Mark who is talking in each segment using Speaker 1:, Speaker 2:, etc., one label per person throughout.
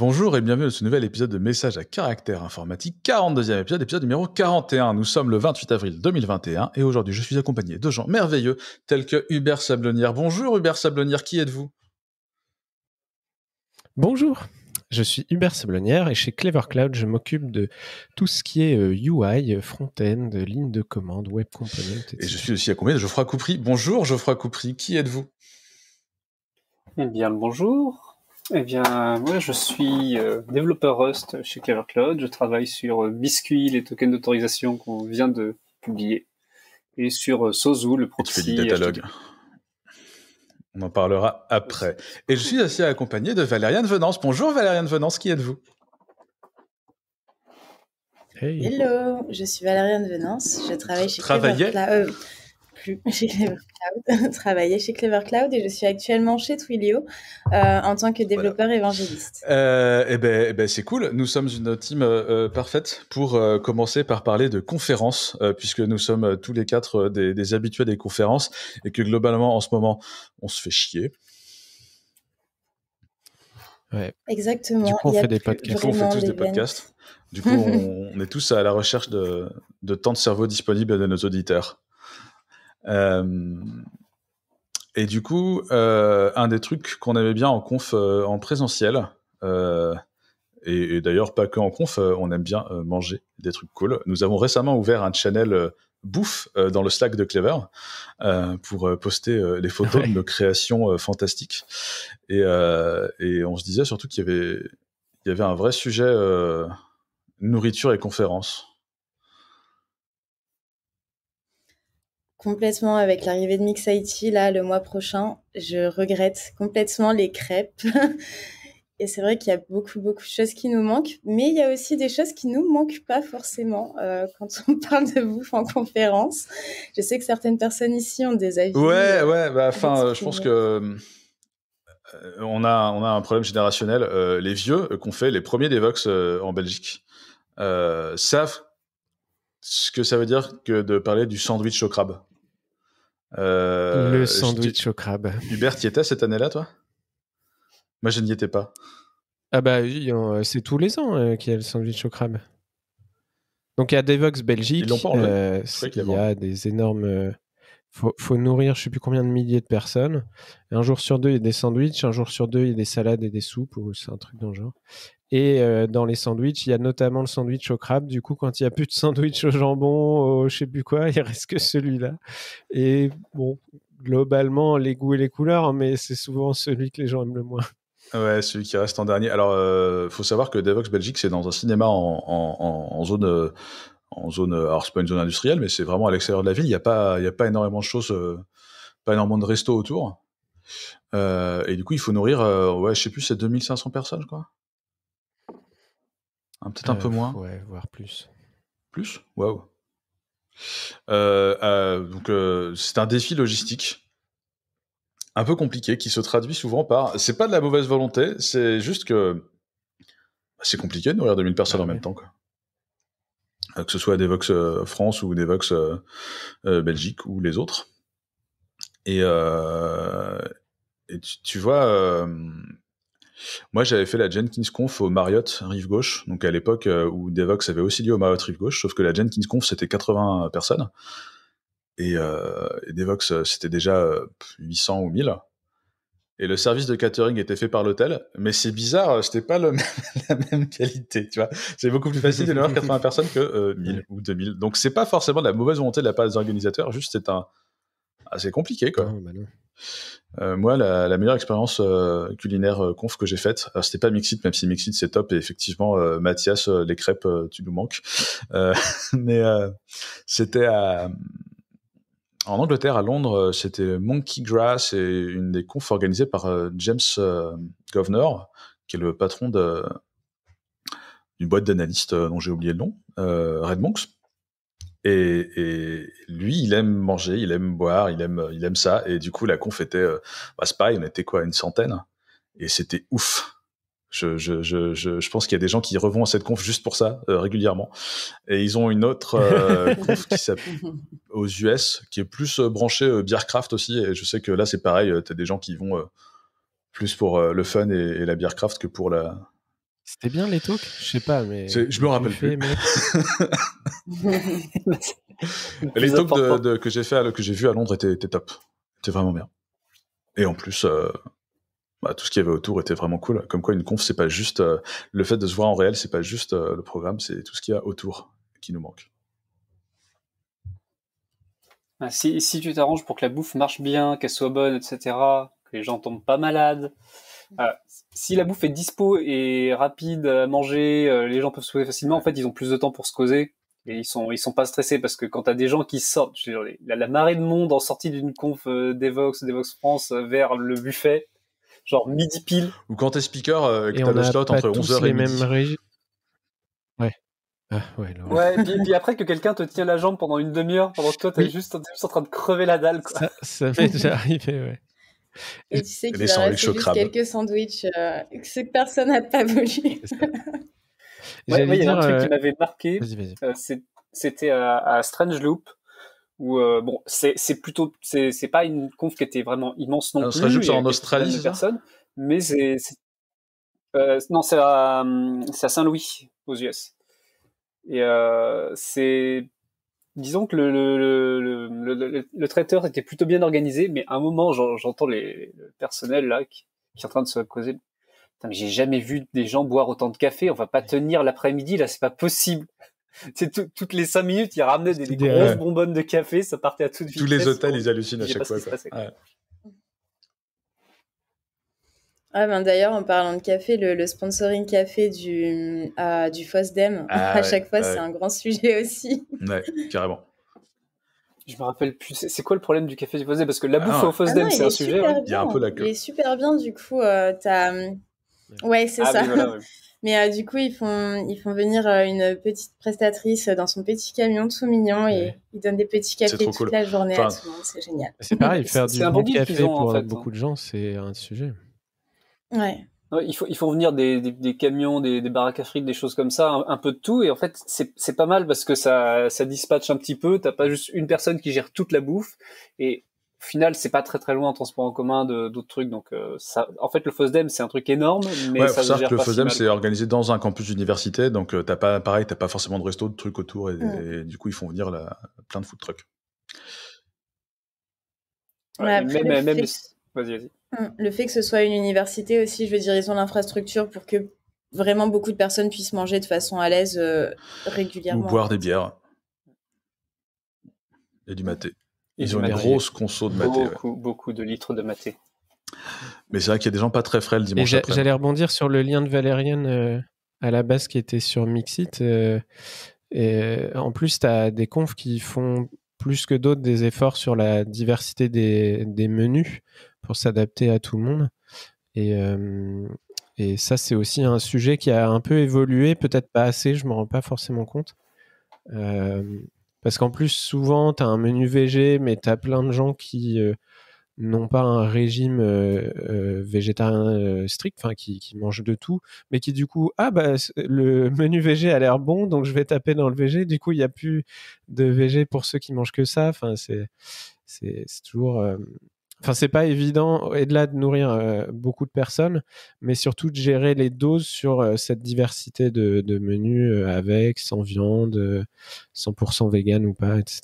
Speaker 1: Bonjour et bienvenue dans ce nouvel épisode de Messages à caractère informatique, 42e épisode, épisode numéro 41. Nous sommes le 28 avril 2021 et aujourd'hui je suis accompagné de gens merveilleux tels que Hubert Sablonnière. Bonjour Hubert Sablonnière, qui êtes-vous
Speaker 2: Bonjour, je suis Hubert Sablonnière et chez Clever Cloud, je m'occupe de tout ce qui est UI, euh, front-end, ligne de commande, web component,
Speaker 1: Et je suis aussi accompagné de Geoffroy Coupry. Bonjour Geoffroy Coupry, qui êtes-vous
Speaker 3: Eh bien bonjour, eh bien, moi, je suis euh, développeur Rust chez Clever Cloud. Je travaille sur euh, Biscuit, les tokens d'autorisation qu'on vient de publier, et sur euh, Sozu, le proxy. Et tu fais du
Speaker 1: On en parlera après. Et je suis aussi accompagné de de Venance. Bonjour de Venance, qui êtes-vous
Speaker 2: Hello,
Speaker 4: je suis de Venance. Je travaille chez Clever Cloud. Ah, plus chez Cloud, travailler chez Clever Cloud et je suis actuellement chez Twilio euh, en tant que développeur évangéliste.
Speaker 1: et euh, eh ben, eh ben, c'est cool. Nous sommes une team euh, parfaite pour commencer par parler de conférences, puisque nous sommes tous les quatre des, habitués des conférences et que globalement en ce moment on se fait chier. Ouais.
Speaker 4: Exactement. Du coup, on fait des podcasts. on fait tous des, podcasts.
Speaker 3: Du coup,
Speaker 1: on, est tous à la recherche de, de temps de cerveau disponible de nos auditeurs. Euh, et du coup, euh, un des trucs qu'on aimait bien en conf euh, en présentiel, et, d'ailleurs pas que en conf, on aime bien manger des trucs cool. Nous avons récemment ouvert un channel bouffe dans le Slack de Clever pour poster les photos de nos créations fantastiques. Et, et, on se disait surtout qu'il y avait, il y avait un vrai sujet nourriture et conférence.
Speaker 4: complètement avec l'arrivée de Mix Haiti, là, le mois prochain. Je regrette complètement les crêpes. Et c'est vrai qu'il y a beaucoup, beaucoup de choses qui nous manquent, mais il y a aussi des choses qui nous manquent pas forcément euh, quand on parle de bouffe en conférence. Je sais que certaines personnes ici ont des avis. Ouais, ouais, bah, euh, enfin, euh, je pense
Speaker 1: que on, a, on a un problème générationnel. les vieux qu'on fait, les premiers des en Belgique, savent ce que ça veut dire que de parler du sandwich au crabe le euh, sandwich au crabe. Hubert, y étais cette année-là, toi Moi, je n'y étais pas.
Speaker 2: Ah bah, oui euh, c'est tous les ans euh, qu'il y a le sandwich au crabe. Donc, il y a Devox Belgique. il y a
Speaker 1: des énormes.
Speaker 2: Faut, nourrir je sais plus combien de milliers de personnes. Un jour sur deux, il y a des sandwichs. Un jour sur deux, il y a des salades et des soupes. c'est un truc dans genre. Et euh, dans les sandwichs, il y a notamment le sandwich au crabe. Du coup, quand il n'y a plus de sandwich au jambon, je ne sais plus quoi, il reste que celui-là. Et bon, globalement, les goûts et les couleurs, hein, mais c'est souvent celui que les gens aiment le moins.
Speaker 1: Ouais, celui qui reste en dernier. Alors, euh, faut savoir que Devox Belgique, c'est dans un cinéma en, zone. Alors, en zone, euh, euh, alors pas une zone industrielle, mais c'est vraiment à l'extérieur de la ville. Il n'y a, pas, a pas énormément de choses, pas énormément de restos autour. et du coup, il faut nourrir, ouais, je sais plus, c'est 2500 personnes, je crois. Peut-être un euh, peu moins. Ouais, voire plus. Plus Waouh. Euh, euh, donc, c'est un défi logistique un peu compliqué qui se traduit souvent par. C'est pas de la mauvaise volonté, c'est juste que bah, c'est compliqué de nourrir 2000 personnes en ah même temps. Que ce soit des Vox France ou des Vox Belgique ou les autres. Et, tu, tu, vois, moi, j'avais fait la Jenkins Conf au Marriott Rive Gauche, donc à l'époque euh, où Devox avait aussi lieu au Marriott Rive Gauche, sauf que la Jenkins Conf, c'était 80 personnes. Et, euh, Devox, euh, c'était déjà 800 ou 1000. Et le service de catering était fait par l'hôtel, mais c'est bizarre, c'était pas la même qualité, tu vois. C'est beaucoup plus facile de 80 personnes que 1000 ou 2000. Donc, c'est pas forcément de la mauvaise volonté de la part des organisateurs, juste c'est un. assez compliqué, quoi. Ah bah euh, moi, la, meilleure expérience euh, culinaire euh, conf que j'ai faite, c'était pas Mixit, même si Mixit c'est top et effectivement, Mathias, les crêpes, tu nous manques. mais c'était en Angleterre, à Londres, c'était Monkey Grass et une des confs organisées par James Governor, qui est le patron d'une boîte d'analystes dont j'ai oublié le nom, Red Monks. Et, lui, il aime manger, il aime boire, il aime, il aime ça. Et du coup, la conf était, euh, bah, c'est on était quoi, une centaine. Et c'était ouf. Je, je, je, je pense qu'il y a des gens qui revont à cette conf juste pour ça, euh, régulièrement. Et ils ont une autre euh, conf qui s'appelle aux US, qui est plus euh, branchée bière craft aussi. Et je sais que là, c'est pareil, tu as des gens qui vont plus pour le fun et, la bière que pour la, c'était bien les talks Je sais pas, mais. Je me rappelle plus. les talks que j'ai fait, que j'ai vu à Londres étaient, top. C'était vraiment bien. Et en plus, euh, bah, tout ce qu'il y avait autour était vraiment cool. Comme quoi, une conf, c'est pas juste euh, le fait de se voir en réel, c'est pas juste euh, le programme, c'est tout ce qu'il y a autour qui nous manque.
Speaker 3: Ah, si, si tu t'arranges pour que la bouffe marche bien, qu'elle soit bonne, etc., que les gens tombent pas malades, euh, si la bouffe est dispo et rapide à manger, euh, les gens peuvent se poser facilement. En fait, ils ont plus de temps pour se causer et ils sont ils sont pas stressés parce que quand t'as des gens qui sortent, la, marée de monde en sortie d'une conf euh, Devox, Devox France vers le buffet, genre midi pile.
Speaker 1: Ou quand t'es speaker, euh, que t'as le slot entre 11h et midi. ouais. Ah,
Speaker 3: ouais, puis, après que quelqu'un te tient la jambe pendant une demi-heure, pendant que toi t'es juste, en train de crever la dalle. Ça, ça m'est déjà
Speaker 2: arrivé, ouais. Et
Speaker 4: tu sais qu'il va rester juste quelques sandwichs euh, que personne n'a pas voulu. il ouais, ouais, y a un
Speaker 3: truc qui euh, m'avait marqué. Euh, c'était à, Strange Loop où euh, bon c'est plutôt c'est pas une conf qui était vraiment immense non Alors, ah, plus. Strange Loop en Australie, personne, mais c'est non c'est à, à Saint-Louis aux US et c'est disons que le, le, le, traiteur était plutôt bien organisé, mais à un moment, j'entends les, le personnel là qui, qui, est en train de se causer. Putain, mais j'ai jamais vu des gens boire autant de café. On va pas tenir l'après-midi là, c'est pas possible. C'est toutes les cinq minutes, ils ramenaient des, des grosses bonbonnes de café, ça partait à toute vitesse. Tous les hôtels, ils hallucinent
Speaker 1: à chaque fois.
Speaker 4: Ah ben, d'ailleurs, en parlant de café, le, sponsoring café du, euh, du FOSDEM, ah à chaque fois, c'est un grand sujet aussi.
Speaker 3: Ouais, carrément. Je me rappelle plus. C'est quoi le problème du café du FOSDEM Parce que la ah. bouffe au FOSDEM, ah c'est un sujet. Hein. Il y a un peu la est
Speaker 4: super bien, du coup. Euh, as... Ouais, c'est ça. Mais, euh, du coup, ils font, ils font venir euh, une petite prestatrice dans son petit camion tout mignon et ils donnent des petits cafés toute la journée à tout le monde. C'est génial. C'est
Speaker 2: pareil, faire du bon café pour hein. beaucoup de gens, c'est un sujet.
Speaker 4: Ouais.
Speaker 3: il, faut, il faut venir des, des, des camions, des, des, baraques à frites, des choses comme ça, un, peu de tout. Et en fait, c'est pas mal parce que ça, ça dispatche un petit peu. T'as pas juste une personne qui gère toute la bouffe. Et au final, c'est pas très très loin en transport en commun d'autres trucs. Donc, euh, ça, en fait, le FOSDEM, c'est un truc énorme, ouais, ça que le FOSDEM, c'est
Speaker 1: organisé dans un campus d'université, donc euh, t'as pas, pareil, t'as pas forcément de resto, de trucs autour, et, du coup, ils font venir plein de food trucks.
Speaker 4: Ouais, même, même, vas-y, vas-y. Mm. Le fait que ce soit une université aussi, je veux dire, ils ont l'infrastructure pour que vraiment beaucoup de personnes puissent manger de façon à l'aise euh, régulièrement. Ou boire des
Speaker 1: bières. Et du maté.
Speaker 3: ils ont une grosse
Speaker 1: conso de maté. Beaucoup,
Speaker 3: beaucoup de litres de maté.
Speaker 1: Mais c'est vrai qu'il y a des gens pas très frêles dimanche. j'allais
Speaker 2: rebondir sur le lien de Valériane euh, à la base qui était sur Mixit. Euh, et en plus, tu as des confs qui font plus que d'autres des efforts sur la diversité des menus pour s'adapter à tout le monde. Et, euh, et ça, c'est aussi un sujet qui a un peu évolué, peut-être pas assez, je ne m'en rends pas forcément compte. Euh, parce qu'en plus, souvent, tu as un menu VG, mais tu as plein de gens qui euh, n'ont pas un régime végétarien strict, qui, mangent de tout, mais qui du coup, ah bah, le menu VG a l'air bon, donc je vais taper dans le VG. Du coup, il n'y a plus de VG pour ceux qui mangent que ça. c'est c'est toujours Enfin, c'est pas évident, et delà de nourrir euh, beaucoup de personnes, mais surtout de gérer les doses sur euh, cette diversité de, menus euh, avec, sans viande, 100% vegan ou pas, etc.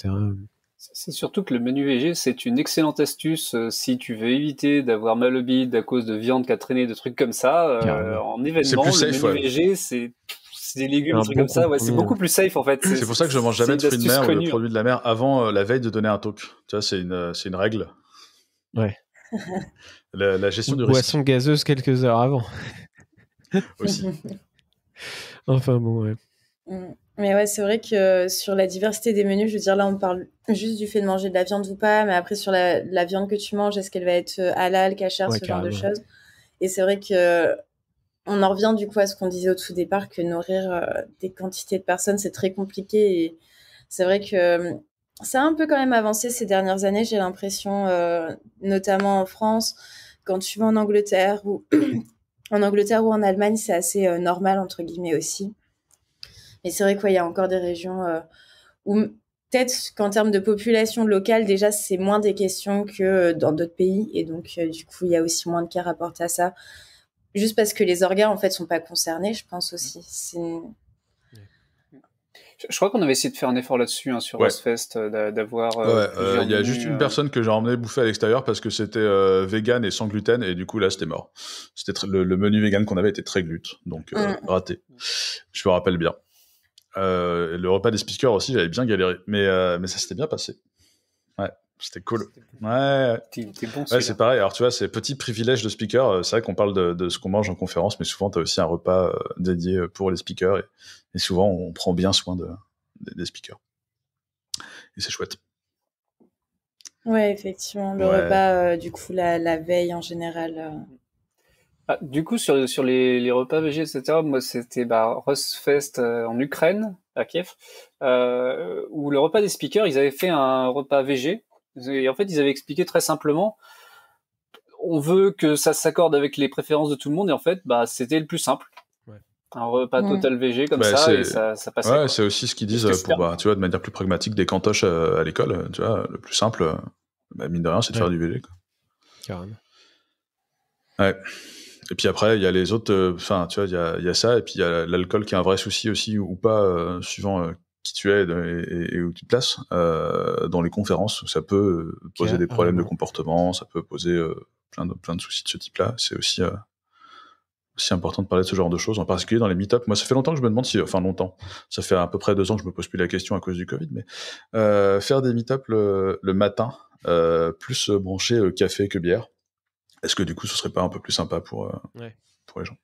Speaker 3: C'est surtout que le menu VG, c'est une excellente astuce si tu veux éviter d'avoir mal au bide à cause de viande qui a traîné, de trucs comme ça. en événement, le menu VG, végé, c'est des légumes, des trucs comme ça. Ouais, c'est beaucoup plus safe en fait. C'est pour ça que je mange jamais de fruits de mer ou de produits
Speaker 1: de la mer avant la veille de donner un talk. Tu vois, c'est une, règle. Ouais. la, gestion de du risque. Boisson
Speaker 2: gazeuse quelques heures avant. Aussi. enfin bon, ouais.
Speaker 4: Mm. Mais ouais, c'est vrai que sur la diversité des menus, je veux dire, là, on parle juste du fait de manger de la viande ou pas, mais après, sur la, viande que tu manges, est-ce qu'elle va être euh, halal, cachère, ce genre de choses Et c'est vrai que on en revient du coup à ce qu'on disait au tout départ, que nourrir euh, des quantités de personnes, c'est très compliqué. Et c'est vrai que ça a un peu quand même avancé ces dernières années, j'ai l'impression, euh, notamment en France, quand tu vas en Angleterre ou en Angleterre ou en Allemagne, c'est assez euh, normal entre guillemets aussi. Mais c'est vrai qu'il y a encore des régions euh, où peut-être qu'en termes de population locale, déjà c'est moins des questions que dans d'autres pays, et donc du coup il y a aussi moins de cas rapportés à ça, juste parce que les organes en fait sont pas concernés, je pense aussi. C'est
Speaker 3: je crois qu'on avait essayé de faire un effort là-dessus hein, sur WestFest, euh, d'avoir. Euh, euh, il y a juste une personne
Speaker 1: que j'ai emmené bouffer à l'extérieur parce que c'était vegan et sans gluten et du coup là c'était mort. C'était le, menu vegan qu'on avait était très glute, donc mm. raté. Je me rappelle bien. le repas des speakers aussi, j'avais bien galéré, mais mais ça s'était bien passé. C'était cool. Ouais. c'est pareil. Alors, tu vois, c'est petit privilège de speaker. Euh, c'est vrai qu'on parle de, ce qu'on mange en conférence, mais souvent, tu as aussi un repas euh, dédié euh, pour les speakers. Et, souvent, on prend bien soin de, des speakers. Et c'est chouette.
Speaker 4: Ouais, effectivement. Le repas, du coup, la, veille en général.
Speaker 3: Ah, du coup, sur, sur les, repas vg' etc., moi, c'était bah, en Ukraine, à Kiev, où le repas des speakers, ils avaient fait un repas végé et en fait, ils avaient expliqué très simplement on veut que ça s'accorde avec les préférences de tout le monde, et en fait, bah, c'était le plus simple. Un repas mm. total végé comme bah, ça, et ça, passait. c'est
Speaker 1: aussi ce qu'ils disent euh, pour, bah, tu vois, de manière plus pragmatique des cantoches euh, à, l'école. Tu vois, le plus simple, euh, bah, mine de rien, c'est de faire du végé. Et puis après, il y a les autres. Enfin, tu vois, il y, a ça, et puis il y a l'alcool qui est un vrai souci aussi ou pas, suivant tu es et, où tu te places euh, dans les conférences. Ça peut euh, poser des problèmes de ah, comportement, ça peut poser euh, plein, de, plein de soucis de ce type-là. C'est aussi, aussi important de parler de ce genre de choses, en particulier dans les meet-ups. Moi, ça fait longtemps que je me demande si, enfin longtemps, ça fait à peu près deux ans que je me pose plus la question à cause du Covid, mais faire des meet-ups le, matin, plus brancher café que bière, est-ce que du coup, ce serait pas un peu plus sympa pour, pour les
Speaker 3: gens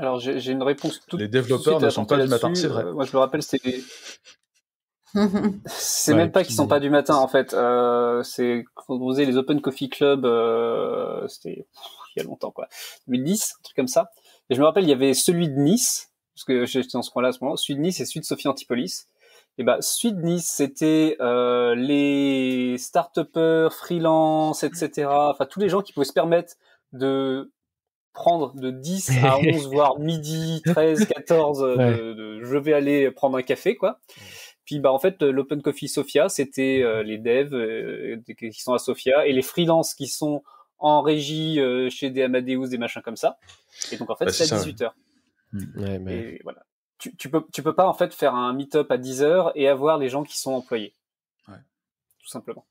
Speaker 3: alors j'ai une réponse toute Les développeurs ne sont pas du matin, c'est vrai. moi je le rappelle, c'est c'est même pas qu'ils sont pas du matin en fait. Euh, c'est quand vous avez les Open Coffee Club, euh, c'était il y a longtemps quoi, 2010, un truc comme ça. Et je me rappelle, il y avait celui de Nice, parce que j'étais dans ce coin-là à ce moment, celui de Nice et celui de Sophie Antipolis. Et ben bah, celui de Nice, c'était euh, les start-upers, freelance, etc. Enfin tous les gens qui pouvaient se permettre de prendre de 10 à 11, voire midi, 13, 14, euh, je vais aller prendre un café, quoi. Puis, bah, en fait, euh, l'Open Coffee Sofia, c'était euh, les devs qui sont à Sofia et les freelances qui sont en régie chez des Amadeus, des machins comme ça. Et donc, en fait, bah, c'est à 18h.
Speaker 2: Mm. mais...
Speaker 3: voilà. Tu, tu, peux, tu peux pas, en fait, faire un meet-up à 10h et avoir les gens qui sont employés. Tout simplement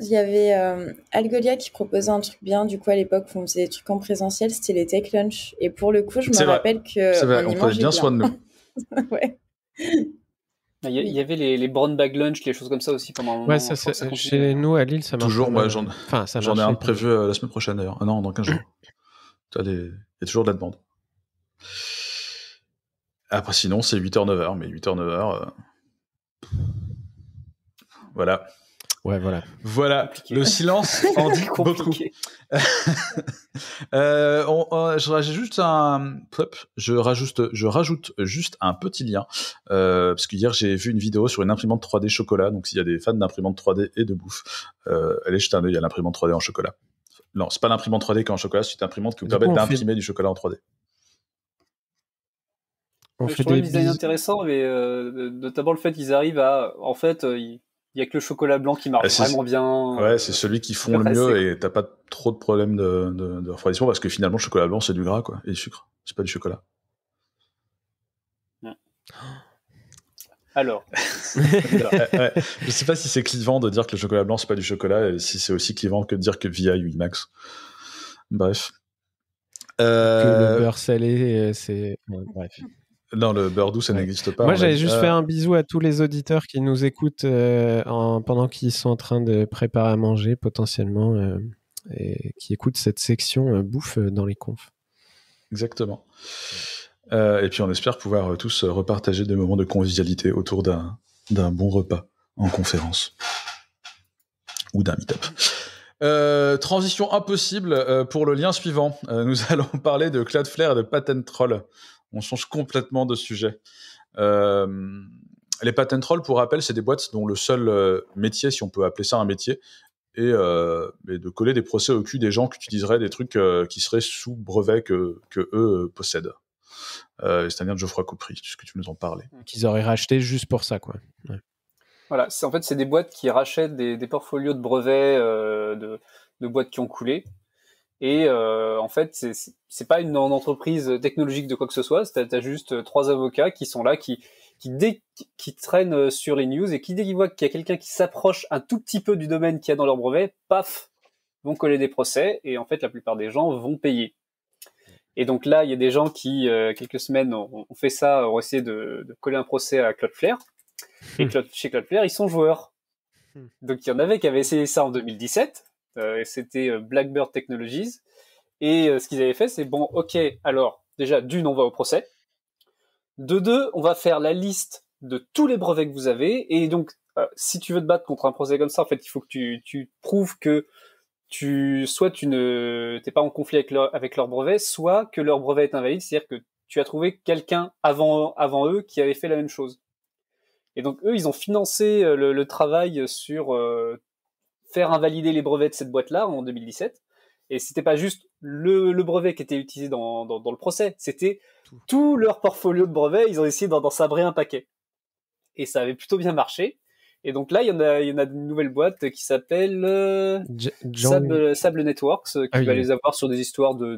Speaker 4: il y avait euh, Algolia qui proposait un truc bien. Du coup, à l'époque, on faisait des trucs en présentiel, c'était les tech lunch. Et pour le coup, je me rappelle que. C'est vrai, on, prenait bien, soin de nous. ouais.
Speaker 3: Bah, il y avait les, les brown bag lunch, les choses comme ça aussi pendant un moment. Ouais, chez
Speaker 1: nous à Lille, ça marche. Toujours, moi, j'en ai un prévu euh, la semaine prochaine d'ailleurs. Ah non, dans 15 jours. Il y a toujours de la demande. Après, sinon, c'est 8h-9h, mais 8h-9h. Euh, voilà voilà. Voilà, le silence en dit beaucoup. Euh, euh, je rajoute juste un, je rajoute, je rajoute juste un petit lien euh, parce que hier j'ai vu une vidéo sur une imprimante 3D chocolat. Donc s'il y a des fans d'imprimante 3D et de bouffe, euh, allez jeter un œil à l'imprimante 3D en chocolat. Non, c'est pas l'imprimante 3D qui est en chocolat, c'est une imprimante qui vous permet d'imprimer du chocolat en 3D.
Speaker 3: On fait des le intéressant, mais notamment le fait qu'ils arrivent à, en fait, il y a que le chocolat blanc qui marche ah, vraiment bien. Ouais, euh, c'est
Speaker 1: celui qui fond le mieux et t'as pas trop de problèmes de, refroidissement parce que finalement, le chocolat blanc, c'est du gras quoi, et du sucre. C'est pas du chocolat.
Speaker 3: Alors. Je
Speaker 1: sais pas si c'est clivant de dire que le chocolat blanc, c'est pas du chocolat, et si c'est aussi clivant que de dire que VI 8 max Bref. le euh, beurre
Speaker 2: salé, euh, c'est. bref.
Speaker 1: Non, le beurre doux, ça n'existe pas. Moi, j'allais juste faire un
Speaker 2: bisou à tous les auditeurs qui nous écoutent euh, pendant qu'ils sont en train de préparer à manger potentiellement euh, et qui écoutent cette section euh, bouffe dans les confs.
Speaker 1: Exactement. et puis, on espère pouvoir tous repartager des moments de convivialité autour d'un bon repas en conférence ou d'un meet-up. transition impossible pour le lien suivant. nous allons parler de Cloudflare et de Patent Troll on change complètement de sujet. Euh, les patent trolls, pour rappel, c'est des boîtes dont le seul euh, métier, si on peut appeler ça un métier, euh, est, de coller des procès au cul des gens qui utiliseraient des trucs qui seraient sous brevet que, eux possèdent. C'est-à-dire Geoffroy Coupry, puisque tu nous en parlais. Qu'ils auraient racheté juste pour ça, quoi.
Speaker 3: Voilà, en fait, c'est des boîtes qui rachètent des, portfolios de brevets de boîtes qui ont coulé et euh, en fait, c'est pas une, entreprise technologique de quoi que ce soit. T'as as juste euh, trois avocats qui sont là, qui qui dès qui traînent euh, sur les news et qui dès qu'ils voient qu'il y a quelqu'un qui s'approche un tout petit peu du domaine qu'il y a dans leur brevet, paf, vont coller des procès. Et en fait, la plupart des gens vont payer. Et donc là, il y a des gens qui, quelques semaines, ont, fait ça, ont essayé de, de coller un procès à Cloudflare. Et hmm. Claude, chez Cloudflare, ils sont joueurs. Hmm. Donc il y en avait qui avaient essayé ça en 2017. Euh, c'était euh, Blackbird Technologies. Et euh, ce qu'ils avaient fait, c'est bon, ok, alors déjà, d'une, on va au procès. De deux, on va faire la liste de tous les brevets que vous avez. Et donc, si tu veux te battre contre un procès comme ça, en fait, il faut que tu, prouves que tu, soit tu ne t'es pas en conflit avec leur, avec brevet, soit que leur brevet est invalide, c'est-à-dire que tu as trouvé quelqu'un avant, eux qui avait fait la même chose. Et donc, eux, ils ont financé le, travail sur faire invalider les brevets de cette boîte-là en 2017. Et c'était pas juste le, brevet qui était utilisé dans, dans, le procès, c'était tout. leur portfolio de brevets, ils ont essayé d'en sabrer un paquet. Et ça avait plutôt bien marché. Et donc là, il y en a, il y en a une nouvelle boîte qui s'appelle euh, Sable, Networks, euh, qui ah va les avoir sur des histoires de,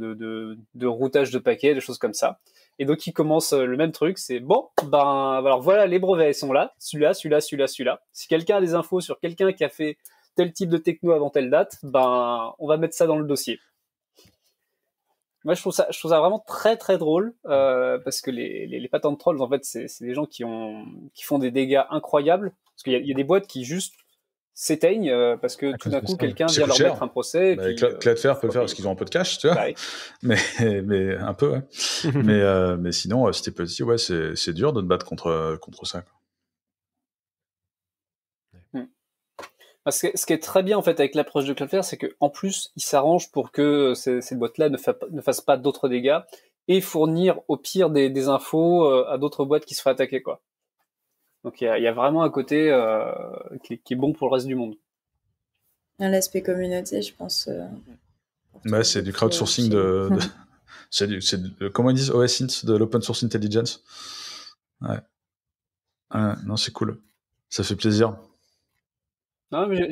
Speaker 3: de, routage de paquets, des choses comme ça. Et donc ils commencent euh, le même truc, c'est bon, ben alors voilà, les brevets sont là, celui-là, celui-là, celui-là, celui-là. Si quelqu'un a des infos sur quelqu'un qui a fait tel type de techno avant telle date, ben on va mettre ça dans le dossier. Moi, je trouve ça, je trouve ça vraiment très très drôle euh, parce que les, les, patents de trolls, en fait, c'est des gens qui ont qui font des dégâts incroyables parce qu'il y, a des boîtes qui juste s'éteignent euh, parce que tout d'un coup quelqu'un vient leur mettre un
Speaker 1: procès. Bah, Cloudflare peut le faire parce qu'ils ont un peu de cash, tu vois. Bah mais, mais un peu, mais, euh, mais sinon, si petit, ouais, c'est dur de te battre contre contre ça.
Speaker 3: ce qui est très bien en fait avec l'approche de Cloudflare, c'est qu'en plus, ils s'arrangent pour que ces, boîte boîtes-là ne, fasse pas d'autres dégâts et fournir au pire des, infos euh, à d'autres boîtes qui seraient attaquées Quoi. Donc il y, a, vraiment un côté euh, qui, est bon pour le reste du monde.
Speaker 4: L'aspect communauté, je pense. Euh,
Speaker 1: bah, c'est du crowdsourcing de. c'est du, comment ils disent OSINT de l'open source intelligence. ouais non, c'est cool. Ça fait plaisir.
Speaker 3: Non, mais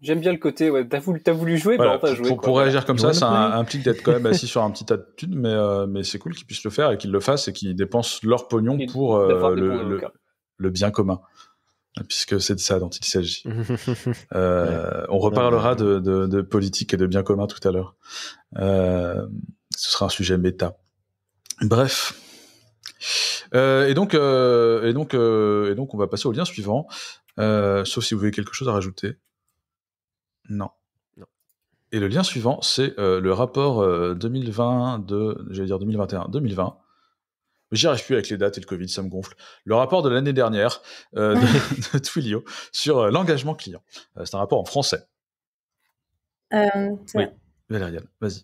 Speaker 3: j'aime bien le côté, ouais, t'as voulu, jouer, voilà, bah, joué. Pour, réagir comme ça, ça implique d'être quand même assis
Speaker 1: sur un petit tas de mais, euh, mais c'est cool qu'ils puissent le faire et qu'ils le fassent et qu'ils dépensent leur pognon pour euh, le, bien commun. Puisque c'est de ça dont il s'agit. Euh, on reparlera de, politique et de bien commun tout à l'heure. ce sera un sujet méta. Bref. et donc, et donc, et donc, on va passer au lien suivant. Euh, sauf si vous avez quelque chose à rajouter. Non. Et le lien suivant, c'est euh, le rapport 2020 euh, de, j'allais dire 2021, 2020. J'y arrive plus avec les dates et le Covid, ça me gonfle. Le rapport de l'année dernière de, Twilio sur l'engagement client. c'est un rapport en français.
Speaker 4: oui,
Speaker 1: Valériane, vas-y.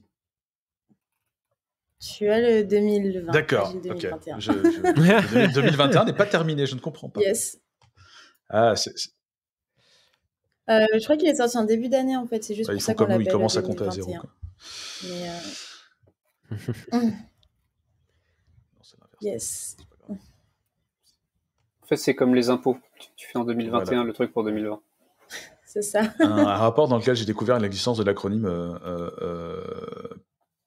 Speaker 4: Tu as le 2020. D'accord. 2021 n'est
Speaker 1: pas terminé, je ne comprends pas. Yes. Ah, c'est.
Speaker 4: Euh, je crois qu'il est sorti en début d'année en fait, c'est juste bah, pour ça qu'on l'appelle. Il commence à compter à zéro. Euh, mm. yes. En
Speaker 3: fait, c'est comme les impôts. Tu fais en 2021 le truc pour 2020.
Speaker 4: c'est ça. un,
Speaker 1: rapport dans lequel j'ai découvert l'existence de l'acronyme euh,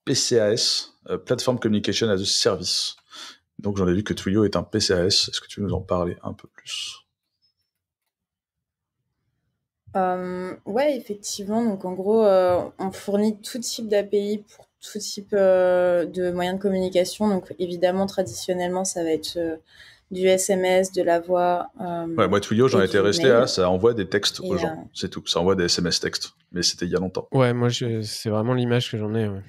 Speaker 1: PCAS, Platform Communication as a Service. Donc j'en ai vu que Twilio est un PCAS. Est-ce que tu veux nous en parler un peu plus
Speaker 4: euh, ouais, effectivement. Donc, en gros, euh, on fournit tout type d'API pour tout type euh, de moyens de communication. Donc, évidemment, traditionnellement, ça va être du SMS, de la voix. ouais, moi, Twilio, j'en étais resté à ça envoie
Speaker 1: des textes aux gens. C'est tout. Ça envoie des SMS textes. Mais c'était il y a longtemps.
Speaker 2: Ouais, moi, c'est vraiment l'image que j'en ai. Ouais.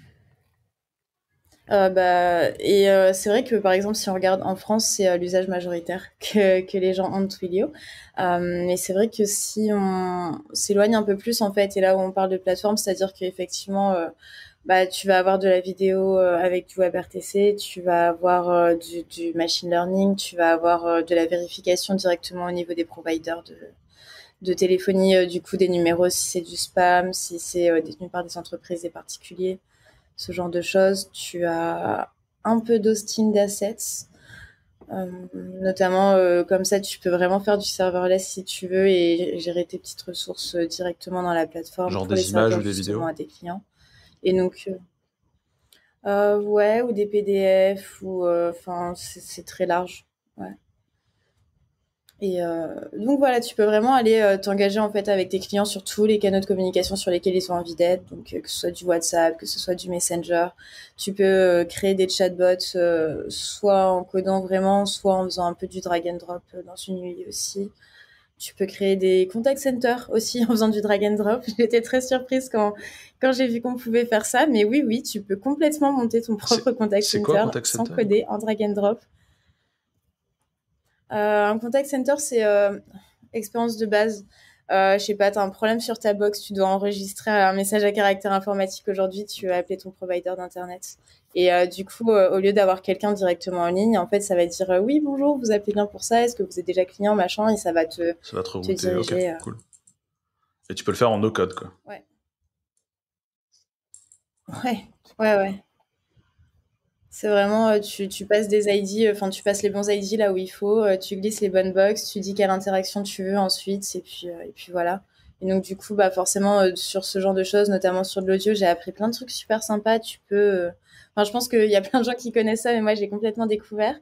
Speaker 4: Euh, bah, et euh, c'est vrai que par exemple, si on regarde en France, c'est euh, l'usage majoritaire que, que, les gens ont de Twilio. mais c'est vrai que si on s'éloigne un peu plus, en fait, et là où on parle de plateforme, c'est-à-dire qu'effectivement, bah, tu vas avoir de la vidéo avec du WebRTC, tu vas avoir du, du, machine learning, tu vas avoir de la vérification directement au niveau des providers de, de téléphonie, du coup, des numéros, si c'est du spam, si c'est détenu par des entreprises, et particuliers ce genre de choses. Tu as un peu d'hosting d'assets. Euh, notamment, euh, comme ça, tu peux vraiment faire du serverless si tu veux et gérer tes petites ressources euh, directement dans la plateforme. Genre pour des images ou des vidéos à tes clients. Et donc, ouais, ou des PDF, ou enfin, c'est très large. Et euh, donc voilà, tu peux vraiment aller euh, t'engager en fait avec tes clients sur tous les canaux de communication sur lesquels ils ont envie d'être, donc euh, que ce soit du WhatsApp, que ce soit du Messenger. Tu peux créer des chatbots, soit en codant vraiment, soit en faisant un peu du drag and drop dans une UI aussi. Tu peux créer des contact centers aussi en faisant du drag and drop. J'étais très surprise quand, quand j'ai vu qu'on pouvait faire ça, mais oui, oui, tu peux complètement monter ton propre contact center sans coder en drag and drop. Euh, un contact center, c'est euh, expérience de base. Euh, je sais pas, tu as un problème sur ta box, tu dois enregistrer un message à caractère informatique aujourd'hui, tu vas appeler ton provider d'Internet. Et du coup, au lieu d'avoir quelqu'un directement en ligne, en fait, ça va dire oui, bonjour, vous appelez bien pour ça, est-ce que vous êtes déjà client, machin, et ça va te, ça va te, te ok cool.
Speaker 1: Et tu peux le faire en no-code, quoi.
Speaker 4: Ouais, ouais, ouais. C'est vraiment, euh, tu, tu, passes des ID, euh, enfin, tu passes les bons ID là où il faut, euh, tu glisses les bonnes boxes, tu dis quelle interaction tu veux ensuite, et puis, et puis voilà. Et donc, du coup, bah, forcément, sur ce genre de choses, notamment sur de l'audio, j'ai appris plein de trucs super sympas. Tu peux. Enfin, je pense qu'il y a plein de gens qui connaissent ça, mais moi, j'ai complètement découvert.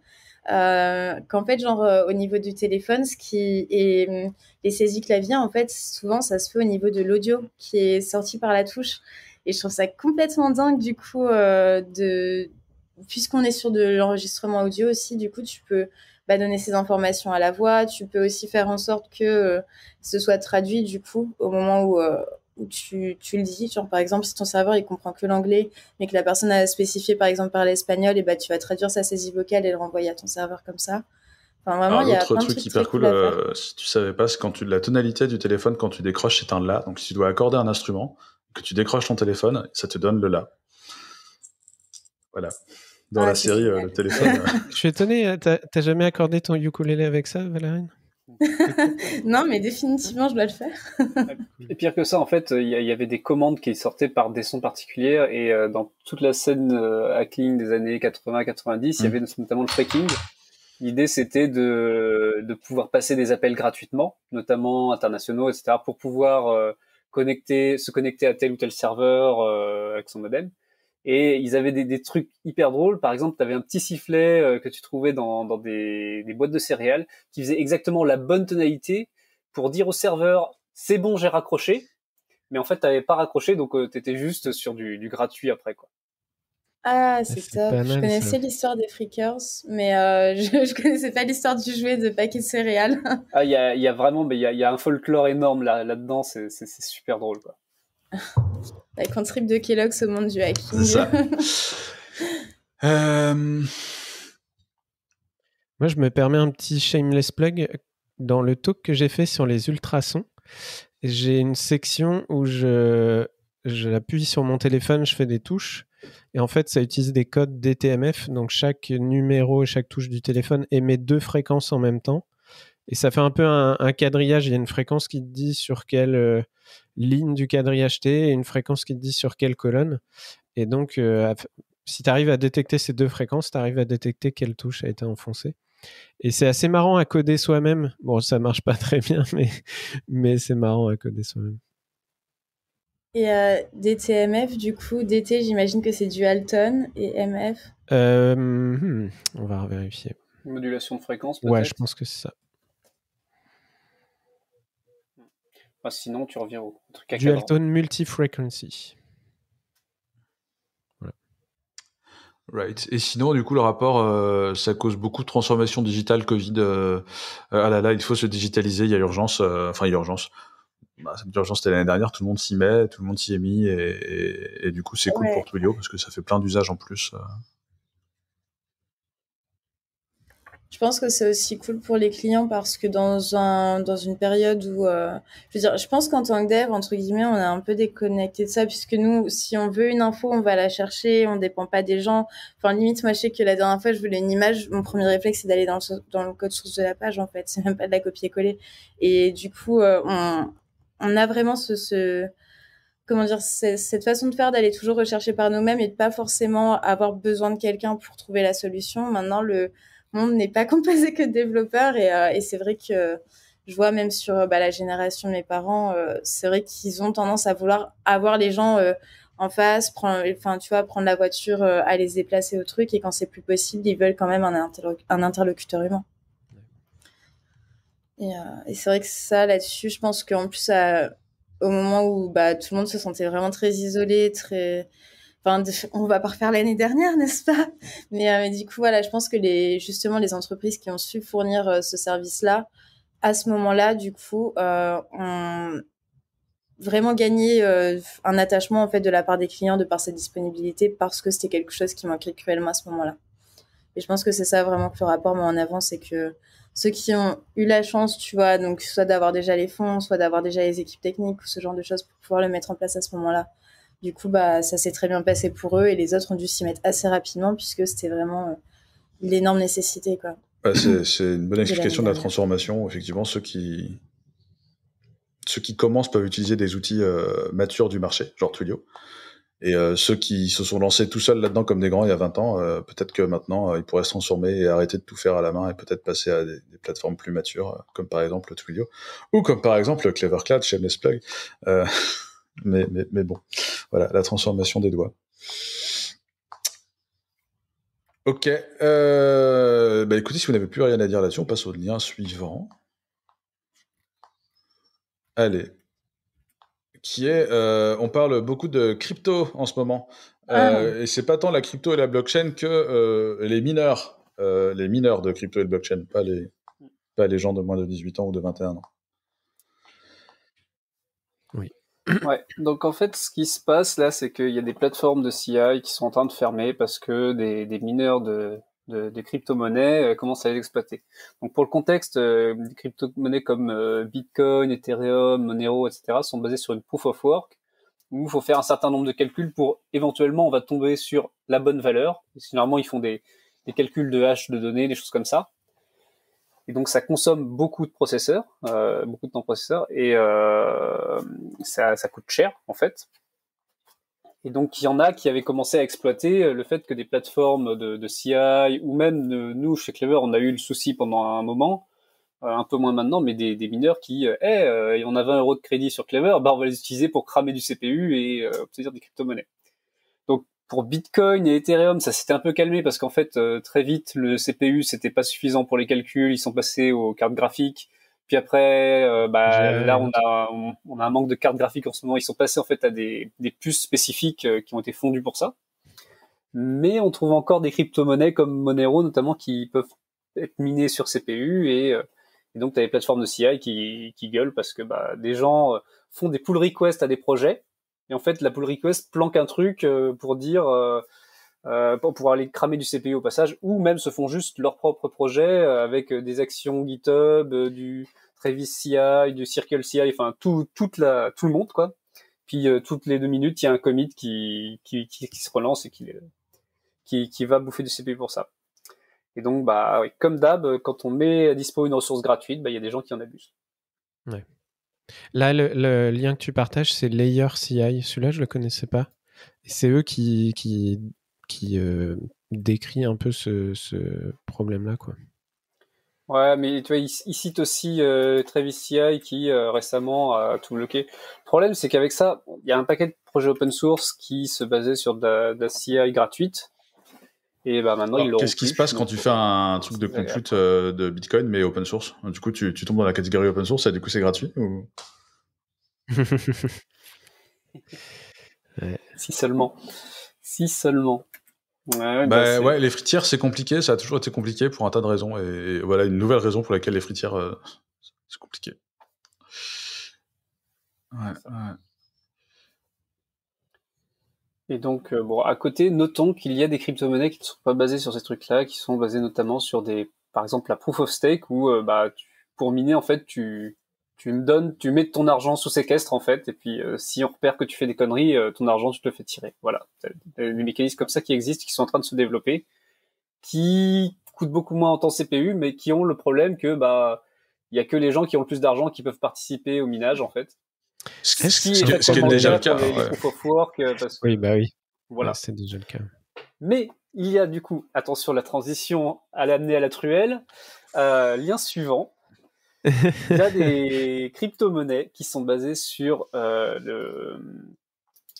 Speaker 4: Euh, qu'en fait, genre, au niveau du téléphone, ce qui est. Les saisies clavier, en fait, souvent, ça se fait au niveau de l'audio qui est sorti par la touche. Et je trouve ça complètement dingue, du coup, de puisqu'on est sur de l'enregistrement audio aussi, du coup, tu peux bah, donner ces informations à la voix. Tu peux aussi faire en sorte que euh, ce soit traduit, du coup, au moment où, euh, tu, le dis. par exemple, si ton serveur, il comprend que l'anglais, mais que la personne a spécifié, par exemple, par l'espagnol, et bah, tu vas traduire sa saisie vocale et le renvoyer à ton serveur comme ça. Enfin, vraiment, un il y a autre truc hyper cool, euh,
Speaker 1: si tu savais pas, c'est quand tu la tonalité du téléphone quand tu décroches c'est un la. Donc si tu dois accorder un instrument, que tu décroches ton téléphone, ça te donne le la. Voilà dans ah, la série euh, le téléphone. Euh.
Speaker 2: Je suis étonné, euh, t'as jamais accordé ton ukulélé avec ça, Valérie
Speaker 4: non, mais définitivement, je dois le faire.
Speaker 3: et pire que ça, en fait, il y, avait des commandes qui sortaient par des sons particuliers. Et dans toute la scène hacking des années 80-90, il y mm. avait notamment le tracking. L'idée, c'était de, pouvoir passer des appels gratuitement, notamment internationaux, etc., pour pouvoir se connecter à tel ou tel serveur avec son modem. Et ils avaient des, trucs hyper drôles. Par exemple, tu avais un petit sifflet euh, que tu trouvais dans, des, boîtes de céréales qui faisait exactement la bonne tonalité pour dire au serveur c'est bon, j'ai raccroché. Mais en fait, tu pas raccroché, donc euh, t'étais tu étais juste sur du, gratuit après. quoi.
Speaker 4: Ah, ah c'est top. je connaissais l'histoire des Freakers, mais euh, je, connaissais pas l'histoire du jouet de paquet de céréales.
Speaker 3: ah, il y a, vraiment, il y a, un folklore énorme là, dedans c'est, c'est super drôle. quoi.
Speaker 4: La trip de Kellogg's au monde du hacking.
Speaker 1: Euh,
Speaker 2: moi, je me permets un petit shameless plug. Dans le talk que j'ai fait sur les ultrasons, j'ai une section où je l'appuie sur mon téléphone, je fais des touches. Et en fait, ça utilise des codes DTMF. Donc, chaque numéro et chaque touche du téléphone émet deux fréquences en même temps. Et ça fait un peu un, un quadrillage. Il y a une fréquence qui te dit sur quelle euh, ligne du quadrille acheté et une fréquence qui te dit sur quelle colonne. Et donc, euh, si tu arrives à détecter ces deux fréquences, tu arrives à détecter quelle touche a été enfoncée. Et c'est assez marrant à coder soi-même. Bon, ça marche pas très bien, mais, mais c'est marrant à coder soi-même.
Speaker 4: Et euh, DTMF, du coup, DT, j'imagine que c'est du Alton et MF
Speaker 2: euh, hmm, On va vérifier.
Speaker 4: Modulation de fréquence, Ouais, je
Speaker 2: pense que c'est ça.
Speaker 3: sinon, tu reviens au truc à Dualtone
Speaker 2: multi-frequency.
Speaker 1: Right. Et sinon, du coup, le rapport, euh, ça cause beaucoup de transformations digitales Covid. Euh, ah là là, il faut se digitaliser, il y a urgence. Euh, enfin, il y a urgence. Bah, cette urgence, c'était l'année dernière, tout le monde s'y met, tout le monde s'y est mis, et, du coup, c'est cool pour Twilio parce que ça fait plein d'usages en plus.
Speaker 4: Je pense que c'est aussi cool pour les clients parce que dans un dans une période où euh, je veux dire, je pense qu'en tant que dev entre guillemets, on a un peu déconnecté de ça puisque nous, si on veut une info, on va la chercher, on dépend pas des gens. Enfin limite, moi je sais que la dernière fois, je voulais une image, mon premier réflexe c'est d'aller dans le, dans le code source de la page en fait, c'est même pas de la copier-coller. Et du coup, euh, on on a vraiment ce, ce comment dire, cette façon de faire d'aller toujours rechercher par nous-mêmes et de pas forcément avoir besoin de quelqu'un pour trouver la solution. Maintenant, le, monde n'est pas composé que de développeurs euh, et, c'est vrai que je vois même sur euh, bah, la génération de mes parents, euh, c'est vrai qu'ils ont tendance à vouloir avoir les gens en face, prendre, enfin tu vois, prendre la voiture, à les déplacer au truc et quand c'est plus possible, ils veulent quand même un, un interlocuteur humain. Et, c'est vrai que ça là-dessus, je pense qu'en plus au moment où bah, tout le monde se sentait vraiment très isolé, très Enfin, on va pas refaire l'année dernière, n'est-ce pas euh, mais, du coup, voilà, je pense que les, justement, les entreprises qui ont su fournir euh, ce service-là, à ce moment-là, du coup, euh, ont vraiment gagné un attachement en fait de la part des clients de par cette disponibilité parce que c'était quelque chose qui manquait cruellement à ce moment-là. Et je pense que c'est ça vraiment que le rapport met en avant, c'est que ceux qui ont eu la chance, tu vois, donc soit d'avoir déjà les fonds, soit d'avoir déjà les équipes techniques ou ce genre de choses pour pouvoir le mettre en place à ce moment-là, du coup, bah, ça s'est très bien passé pour eux et les autres ont dû s'y mettre assez rapidement puisque c'était vraiment l'énorme euh, nécessité. Quoi.
Speaker 1: Bah, c'est une bonne explication de la transformation. Effectivement, ceux qui, ceux qui commencent peuvent utiliser des outils euh, matures du marché, genre Twilio. Et euh, ceux qui se sont lancés tout seuls là-dedans comme des grands il y a 20 ans, peut-être que maintenant, ils pourraient se transformer et arrêter de tout faire à la main et peut-être passer à des, plateformes plus matures, comme par exemple Twilio, ou comme par exemple Clever Cloud chez plug. Mais, bon, voilà, la transformation des doigts. Ok. Euh, bah écoutez, si vous n'avez plus rien à dire là-dessus, on passe au lien suivant. Allez. Qui est, euh, on parle beaucoup de crypto en ce moment. Ah euh, Et c'est pas tant la crypto et la blockchain que euh, les mineurs. les mineurs de crypto et de blockchain, pas les, pas les gens de moins de 18 ans ou de 21 ans.
Speaker 3: Donc en fait, ce qui se passe là, c'est qu'il y a des plateformes de CI qui sont en train de fermer parce que des, mineurs de, crypto-monnaies euh, commencent à les exploiter. Donc pour le contexte, euh, des crypto-monnaies comme euh, Bitcoin, Ethereum, Monero, etc. sont basées sur une proof of work où il faut faire un certain nombre de calculs pour éventuellement on va tomber sur la bonne valeur. normalement ils font des, des calculs de hash de données, des choses comme ça. Et donc, ça consomme beaucoup de processeurs, euh, beaucoup de temps processeur, et euh, ça, coûte cher, en fait. Et donc, il y en a qui avaient commencé à exploiter euh, le fait que des plateformes de, CI, ou même nous, chez Clever, on a eu le souci pendant un moment, un peu moins maintenant, mais des, mineurs qui, eh, hey, on a 20 euros de crédit sur Clever, bah, on va les utiliser pour cramer du CPU et obtenir des crypto-monnaies pour Bitcoin et Ethereum, ça s'était un peu calmé parce qu'en fait, euh, très vite, le CPU, c'était pas suffisant pour les calculs. Ils sont passés aux cartes graphiques. Puis après, euh, bah, là, on a, on, a un manque de cartes graphiques en ce moment. Ils sont passés en fait à des, puces spécifiques euh, qui ont été fondues pour ça. Mais on trouve encore des crypto-monnaies comme Monero, notamment, qui peuvent être minées sur CPU. Et, donc, tu as les plateformes de CI qui, qui gueulent parce que bah, des gens font des pull requests à des projets et en fait, la pull request planque un truc euh, pour dire, euh, euh, pour pouvoir aller cramer du CPU au passage, ou même se font juste leur propre projet avec des actions GitHub, du Travis CI, du Circle CI, enfin tout, toute la, tout le monde quoi. Puis toutes les deux minutes, il y a un commit qui, qui, se relance et qui, qui, qui va bouffer du CPU pour ça. Et donc, bah, oui, comme d'hab, quand on met à dispo une ressource gratuite, bah, il y a des gens qui en abusent.
Speaker 2: Ouais. Là, le, lien que tu partages, c'est Layer CI. Celui-là, je ne le connaissais pas. C'est eux qui, qui, euh, décrit un peu ce, problème-là. quoi.
Speaker 3: Ouais, mais tu vois, ils citent aussi euh, CI qui euh, récemment a tout bloqué. Le problème, c'est qu'avec ça, il y a un paquet de projets open source qui se basaient sur de la CI gratuite bah, maintenant, Qu'est-ce qui se
Speaker 1: passe quand tu fais un truc de compute euh, de Bitcoin mais open source Du coup, tu, tombes dans la catégorie open source et du coup, c'est gratuit ou... Si
Speaker 3: seulement. Si seulement. Ouais, bah, bah ouais,
Speaker 1: les fritières, c'est compliqué. Ça a toujours été compliqué pour un tas de raisons. Et, voilà une nouvelle raison pour laquelle les fritières, euh, c'est compliqué.
Speaker 3: Ouais, ouais. Et donc, euh, bon, à côté, notons qu'il y a des crypto-monnaies qui ne sont pas basées sur ces trucs-là, qui sont basées notamment sur des, par exemple, la proof of stake, où euh, bah, pour miner, en fait, tu, tu me donnes, tu mets ton argent sous séquestre, en fait, et puis euh, si on repère que tu fais des conneries, ton argent, tu te le fais tirer. Voilà. Des mécanismes comme ça qui existent, qui sont en train de se développer, qui coûtent beaucoup moins en temps CPU, mais qui ont le problème que, bah, il y a que les gens qui ont plus d'argent qui peuvent participer au minage, en fait.
Speaker 2: Ce, qui, est, déjà le cas.
Speaker 3: Euh,
Speaker 2: oui, bah oui. Voilà. C'est déjà le cas.
Speaker 3: Mais il y a du coup, attention, la transition à l'amener à la truelle. Euh, lien suivant. il y a des crypto-monnaies qui sont basées sur euh,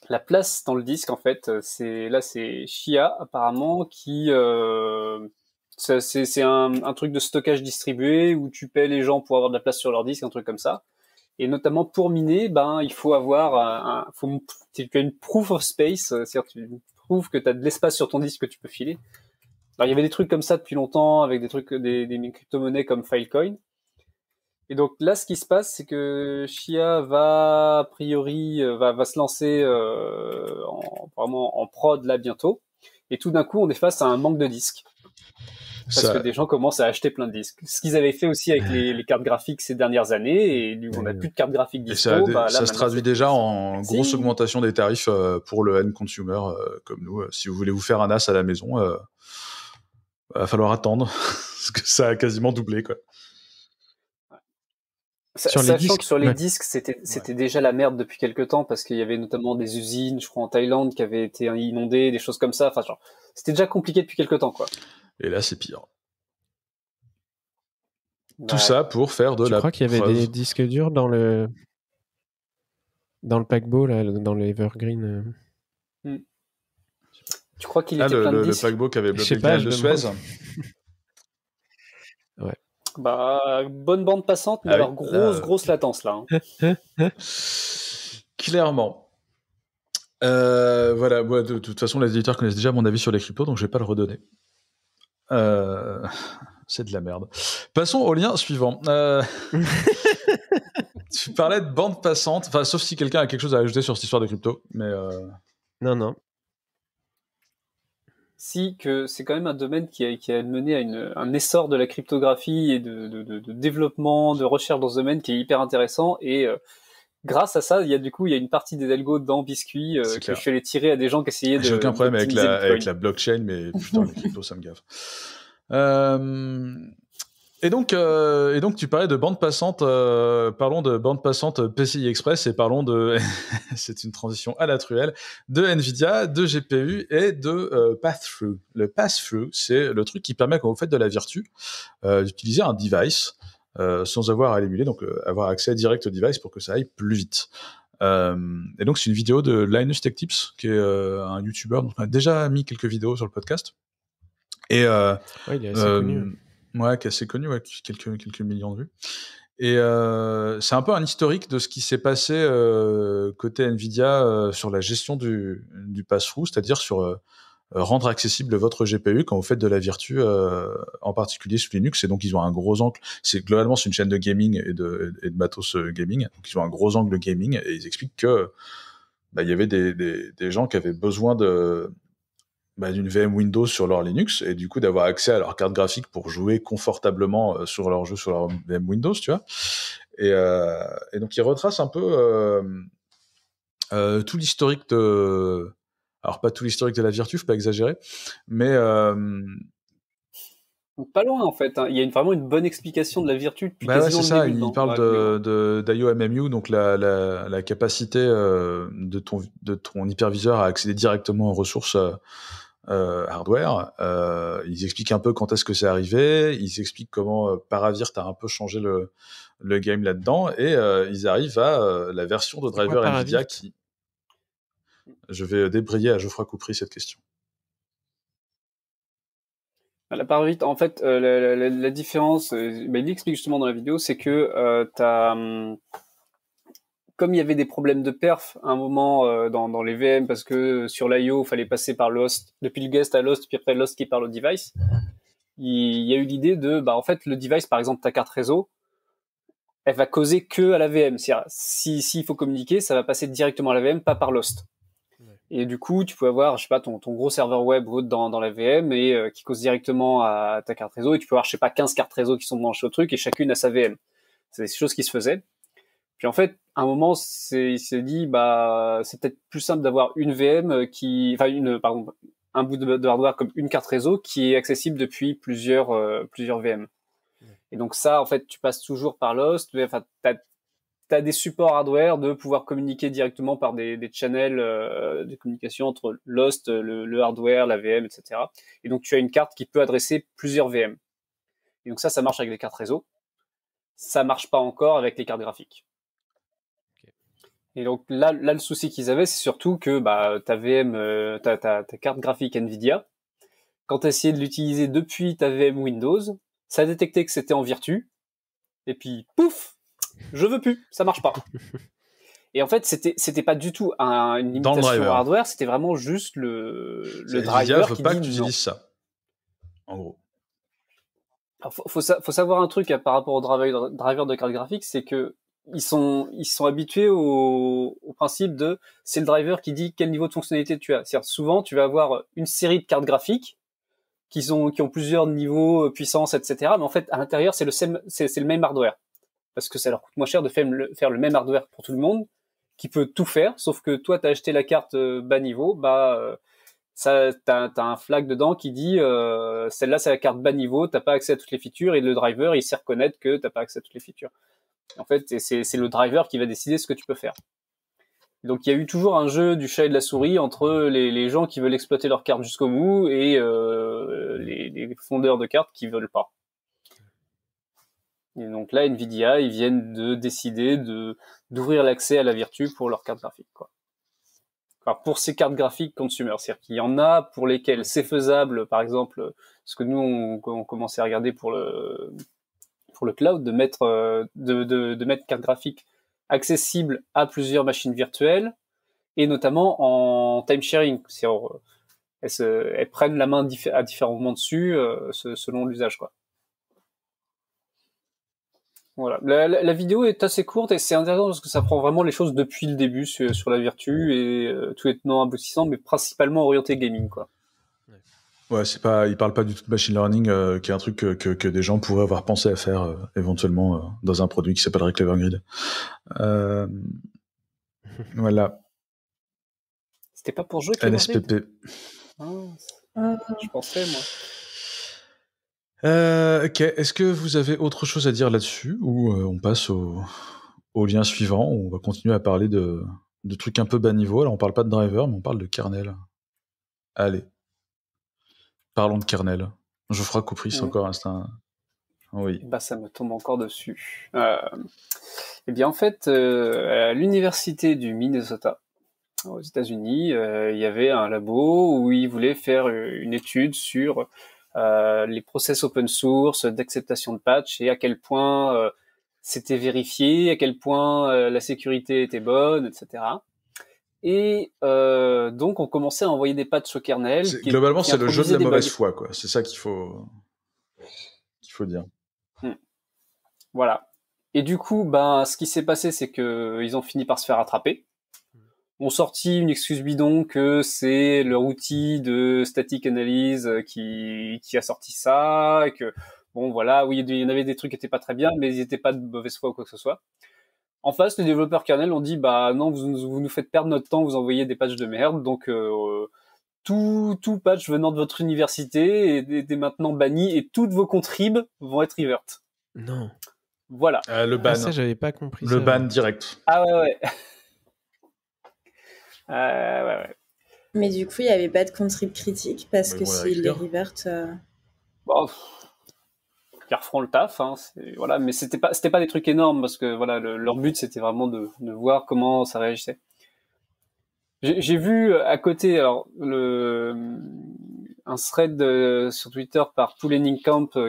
Speaker 3: la place dans le disque, en fait. C'est, là, c'est Chia, apparemment, qui. c'est un, un, truc de stockage distribué où tu paies les gens pour avoir de la place sur leur disque, un truc comme ça. Et notamment pour miner, ben il faut avoir euh, une proof of space, euh, c'est-à-dire tu prouves que tu as de l'espace sur ton disque que tu peux filer. Alors il y avait des trucs comme ça depuis longtemps avec des trucs des, crypto-monnaies comme Filecoin. Et donc là, ce qui se passe, c'est que Chia va a priori euh, va, se lancer vraiment en prod là bientôt. Et tout d'un coup, on est face à un manque de disques. Parce que des gens commencent à acheter plein de disques. Ce qu'ils avaient fait aussi avec les, cartes graphiques ces dernières années, et on n'a plus de cartes graphiques disponibles. Bah, ça, se traduit
Speaker 1: déjà en grosse augmentation des tarifs euh, pour le end consumer euh, comme nous. Euh, si vous voulez vous faire un as à la maison, il bah, va falloir attendre, parce que ça a quasiment doublé. Quoi.
Speaker 3: sur sachant les disques, que sur les disques, c'était déjà la merde depuis quelques temps parce qu'il y avait notamment des usines, je crois en Thaïlande, qui avaient été inondées, des choses comme ça. Enfin, c'était déjà compliqué depuis quelques temps, quoi. Et là, c'est pire.
Speaker 1: Tout ça pour faire de la. Je crois qu'il y avait des
Speaker 2: disques durs dans le dans le paquebot dans l'Evergreen.
Speaker 3: Euh hmm. Tu crois qu'il ah, était le, plein de le, disques le paquebot qui avait bloqué le de Suez. ouais. Bah, bonne bande passante, mais ah alors grosse, euh. grosse latence là.
Speaker 1: Hein. Clairement. Euh, voilà, de, toute façon, les éditeurs connaissent déjà mon avis sur les cryptos, donc je ne vais pas le redonner. Euh, c'est de la merde. Passons au lien suivant. Euh, tu parlais de bande passante, enfin, sauf si quelqu'un a quelque chose à ajouter sur cette histoire de crypto, mais... Euh, non, non.
Speaker 3: Si, que c'est quand même un domaine qui a, mené à un essor de la cryptographie et de, développement, de recherche dans ce domaine qui est hyper intéressant et grâce à ça, il y a du coup, il y a une partie des algos dans Biscuit euh, que je fais les tirer à des gens qui essayaient de. J'ai aucun problème avec la,
Speaker 1: blockchain, mais putain, les cryptos, ça me gave. Euh, et donc, euh, et donc, tu parlais de bande passante. parlons de bande passante PCI Express et parlons de. c'est une transition à la truelle de Nvidia, de GPU et de euh, through Le pass-through, c'est le truc qui permet quand vous faites de la virtu d'utiliser un device euh, sans avoir à l'émuler, donc euh, avoir accès direct au device pour que ça aille plus vite. Euh, et donc c'est une vidéo de Linus Tech Tips, qui est un YouTuber dont on a déjà mis quelques vidéos sur le podcast. Et ouais, il est assez connu. Ouais, qui est assez connu, ouais, quelques, quelques millions de vues. Et euh, c'est un peu un historique de ce qui s'est passé euh, côté Nvidia sur la gestion du, du pass-through, c'est-à-dire sur euh, rendre accessible votre GPU quand vous faites de la virtu, euh, en particulier sous Linux. Et donc, ils ont un gros angle. C'est globalement c'est une chaîne de gaming et de, et de matos euh, gaming. Donc, ils ont un gros angle gaming et ils expliquent que bah, il y avait des, des, des, gens qui avaient besoin de bah, d'une VM Windows sur leur Linux et du coup d'avoir accès à leur carte graphique pour jouer confortablement sur leur jeu sur leur VM Windows, tu vois. Et, euh, et, donc ils retracent un peu euh, tout l'historique de alors, pas tout l'historique de la Virtu, pas exagérer, mais.
Speaker 3: pas loin en fait, hein. il y a vraiment une bonne explication de la Virtu depuis bah ouais, c'est ça, début, il parle
Speaker 1: de, MMU, donc la, capacité de, ton, de ton hyperviseur à accéder directement aux ressources. Euh, hardware. Euh, ils expliquent un peu quand est-ce que c'est arrivé. Ils expliquent comment Paravirt a un peu changé le, le game là-dedans. Et ils arrivent à la version de driver Nvidia qui. Je vais euh, débrayer à Geoffroy Coupry cette question.
Speaker 3: La part vite, en fait, euh, la, différence, euh, bah, il l'explique justement dans la vidéo, c'est que as, hum, comme il y avait des problèmes de perf à un moment dans, les VM, parce que sur l'IO, il fallait passer par le depuis le guest à l'host, puis après l'host qui parle au device, il, y a eu l'idée de, bah, en fait, le device, par exemple, ta carte réseau, elle va causer que à la VM. Si s'il faut communiquer, ça va passer directement à la VM, pas par l'host. Et du coup, tu peux avoir, je sais pas, ton, gros serveur web dans, dans la VM et euh, qui cause directement à ta carte réseau. Et tu peux avoir, je sais pas, 15 cartes réseau qui sont branchées au truc et chacune a sa VM. C'est des choses qui se faisaient. Puis en fait, à un moment, il s'est dit, bah, c'est peut-être plus simple d'avoir une VM euh, qui, enfin une, pardon, un bout de, hardware comme une carte réseau qui est accessible depuis plusieurs, euh, plusieurs VM. Et donc ça, en fait, tu passes toujours par l'host tu as des supports hardware de pouvoir communiquer directement par des, channels euh, de communication entre l'host, le, hardware, la VM, etc. Et donc tu as une carte qui peut adresser plusieurs VM. Et donc ça, ça marche avec les cartes réseau. Ça marche pas encore avec les cartes graphiques. Et donc là, le souci qu'ils avaient, c'est surtout que bah, ta VM, euh, ta, carte graphique NVIDIA, quand tu essayais de l'utiliser depuis ta VM Windows, ça détectait que c'était en virtu. Et puis, pouf, je veux plus, ça marche pas. Et en fait, c'était c'était pas du tout un, une limitation hardware, c'était vraiment juste le le driver je veux pas que tu utilises ça. En gros. faut, savoir un truc hein, par rapport au driver, de carte graphique, c'est que ils sont habitués au, principe de c'est le driver qui dit quel niveau de fonctionnalité tu as. cest souvent tu vas avoir une série de cartes graphiques qui ont plusieurs niveaux, euh, puissance, etc. Mais en fait à l'intérieur c'est le même hardware parce que ça leur coûte moins cher de faire le, même hardware pour tout le monde, qui peut tout faire, sauf que toi, tu as acheté la carte euh, bas niveau, bah, euh, ça, t'as, un flag dedans qui dit euh, celle-là c'est la carte bas niveau, t'as pas accès à toutes les features et le driver il sait reconnaître que t'as pas accès à toutes les features. En fait, c'est, le driver qui va décider ce que tu peux faire. Donc il y a eu toujours un jeu du chat et de la souris entre les, gens qui veulent exploiter leur carte jusqu'au bout et les, les, fondeurs de cartes qui veulent pas. Et donc là, Nvidia, ils viennent de décider de d'ouvrir l'accès à la Virtu pour leurs cartes graphiques. Quoi. pour ces cartes graphiques consumer, c'est-à-dire qu'il y en a pour lesquelles c'est faisable, par exemple, ce que nous on, commençait à regarder pour le pour le cloud, de mettre euh, de, de, mettre cartes graphiques accessibles à plusieurs machines virtuelles et notamment en time sharing, c'est euh, elles, elles, prennent la main à différents moments dessus euh, selon l'usage quoi. Voilà. La, vidéo est assez courte et c'est intéressant parce que ça prend vraiment les choses depuis le début sur, la vertu et euh, tout est non aboutissant, mais principalement orienté gaming, quoi.
Speaker 1: Ouais, c'est pas, il parle pas du tout de machine learning, euh, qui est un truc que, que, des gens pourraient avoir pensé à faire euh, éventuellement dans un produit qui s'appellerait Clever Grid. voilà.
Speaker 3: C'était pas pour jouer. NSPP. Ah, je pensais moi.
Speaker 1: Euh, ok, est-ce que vous avez autre chose à dire là-dessus ou euh, on passe au, lien suivant On va continuer à parler de, trucs un peu bas niveau. Alors, on parle pas de driver, mais on parle de kernel. Allez, parlons de kernel. Je Coupris, oui. encore, c'est un, oui.
Speaker 3: Bah, ça me tombe encore dessus. Euh, eh bien, en fait, à l'université du Minnesota, aux États-Unis, il y avait un labo où ils voulaient faire une étude sur euh, les process open source d'acceptation de patch et à quel point euh, c'était vérifié, à quel point euh, la sécurité était bonne, etc. Et donc on commençait à envoyer des patchs au kernel. globalement, c'est le jeu de la mauvaise
Speaker 1: foi, quoi. C'est ça qu'il faut qu'il faut dire.
Speaker 3: Hmm. Voilà. Et du coup, ben, ce qui s'est passé, c'est que ils ont fini par se faire attraper ont sorti une excuse bidon que c'est leur outil de static analyse euh, qui, qui a sorti ça, et que bon voilà, oui, il y en avait des trucs qui étaient pas très bien, mais ils n'étaient pas de mauvaise foi ou quoi que ce soit. En face, les développeurs kernel ont dit bah non, vous, vous nous faites perdre notre temps, vous envoyez des patchs de merde, donc euh, tout, tout patch venant de votre université est, maintenant banni et toutes vos contribs vont être revert. Non. Voilà. Euh, le ban. Ah, ça, j'avais pas
Speaker 1: compris. Le ban direct.
Speaker 4: Ah ouais, ouais. Euh, ouais, Mais du coup, il n'y avait pas de contrib critique parce que s'ils les revertent, euh,
Speaker 3: ils referont le taf. Hein, voilà, mais c'était pas pas des trucs énormes parce que voilà leur but c'était vraiment de, voir comment ça réagissait. J'ai vu euh, à côté alors le un thread sur Twitter par tous les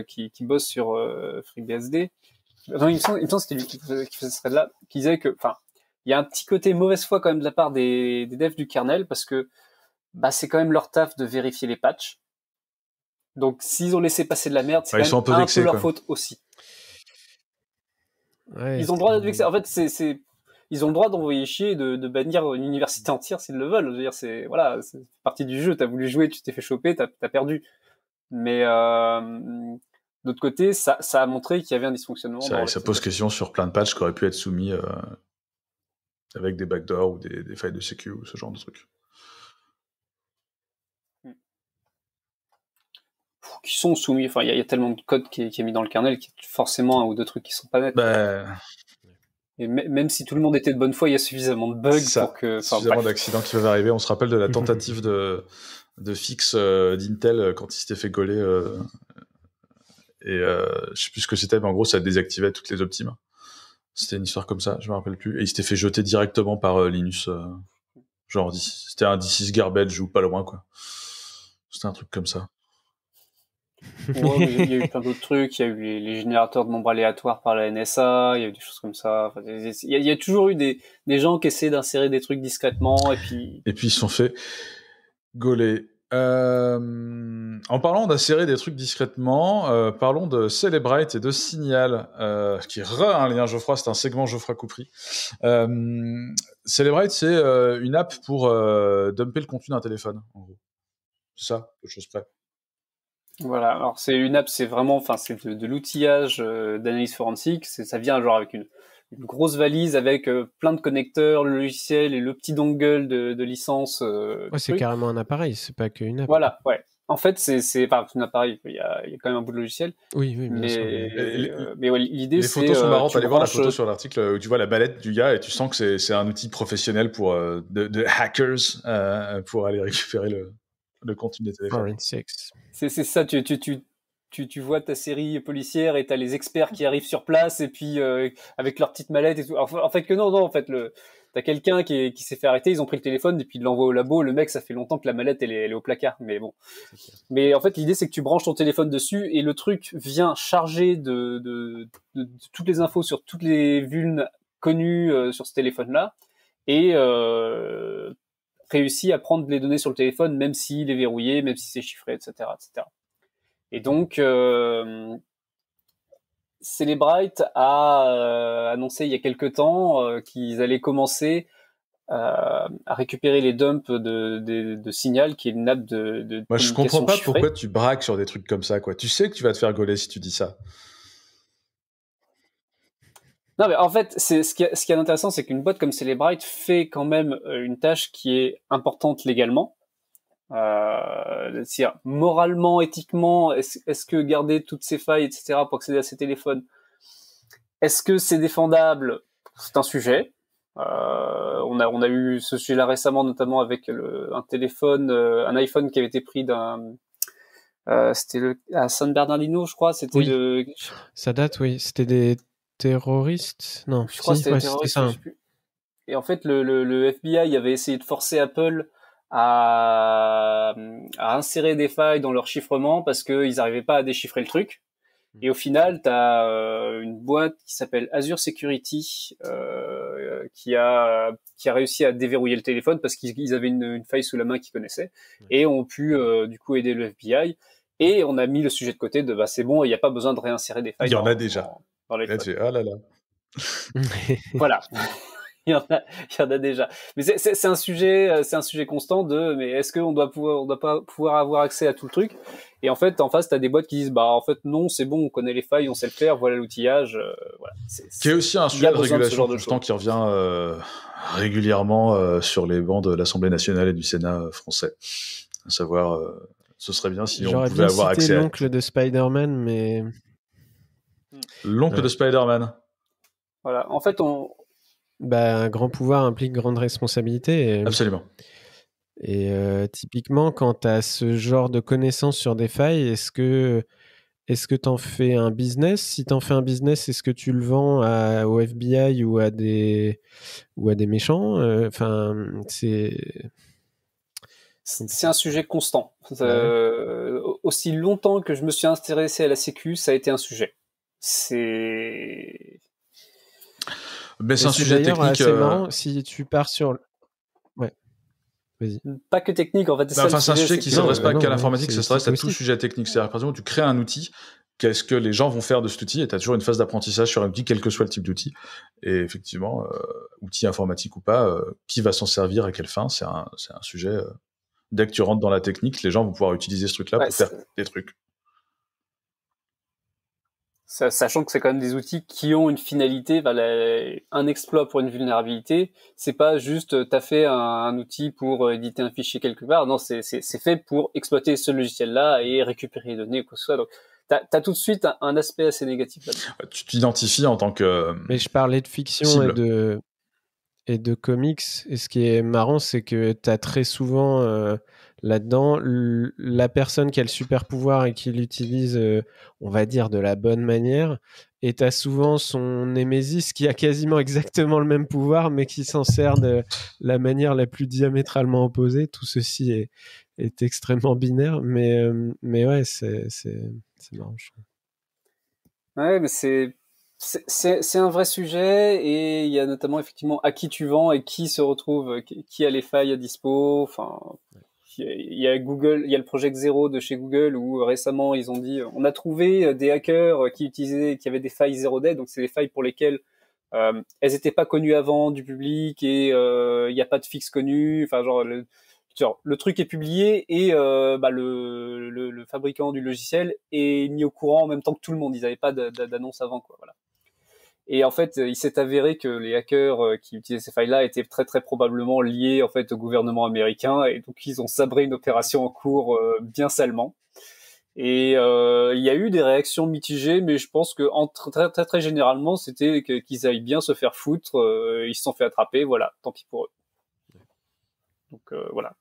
Speaker 3: qui, bosse sur FreeBSD. il me semble, que c'était lui faisait, ce thread-là, qui disait que, enfin, il y a un petit côté mauvaise foi quand même de la part des, devs du kernel parce que bah, c'est quand même leur taf de vérifier les patchs. Donc s'ils ont laissé passer de la merde, c'est un peu, leur faute aussi. ils ont le droit En fait, c'est, ils ont le droit d'envoyer chier et de, bannir une université entière s'ils le veulent. dire, c'est voilà, partie du jeu. T'as voulu jouer, tu t'es fait choper, t'as as perdu. Mais euh, d'autre côté, ça, ça, a montré qu'il y avait un dysfonctionnement. Ça,
Speaker 1: pose question sur plein de patchs qui auraient pu être soumis euh, avec des backdoors ou des, failles de sécu ou ce genre de
Speaker 3: trucs. Mm. qui sont soumis. Enfin, il y, a tellement de code qui est, mis dans le kernel qu'il y a forcément un ou deux trucs qui sont pas nets. Bah, et même si tout le monde était de bonne foi, il y a suffisamment de bugs pour que. suffisamment
Speaker 1: d'accidents qui peuvent arriver. On se rappelle de la mm-hmm. tentative de, de fixe euh, d'Intel euh, quand il s'était fait coller. Euh, et euh, je sais plus ce que c'était, mais en gros, ça désactivait toutes les optimes. C'était une histoire comme ça, je me rappelle plus. Et il s'était fait jeter directement par euh, Linus. Euh, genre, c'était un D6 garbage ou pas loin, quoi. C'était un truc comme ça.
Speaker 3: il y a eu plein d'autres trucs. Il y a eu les, générateurs de nombres aléatoires par la NSA. Il y a eu des choses comme ça. il, y a, toujours eu des, des gens qui essaient d'insérer des trucs discrètement. Et puis...
Speaker 1: et puis ils sont fait gauler euh, en parlant d'insérer des trucs discrètement, euh, parlons de Celebrite et de Signal, euh, qui est re un hein, lien Geoffroy, c'est un segment Geoffroy Coupry. Celebrite, c'est une app pour dumper le contenu d'un téléphone, en gros. Ça, quelque chose près.
Speaker 3: Voilà, alors c'est une app, c'est vraiment, enfin, c'est de, l'outillage d'analyse forensique, ça vient genre avec une, une grosse valise avec euh, plein de connecteurs, le logiciel et le petit dongle de, licence. Euh, ouais, c'est carrément
Speaker 2: un appareil, c'est pas qu'une app.
Speaker 3: Voilà, ouais. En fait, c'est pas un appareil, il y, a, quand même un bout de logiciel. Oui, oui, bien mais, sûr. Euh, mais l'idée, c'est. Les photos sont marrantes, allez voir la photo sur
Speaker 1: l'article où tu vois la balette du gars et tu sens que c'est un outil professionnel pour, de, hackers pour aller récupérer le, contenu des téléphones.
Speaker 3: C'est ça, tu, tu, tu tu, vois ta série policière et t'as les experts qui arrivent sur place et puis euh, avec leur petite mallette et tout. en fait que non, non, en fait le t'as quelqu'un qui, s'est fait arrêter, ils ont pris le téléphone et puis ils l'envoient au labo. Le mec, ça fait longtemps que la mallette elle est, elle est au placard, mais bon. Mais en fait, l'idée c'est que tu branches ton téléphone dessus et le truc vient charger de, toutes les infos sur toutes les vulnes connues euh, sur ce téléphone-là et euh, réussit à prendre les données sur le téléphone, même s'il est verrouillé, même si c'est chiffré, etc., etc. Et donc, euh, Celebrite a euh, annoncé il y a quelques temps euh, qu'ils allaient commencer euh, à récupérer les dumps de, Signal, qui est une nappe de, Moi, je comprends pas pourquoi
Speaker 1: tu braques sur des trucs comme ça. Quoi. Tu sais que tu vas te faire gauler si tu dis ça.
Speaker 3: Non, mais en fait, c'est ce qui, ce qui est intéressant, c'est qu'une boîte comme Celebrite fait quand même une tâche qui est importante légalement. Euh, moralement, éthiquement, est-ce, que garder toutes ces failles, etc., pour accéder à ces téléphones, est-ce que c'est défendable C'est un sujet. Euh, on, a, on a eu ce sujet-là récemment, notamment avec un téléphone, euh, un iPhone qui avait été pris d'un. c'était le, à San Bernardino, je crois. C'était
Speaker 2: Ça date, oui. C'était des terroristes. Non, je crois que c'était ça.
Speaker 3: Et en fait, le, le FBI avait essayé de forcer Apple à, insérer des failles dans leur chiffrement parce qu'ils n'arrivaient pas à déchiffrer le truc. Et au final, tu as euh, une boîte qui s'appelle Azure Security euh, qui, a, qui a réussi à déverrouiller le téléphone parce qu'ils avaient une, faille sous la main qu'ils connaissaient et ont pu euh, du coup aider le FBI. Et on a mis le sujet de côté de bah, c'est bon, il n'y a pas besoin de réinsérer des failles. Il y en a déjà. Oh voilà. il y en a, déjà. Mais c'est un sujet, euh, c'est un sujet constant de, mais est-ce qu'on doit pouvoir, on doit pas pouvoir avoir accès à tout le truc Et en fait, en face, t'as des boîtes qui disent, bah en fait non, c'est bon, on connaît les failles, on sait le faire, voilà l'outillage. Euh, c'est Qui est aussi un sujet de régulation de
Speaker 1: qui revient euh, régulièrement sur les bancs de l'Assemblée nationale et du Sénat français, à savoir. ce serait bien si on pouvait avoir accès. l'oncle
Speaker 2: de Spider-Man, mais.
Speaker 1: L'oncle de Spider-Man. Voilà. En fait, on,
Speaker 2: bah, un grand pouvoir implique grande responsabilité. Absolument. Et euh, typiquement, quand tu as ce genre de connaissances sur des failles, est-ce que est-ce que tu en fais un business Si tu en fais un business, est-ce que tu le vends au FBI ou à des, ou à des méchants euh, Enfin, c'est.
Speaker 3: C'est un sujet constant. Euh, aussi longtemps que je me suis intéressé à la Sécu, ça a été un sujet. C'est
Speaker 1: mais c'est un sujet technique. Euh... Marrant, si tu
Speaker 2: pars sur. Ouais.
Speaker 1: Vas-y.
Speaker 3: Pas que technique, en fait. C'est bah, un sujet qui ne s'adresse pas qu'à
Speaker 1: l'informatique, ça s'adresse à tout sujet technique. C'est-à-dire, par exemple, tu crées un outil, qu'est-ce que les gens vont faire de cet outil Et tu as toujours une phase d'apprentissage sur un outil, quel que soit le type d'outil. Et effectivement, euh, outil informatique ou pas, euh, qui va s'en servir à quelle fin C'est un, un, sujet. Euh, dès que tu rentres dans la technique, les gens vont pouvoir utiliser ce truc-là pour faire
Speaker 3: des trucs sachant que c'est quand même des outils qui ont une finalité, un exploit pour une vulnérabilité, c'est pas juste euh, t'as fait un, outil pour euh, éditer un fichier quelque part, non, c'est fait pour exploiter ce logiciel-là et récupérer les données ou quoi que ce soit. Donc, T'as tout de suite un, aspect assez négatif. tu
Speaker 2: t'identifies en tant que. Mais je parlais de fiction et de, et de comics. Et ce qui est marrant, c'est que t'as très souvent euh, là-dedans. La personne qui a le super pouvoir et qui l'utilise, euh, on va dire, de la bonne manière, est à souvent son Némésis qui a quasiment exactement le même pouvoir, mais qui s'en sert de la manière la plus diamétralement opposée. Tout ceci est, extrêmement binaire, mais, euh, mais ouais, c'est marrant.
Speaker 3: ouais, mais c'est c'est un vrai sujet et il y a notamment effectivement à qui tu vends et qui se retrouve, qui a les failles à dispo. Enfin, il y a Google, il y a le projet Zero de chez Google où euh, récemment ils ont dit on a trouvé euh, des hackers euh, qui utilisaient, qui avaient des failles zero day, donc c'est des failles pour lesquelles elles n'étaient pas connues avant du public et il n'y a pas de fixe connu. Enfin genre le, truc est publié et bah, le, fabricant du logiciel est mis au courant en même temps que tout le monde. Ils n'avaient pas d'annonce avant quoi. Voilà. Et en fait, euh, il s'est avéré que les hackers euh, qui utilisaient ces failles-là étaient très très probablement liés en fait au gouvernement américain, et donc ils ont sabré une opération en cours euh, bien salement. Et il y a eu des réactions mitigées, mais je pense que très, très très généralement, c'était qu'ils aillent bien se faire foutre, ils se sont fait attraper, voilà, tant pis pour eux. Donc voilà.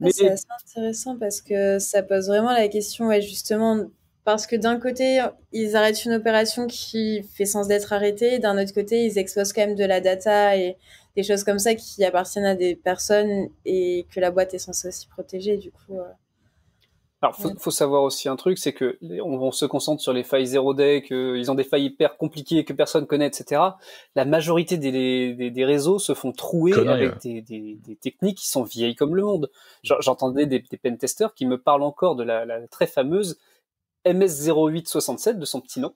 Speaker 3: Bah, c'est assez
Speaker 4: intéressant parce que ça pose vraiment la question, justement, parce que d'un côté, ils arrêtent une opération qui fait sens d'être arrêtée, d'un autre côté, ils exposent quand même de la data et des choses comme ça qui appartiennent à des personnes et que la boîte est censée aussi protéger, du coup. Euh.
Speaker 3: Alors, faut, faut savoir aussi un truc, c'est que on, se concentre sur les failles zéro day, qu'ils ont des failles hyper compliquées que personne connaît, etc. La majorité des, des, des réseaux se font trouer avec des, des, techniques qui sont vieilles comme le monde. J'entendais des, des pentesters qui me parlent encore de la, la très fameuse MS0867 de son petit nom,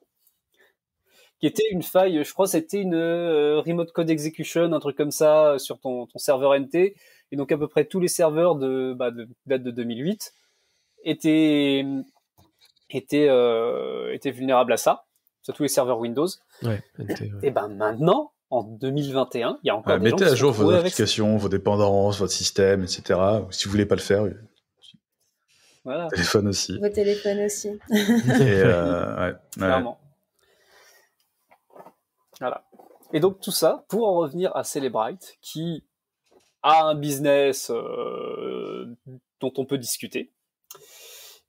Speaker 3: qui était une faille, je crois c'était une euh, remote code execution, un truc comme ça euh, sur ton, serveur NT, et donc à peu près tous les serveurs de, bah, de date de 2008 étaient, étaient, euh, étaient vulnérables à ça, sur tous les serveurs Windows. Et ben maintenant, en 2021, il y a encore des
Speaker 1: mettez à jour vos applications, vos dépendances, votre système, etc. Si vous voulez pas le faire, voilà. Téléphone aussi.
Speaker 4: Vos téléphones aussi. Et
Speaker 1: euh, Clairement.
Speaker 3: Voilà. Et donc tout ça pour en revenir à Celebrite, qui a un business euh, dont on peut discuter.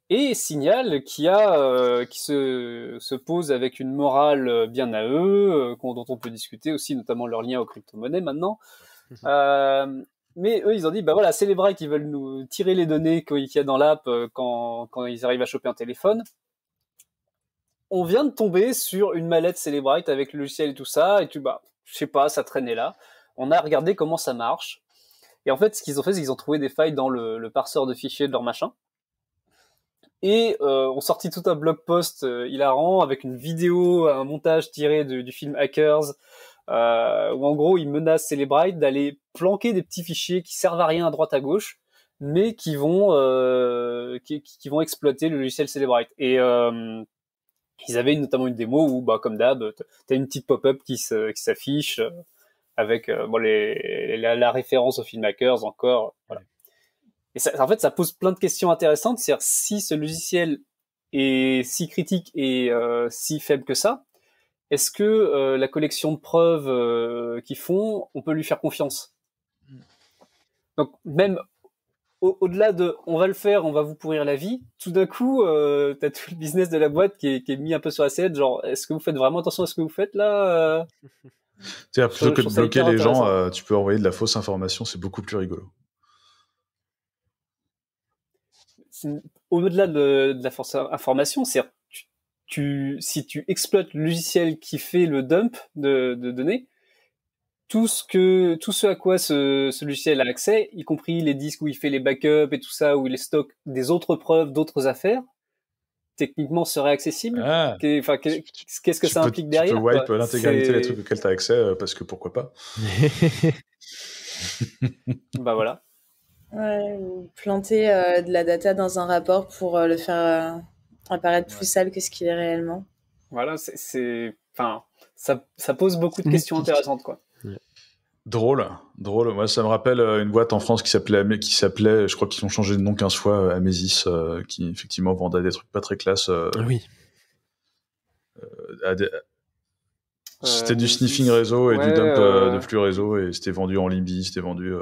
Speaker 3: Et Signal qui, a, euh, qui se, se, pose avec une morale bien à eux, dont on peut discuter aussi, notamment leur lien aux crypto-monnaies maintenant. Mhm. Mais eux, ils ont dit, bah voilà, c'est les qui veulent nous tirer les données qu'il y a dans l'app euh, quand, quand ils arrivent à choper un téléphone. On vient de tomber sur une mallette Celebrite avec le logiciel et tout ça, et tu, bah, je sais pas, ça traînait là. On a regardé comment ça marche. Et en fait, ce qu'ils ont fait, c'est qu'ils ont trouvé des failles dans le, le, parseur de fichiers de leur machin. Et euh, on sortit tout un blog post euh, hilarant avec une vidéo, un montage tiré du film Hackers, euh, où en gros ils menacent Celebrite d'aller planquer des petits fichiers qui servent à rien à droite à gauche, mais qui vont euh, qui, vont exploiter le logiciel Celebrite. Et euh, ils avaient notamment une démo où, bah, comme d'hab, t'as une petite pop-up qui s'affiche euh, avec bon, la, référence aux filmmakers encore. Et ça, en fait, ça pose plein de questions intéressantes. C'est-à-dire si ce logiciel est si critique et si faible que ça, est-ce que euh, la collection de preuves euh, qu'ils font, on peut lui faire confiance mm. Donc même au-delà de on va le faire, on va vous pourrir la vie, tout d'un coup, euh, tu as tout le business de la boîte qui est, mis un peu sur la sellette, genre est-ce que vous faites vraiment attention à ce que vous faites là
Speaker 1: Tu plutôt que de bloquer les gens, tu peux envoyer de la fausse information, c'est beaucoup plus rigolo.
Speaker 3: Au-delà de, de, la fausse information, c'est tu, si tu exploites le logiciel qui fait le dump de, données, tout ce que, tout ce à quoi ce, logiciel a accès, y compris les disques où il fait les backups et tout ça, où il stocke des autres preuves, d'autres affaires, techniquement serait accessible. Ah. Qu'est-ce que ça implique derrière Tu peux wipe l'intégralité des trucs
Speaker 1: auxquels tu as accès euh, parce que pourquoi pas
Speaker 3: Bah voilà.
Speaker 4: Ou planter euh, de la data dans un rapport pour euh, le faire à paraître plus sale que ce qu'il est réellement. Voilà,
Speaker 3: c'est. Enfin, ça, ça, pose beaucoup de questions intéressantes, quoi.
Speaker 1: Drôle, drôle. Moi, ça me rappelle euh, une boîte en France qui s'appelait, qui s'appelait, je crois qu'ils ont changé de nom 15 fois, euh, Amesis, euh, qui effectivement vendait des trucs pas très classe. Ah oui. c'était du sniffing réseau et du dump de flux réseau et c'était vendu en Libye, c'était vendu.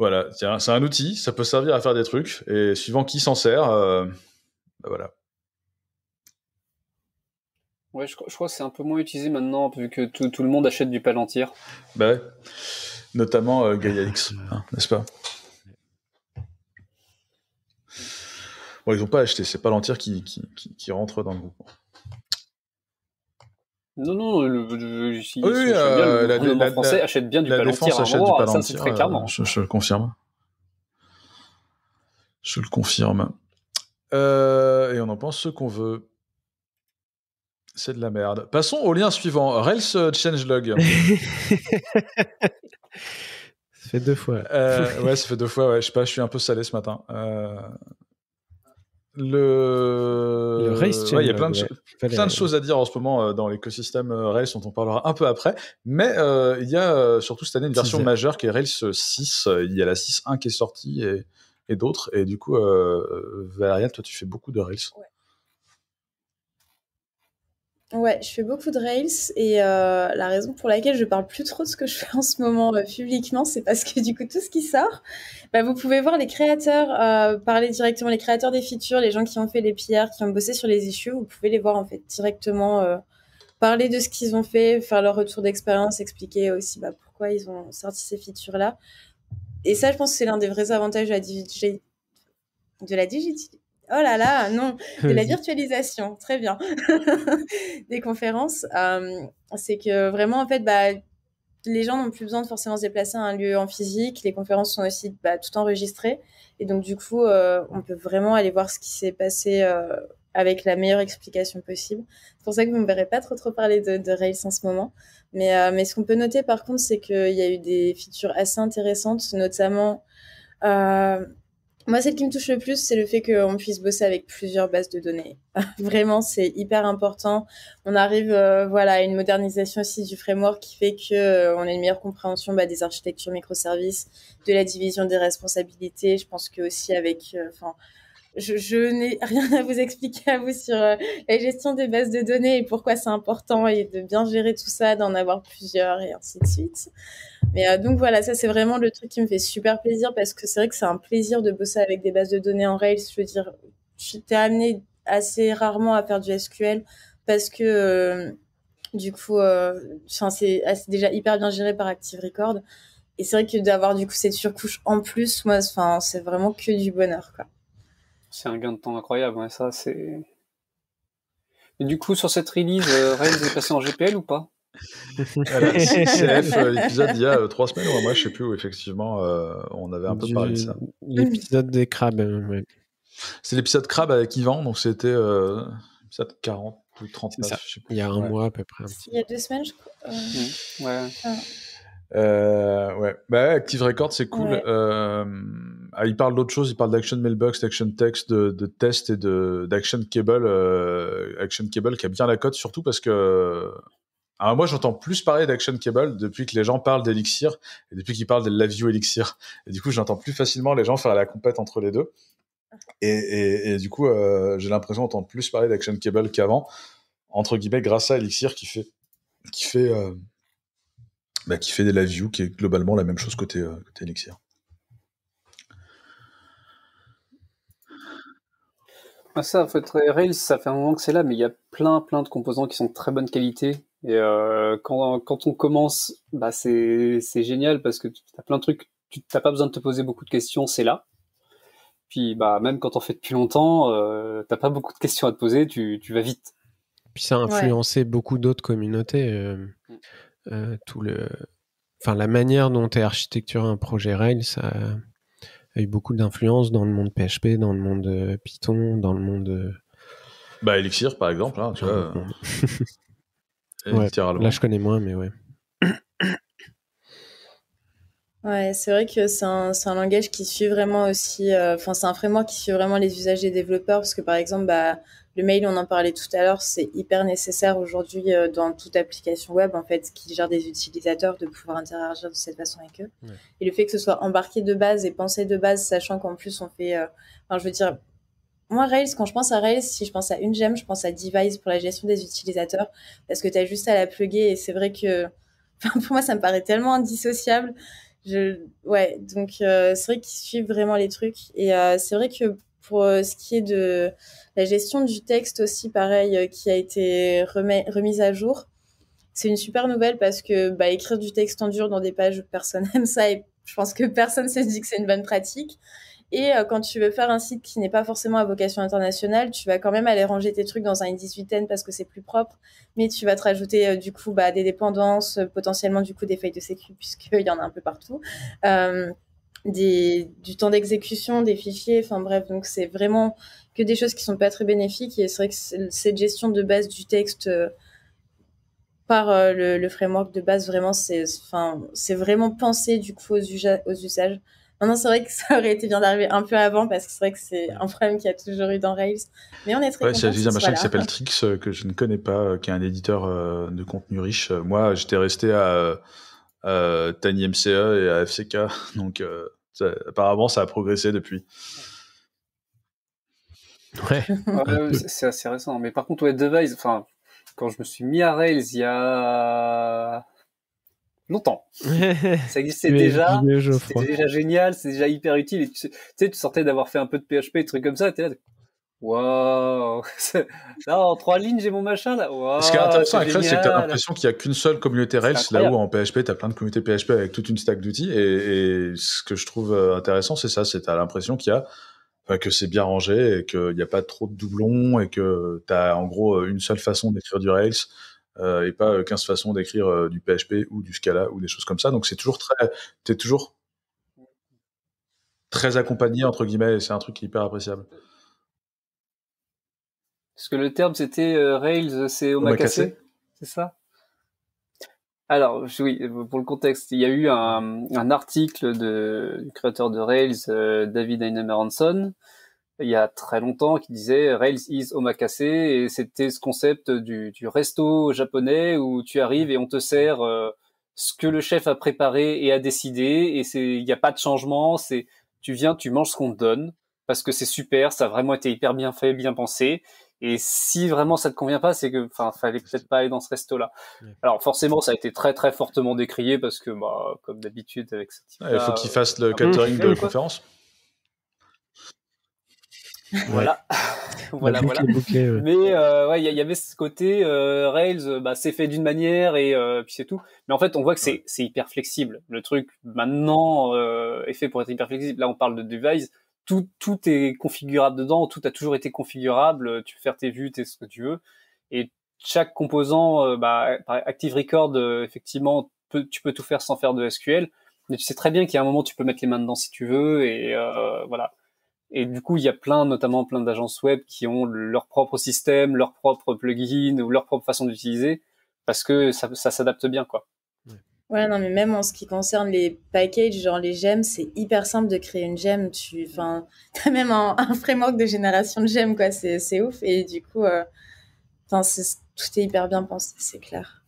Speaker 1: Voilà, c'est un outil, ça peut servir à faire des trucs, et suivant qui s'en sert, euh, bah voilà.
Speaker 3: Ouais, je, crois que c'est un peu moins utilisé maintenant, vu que tout, le monde achète du Palantir.
Speaker 1: Bah ouais, notamment euh, X, hein, n'est-ce pas Bon, ils n'ont pas acheté, c'est Palantir qui rentre dans le groupe.
Speaker 3: Non, non, le, le, le oui, bien, le euh, la, français achète bien du la défense achète du palantir, ah,
Speaker 1: ça euh, Je, le confirme. Je le confirme. Euh, et on en pense ce qu'on veut. C'est de la merde. Passons au lien suivant. Rails Changelog. Euh, ça fait deux fois. Euh, ouais, ça fait deux fois. Ouais. Je sais pas, je suis un peu salé ce matin. Le, le Il y a plein de, choses à dire en ce moment euh, dans l'écosystème euh, Rails dont on parlera un peu après. Mais euh, il y a surtout cette année une version majeure qui est Rails 6. Il y a la 6.1 qui est sortie et, et d'autres. Et du coup, euh, toi, tu fais beaucoup de Rails.
Speaker 4: Ouais, je fais beaucoup de Rails et euh, la raison pour laquelle je parle plus trop de ce que je fais en ce moment euh, publiquement, c'est parce que du coup tout ce qui sort, bah, vous pouvez voir les créateurs euh, parler directement, les créateurs des features, les gens qui ont fait les pierres, qui ont bossé sur les issues, vous pouvez les voir en fait directement euh, parler de ce qu'ils ont fait, faire leur retour d'expérience, expliquer aussi bah, pourquoi ils ont sorti ces features là. Et ça, je pense que c'est l'un des vrais avantages de la, digitalisation. Oh là là, non, de la virtualisation, très bien. des conférences, euh, c'est que vraiment, en fait, bah, les gens n'ont plus besoin de forcément se déplacer à un lieu en physique. Les conférences sont aussi bah, tout enregistrées. Et donc, du coup, euh, on peut vraiment aller voir ce qui s'est passé euh, avec la meilleure explication possible. C'est pour ça que vous ne me verrez pas trop, trop parler de, Rails en ce moment. Mais, mais ce qu'on peut noter, par contre, c'est qu'il y a eu des features assez intéressantes, notamment... Moi, celle qui me touche le plus, c'est le fait qu'on puisse bosser avec plusieurs bases de données. Vraiment, c'est hyper important. On arrive, euh, voilà, à une modernisation aussi du framework qui fait que euh, on a une meilleure compréhension bah, des architectures microservices, de la division des responsabilités. Je pense que aussi avec, euh, enfin. Je, n'ai rien à vous expliquer à vous sur euh, la gestion des bases de données et pourquoi c'est important et de bien gérer tout ça, d'en avoir plusieurs et ainsi de suite. Mais euh, donc voilà, ça c'est vraiment le truc qui me fait super plaisir parce que c'est vrai que c'est un plaisir de bosser avec des bases de données en Rails. Je veux dire, j'étais amené assez rarement à faire du SQL parce que euh, du coup, ah, c'est déjà hyper bien géré par Active Record. Et c'est vrai que d'avoir du coup cette surcouche en plus, moi, enfin, c'est vraiment que du bonheur, quoi.
Speaker 3: C'est un gain de temps incroyable, ça c'est. Et du coup, sur cette release, euh, est passé en GPL ou pas
Speaker 1: c'est euh, l'épisode il y a euh, trois semaines, moi je sais plus où effectivement euh, on avait un peu parlé de ça. L'épisode des crabes, hein, ouais. C'est l'épisode crabe avec Yvan, donc c'était l'épisode 40 ou 39, je sais pas. Il y a un mois à peu près.
Speaker 4: Il y a deux semaines, je crois. Mmh, ouais.
Speaker 1: Ah. ouais. Bah, Active Record, c'est cool. Ah, il parle d'autre chose, il parle d'Action Mailbox, d'Action Text, de, de Test et d'Action Cable. Euh, action Cable qui a bien la cote, surtout parce que. Ah, moi, j'entends plus parler d'Action Cable depuis que les gens parlent d'Elixir et depuis qu'ils parlent de View Elixir. Et du coup, j'entends plus facilement les gens faire la compète entre les deux. Et, du coup, euh, j'ai l'impression d'entendre plus parler d'Action Cable qu'avant, entre guillemets, grâce à Elixir qui fait, qui fait, euh, bah, qui fait des qui est globalement la même chose côté, côté Elixir.
Speaker 3: Ah, ça, Rails, ça fait un moment que c'est là, mais il y a plein, plein de composants qui sont de très bonne qualité. Et euh, quand, on commence, bah c'est génial parce que tu as plein de trucs, tu n'as pas besoin de te poser beaucoup de questions, c'est là. Puis bah même quand on fait depuis longtemps, euh, n'as pas beaucoup de questions à te poser, tu, vas vite.
Speaker 2: Puis ça a influencé beaucoup d'autres communautés. Euh, mm. euh, tout le, enfin la manière dont tu as architecturé un projet Rails, ça a eu beaucoup d'influence dans le monde PHP, dans le monde euh, Python, dans le monde. Euh,
Speaker 1: bah, Elixir, par exemple, hein, ouais, là, je
Speaker 2: connais moins, mais ouais.
Speaker 4: Ouais, c'est vrai que c'est un, un, langage qui suit vraiment aussi, euh, enfin, c'est un framework qui suit vraiment les usages des développeurs, parce que par exemple, bah, le mail, on en parlait tout à l'heure, c'est hyper nécessaire aujourd'hui euh, dans toute application web en fait qui gère des utilisateurs de pouvoir interagir de cette façon avec eux. Et le fait que ce soit embarqué de base et pensé de base, sachant qu'en plus on fait, euh, enfin je veux dire, moi Rails, quand je pense à Rails, si je pense à une gemme, je pense à Device pour la gestion des utilisateurs parce que tu as juste à la plugger et c'est vrai que, enfin pour moi ça me paraît tellement indissociable. Je... ouais donc euh, c'est vrai qu'ils suivent vraiment les trucs et c'est vrai que pour euh, ce qui est de la gestion du texte aussi, pareil, euh, qui a été remise à jour, c'est une super nouvelle parce que bah, écrire du texte en dur dans des pages, personne n'aime ça et je pense que personne ne se dit que c'est une bonne pratique. Et euh, quand tu veux faire un site qui n'est pas forcément à vocation internationale, tu vas quand même aller ranger tes trucs dans un 18 n parce que c'est plus propre, mais tu vas te rajouter du coup bah, des dépendances, potentiellement du coup des feuilles de sécu puisqu'il y en a un peu partout des, du temps d'exécution des fichiers. Enfin bref, donc c'est vraiment que des choses qui sont pas très bénéfiques. Et c'est vrai que cette gestion de base du texte euh, par euh, le, framework de base, vraiment, c'est enfin, vraiment pensé du coup aux, aux usages. Maintenant, c'est vrai que ça aurait été bien d'arriver un peu avant parce que c'est vrai que c'est un problème qu'il y a toujours eu dans Rails. Mais on est très ouais, content. C'est un machin qui s'appelle Trix
Speaker 1: euh, que je ne connais pas, qui est un éditeur de contenu riche. Moi, j'étais resté à euh, et AFCK. Donc, euh, apparemment, ça a progressé depuis.
Speaker 3: Ouais. c'est assez récent. Mais par contre, Device, enfin, quand je me suis mis à Rails il y a longtemps. ça existait déjà, c'était déjà génial, c'était déjà hyper utile. tu sais, tu sortais d'avoir fait un peu de PHP, des trucs comme ça, t'es là, Wow Là, en trois lignes, j'ai mon machin là. Ce qui est intéressant avec Rails c'est que t'as l'impression
Speaker 1: qu'il n'y a qu'une seule communauté Rails, là où en PHP, tu as plein de communautés PHP avec toute une stack d'outils. Et, ce que je trouve euh, intéressant, c'est ça, c'est tu as l'impression qu'il y a que c'est bien rangé et qu'il n'y a pas trop de doublons et que tu as en gros euh, une seule façon d'écrire du Rails euh, et pas 15 façons d'écrire du PHP ou du Scala ou des choses comme ça. Donc c'est toujours très, t'es toujours très accompagné entre guillemets et c'est un truc hyper appréciable.
Speaker 3: Parce que le terme, c'était euh, Rails, c'est omakase, c'est ça alors, oui, pour le contexte, il y a eu un, article du créateur de Rails, euh, David Einemer Hanson, il y a très longtemps, qui disait Rails is omakase, et c'était ce concept du, resto japonais où tu arrives et on te sert euh, ce que le chef a préparé et a décidé, et c'est, il n'y a pas de changement, c'est, tu viens, tu manges ce qu'on te donne, parce que c'est super, ça a vraiment été hyper bien fait, bien pensé, et si vraiment ça te convient pas, c'est que, enfin, fallait peut-être pas aller dans ce resto-là. Alors forcément, ça a été très très fortement décrié parce que, bah, comme d'habitude avec ce type. il faut qu'il fasse le euh, catering ah de conférence. Voilà, voilà, voilà. Mais euh, ouais, il y, avait ce côté euh, Rails, bah, c'est fait d'une manière et puis c'est tout. Mais en fait, on voit que c'est hyper flexible. Le truc maintenant est fait pour être hyper flexible. Là, on parle de device tout, est configurable dedans, tout a toujours été configurable, euh, tu peux faire tes vues, tes ce que tu veux. Et chaque composant, euh, bah, Active Record, euh, effectivement, tu peux tout faire sans faire de SQL, mais tu sais très bien qu'il y a un moment tu peux mettre les mains dedans si tu veux, et voilà. Et du coup, il y a plein, notamment plein d'agences web qui ont leur propre système, leur propre plugin ou leur propre façon d'utiliser, parce que ça, ça s'adapte bien, quoi.
Speaker 4: Ouais, non, mais même en ce qui concerne les packages, genre les gemmes, c'est hyper simple de créer une gemme. Tu enfin, as même un, framework de génération de gemmes, quoi. C'est ouf. Et du coup, euh, tout est hyper bien pensé, c'est clair.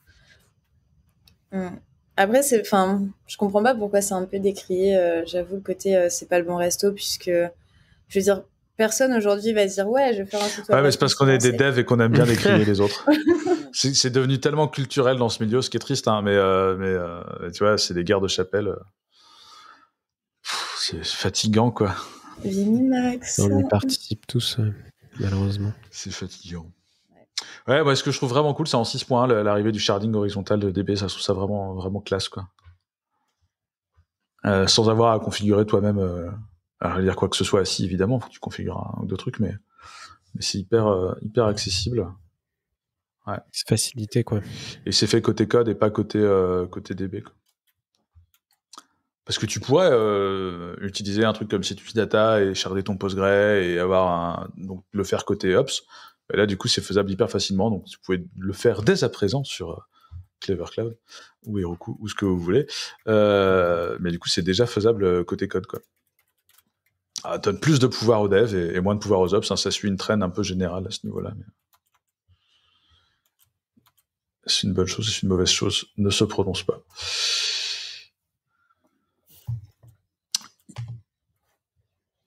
Speaker 4: Hmm. Après, c'est, enfin, je comprends pas pourquoi c'est un peu décrié. Euh, j'avoue, le côté euh, c'est pas le bon resto, puisque je veux dire, personne aujourd'hui va se dire ouais, je vais faire un site web. Ouais, mais c'est parce qu'on est des devs et qu'on
Speaker 1: aime bien décrier les autres. c'est devenu tellement culturel dans ce milieu, ce qui est triste, hein, mais, euh, mais euh, tu vois, c'est des guerres de chapelle. Euh, c'est fatigant, quoi.
Speaker 2: Max... On y participe tous, malheureusement. C'est fatigant.
Speaker 1: Ouais, moi, ce que je trouve vraiment cool, c'est en points l'arrivée du sharding horizontal de DB, ça je trouve ça vraiment, vraiment classe, quoi. sans avoir à configurer toi-même, à dire quoi que ce soit, si évidemment, faut que tu configures un ou deux trucs, mais, mais c'est hyper, hyper accessible. C'est facilité, quoi. Et c'est fait côté code et pas côté, euh, côté DB. Parce que tu pourrais euh, utiliser un truc comme c Data et charger ton PostgreSQL et avoir un, donc le faire côté Ops. Et là, du coup, c'est faisable hyper facilement. Donc, vous pouvez le faire dès à présent sur euh, Clever Cloud ou Heroku ou ce que vous voulez. mais du coup, c'est déjà faisable côté code, quoi. Ah, donne plus de pouvoir aux devs et, moins de pouvoir aux ops. Hein. ça suit une traîne un peu générale à ce niveau-là. Mais c'est une bonne chose, c'est une mauvaise chose, ne se prononce pas.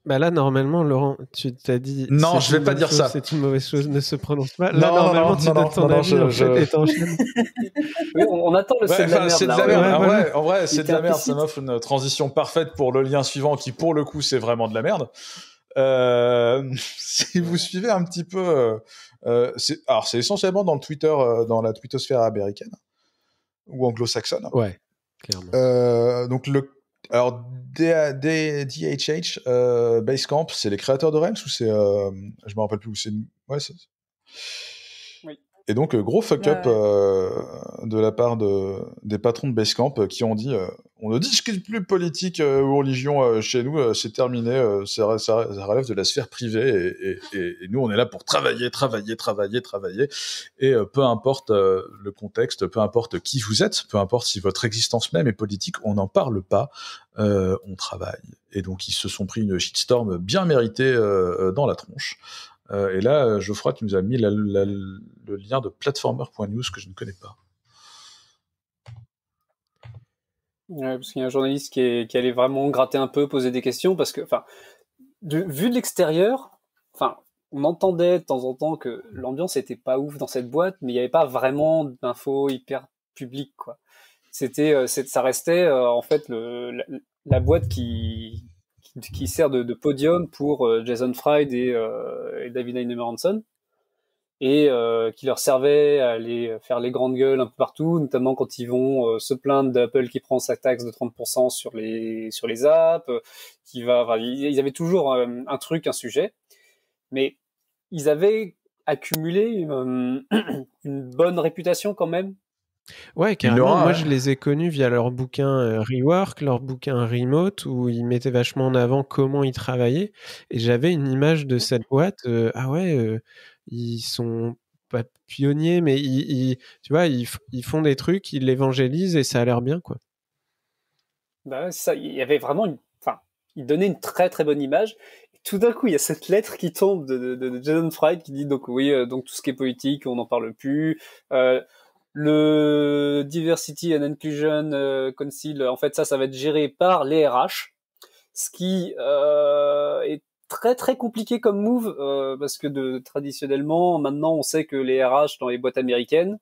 Speaker 2: Bah là, normalement, Laurent, tu t'as dit. Non, je vais pas dire ça. C'est une mauvaise chose, ne se prononce pas. Là, normalement, tu donnes ton en
Speaker 3: on, attend le c'est de la merde. en vrai, c'est de la merde. Ça
Speaker 1: m'offre une transition parfaite pour le lien suivant qui, pour le coup, c'est vraiment de la merde. Euh, si vous suivez un petit peu, euh, euh, alors c'est essentiellement dans le Twitter, dans la twittosphère américaine ou anglo-saxonne. Ouais, clairement. donc le alors, DHH, Basecamp, c'est les créateurs de Rems ou c'est. je me rappelle plus où c'est. Ouais, Et donc, gros fuck-up de la part de, des patrons de Basecamp qui ont dit on ne discute plus politique euh, ou religion euh, chez nous, euh, c'est terminé, ça, relève de la sphère privée et, nous on est là pour travailler, travailler, travailler, travailler et peu importe le contexte, peu importe qui vous êtes, peu importe si votre existence même est politique, on n'en parle pas, on travaille. Et donc ils se sont pris une shitstorm bien méritée dans la tronche. et là, Geoffroy, tu nous as mis le lien de platformer.news que je ne connais pas.
Speaker 3: Ouais, parce qu'il y a un journaliste qui, est, qui, allait vraiment gratter un peu, poser des questions, parce que, enfin, de, vu de l'extérieur, enfin, on entendait de temps en temps que l'ambiance était pas ouf dans cette boîte, mais il n'y avait pas vraiment d'infos hyper publiques, quoi. C'était, euh, ça restait euh, en fait le, la, boîte qui, qui, sert de, de, podium pour euh, Jason Fried et, euh, David Heinemann Hanson et euh, qui leur servait à aller faire les grandes gueules un peu partout, notamment quand ils vont euh, se plaindre d'Apple qui prend sa taxe de 30% sur les sur les apps, euh, qui va ils avaient toujours un truc, un sujet, mais ils avaient accumulé une, bonne réputation quand même.
Speaker 2: Ouais, carrément. Moi, je les ai connus via leur bouquin Rework, leur bouquin Remote, où ils mettaient vachement en avant comment ils travaillaient. Et j'avais une image de cette boîte. ah ouais, ils sont pas pionniers, mais ils, tu vois, ils, ils, font des trucs, ils l'évangélisent et ça a l'air bien, quoi.
Speaker 3: Bah ça, il y avait vraiment une. Enfin, ils donnait une très très bonne image. tout d'un coup, il y a cette lettre qui tombe de, de, Jason Fried qui dit donc, oui, euh, donc tout ce qui est politique, on n'en parle plus. Euh, le Diversity and Inclusion euh, Council, en fait, ça, ça va être géré par les RH, ce qui est très très compliqué comme move euh, parce que traditionnellement maintenant on sait que les RH dans les boîtes américaines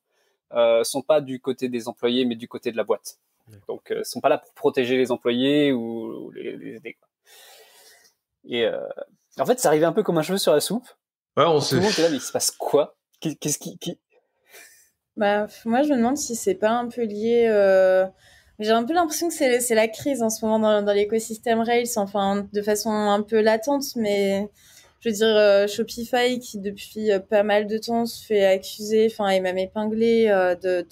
Speaker 3: euh, sont pas du côté des employés mais du côté de la boîte. Donc ne euh, sont pas là pour protéger les employés ou, les, aider. Et euh, en fait, ça arrivait un peu comme un cheveu sur la soupe. Ouais, on sait. mais il se passe quoi Qu'est-ce qui,
Speaker 4: bah, moi, je me demande si c'est pas un peu lié j'ai un peu l'impression que c'est la crise en ce moment dans, l'écosystème Rails, enfin de façon un peu latente, mais je veux dire euh, Shopify qui depuis euh, pas mal de temps se fait accuser, enfin et même épinglé euh, de,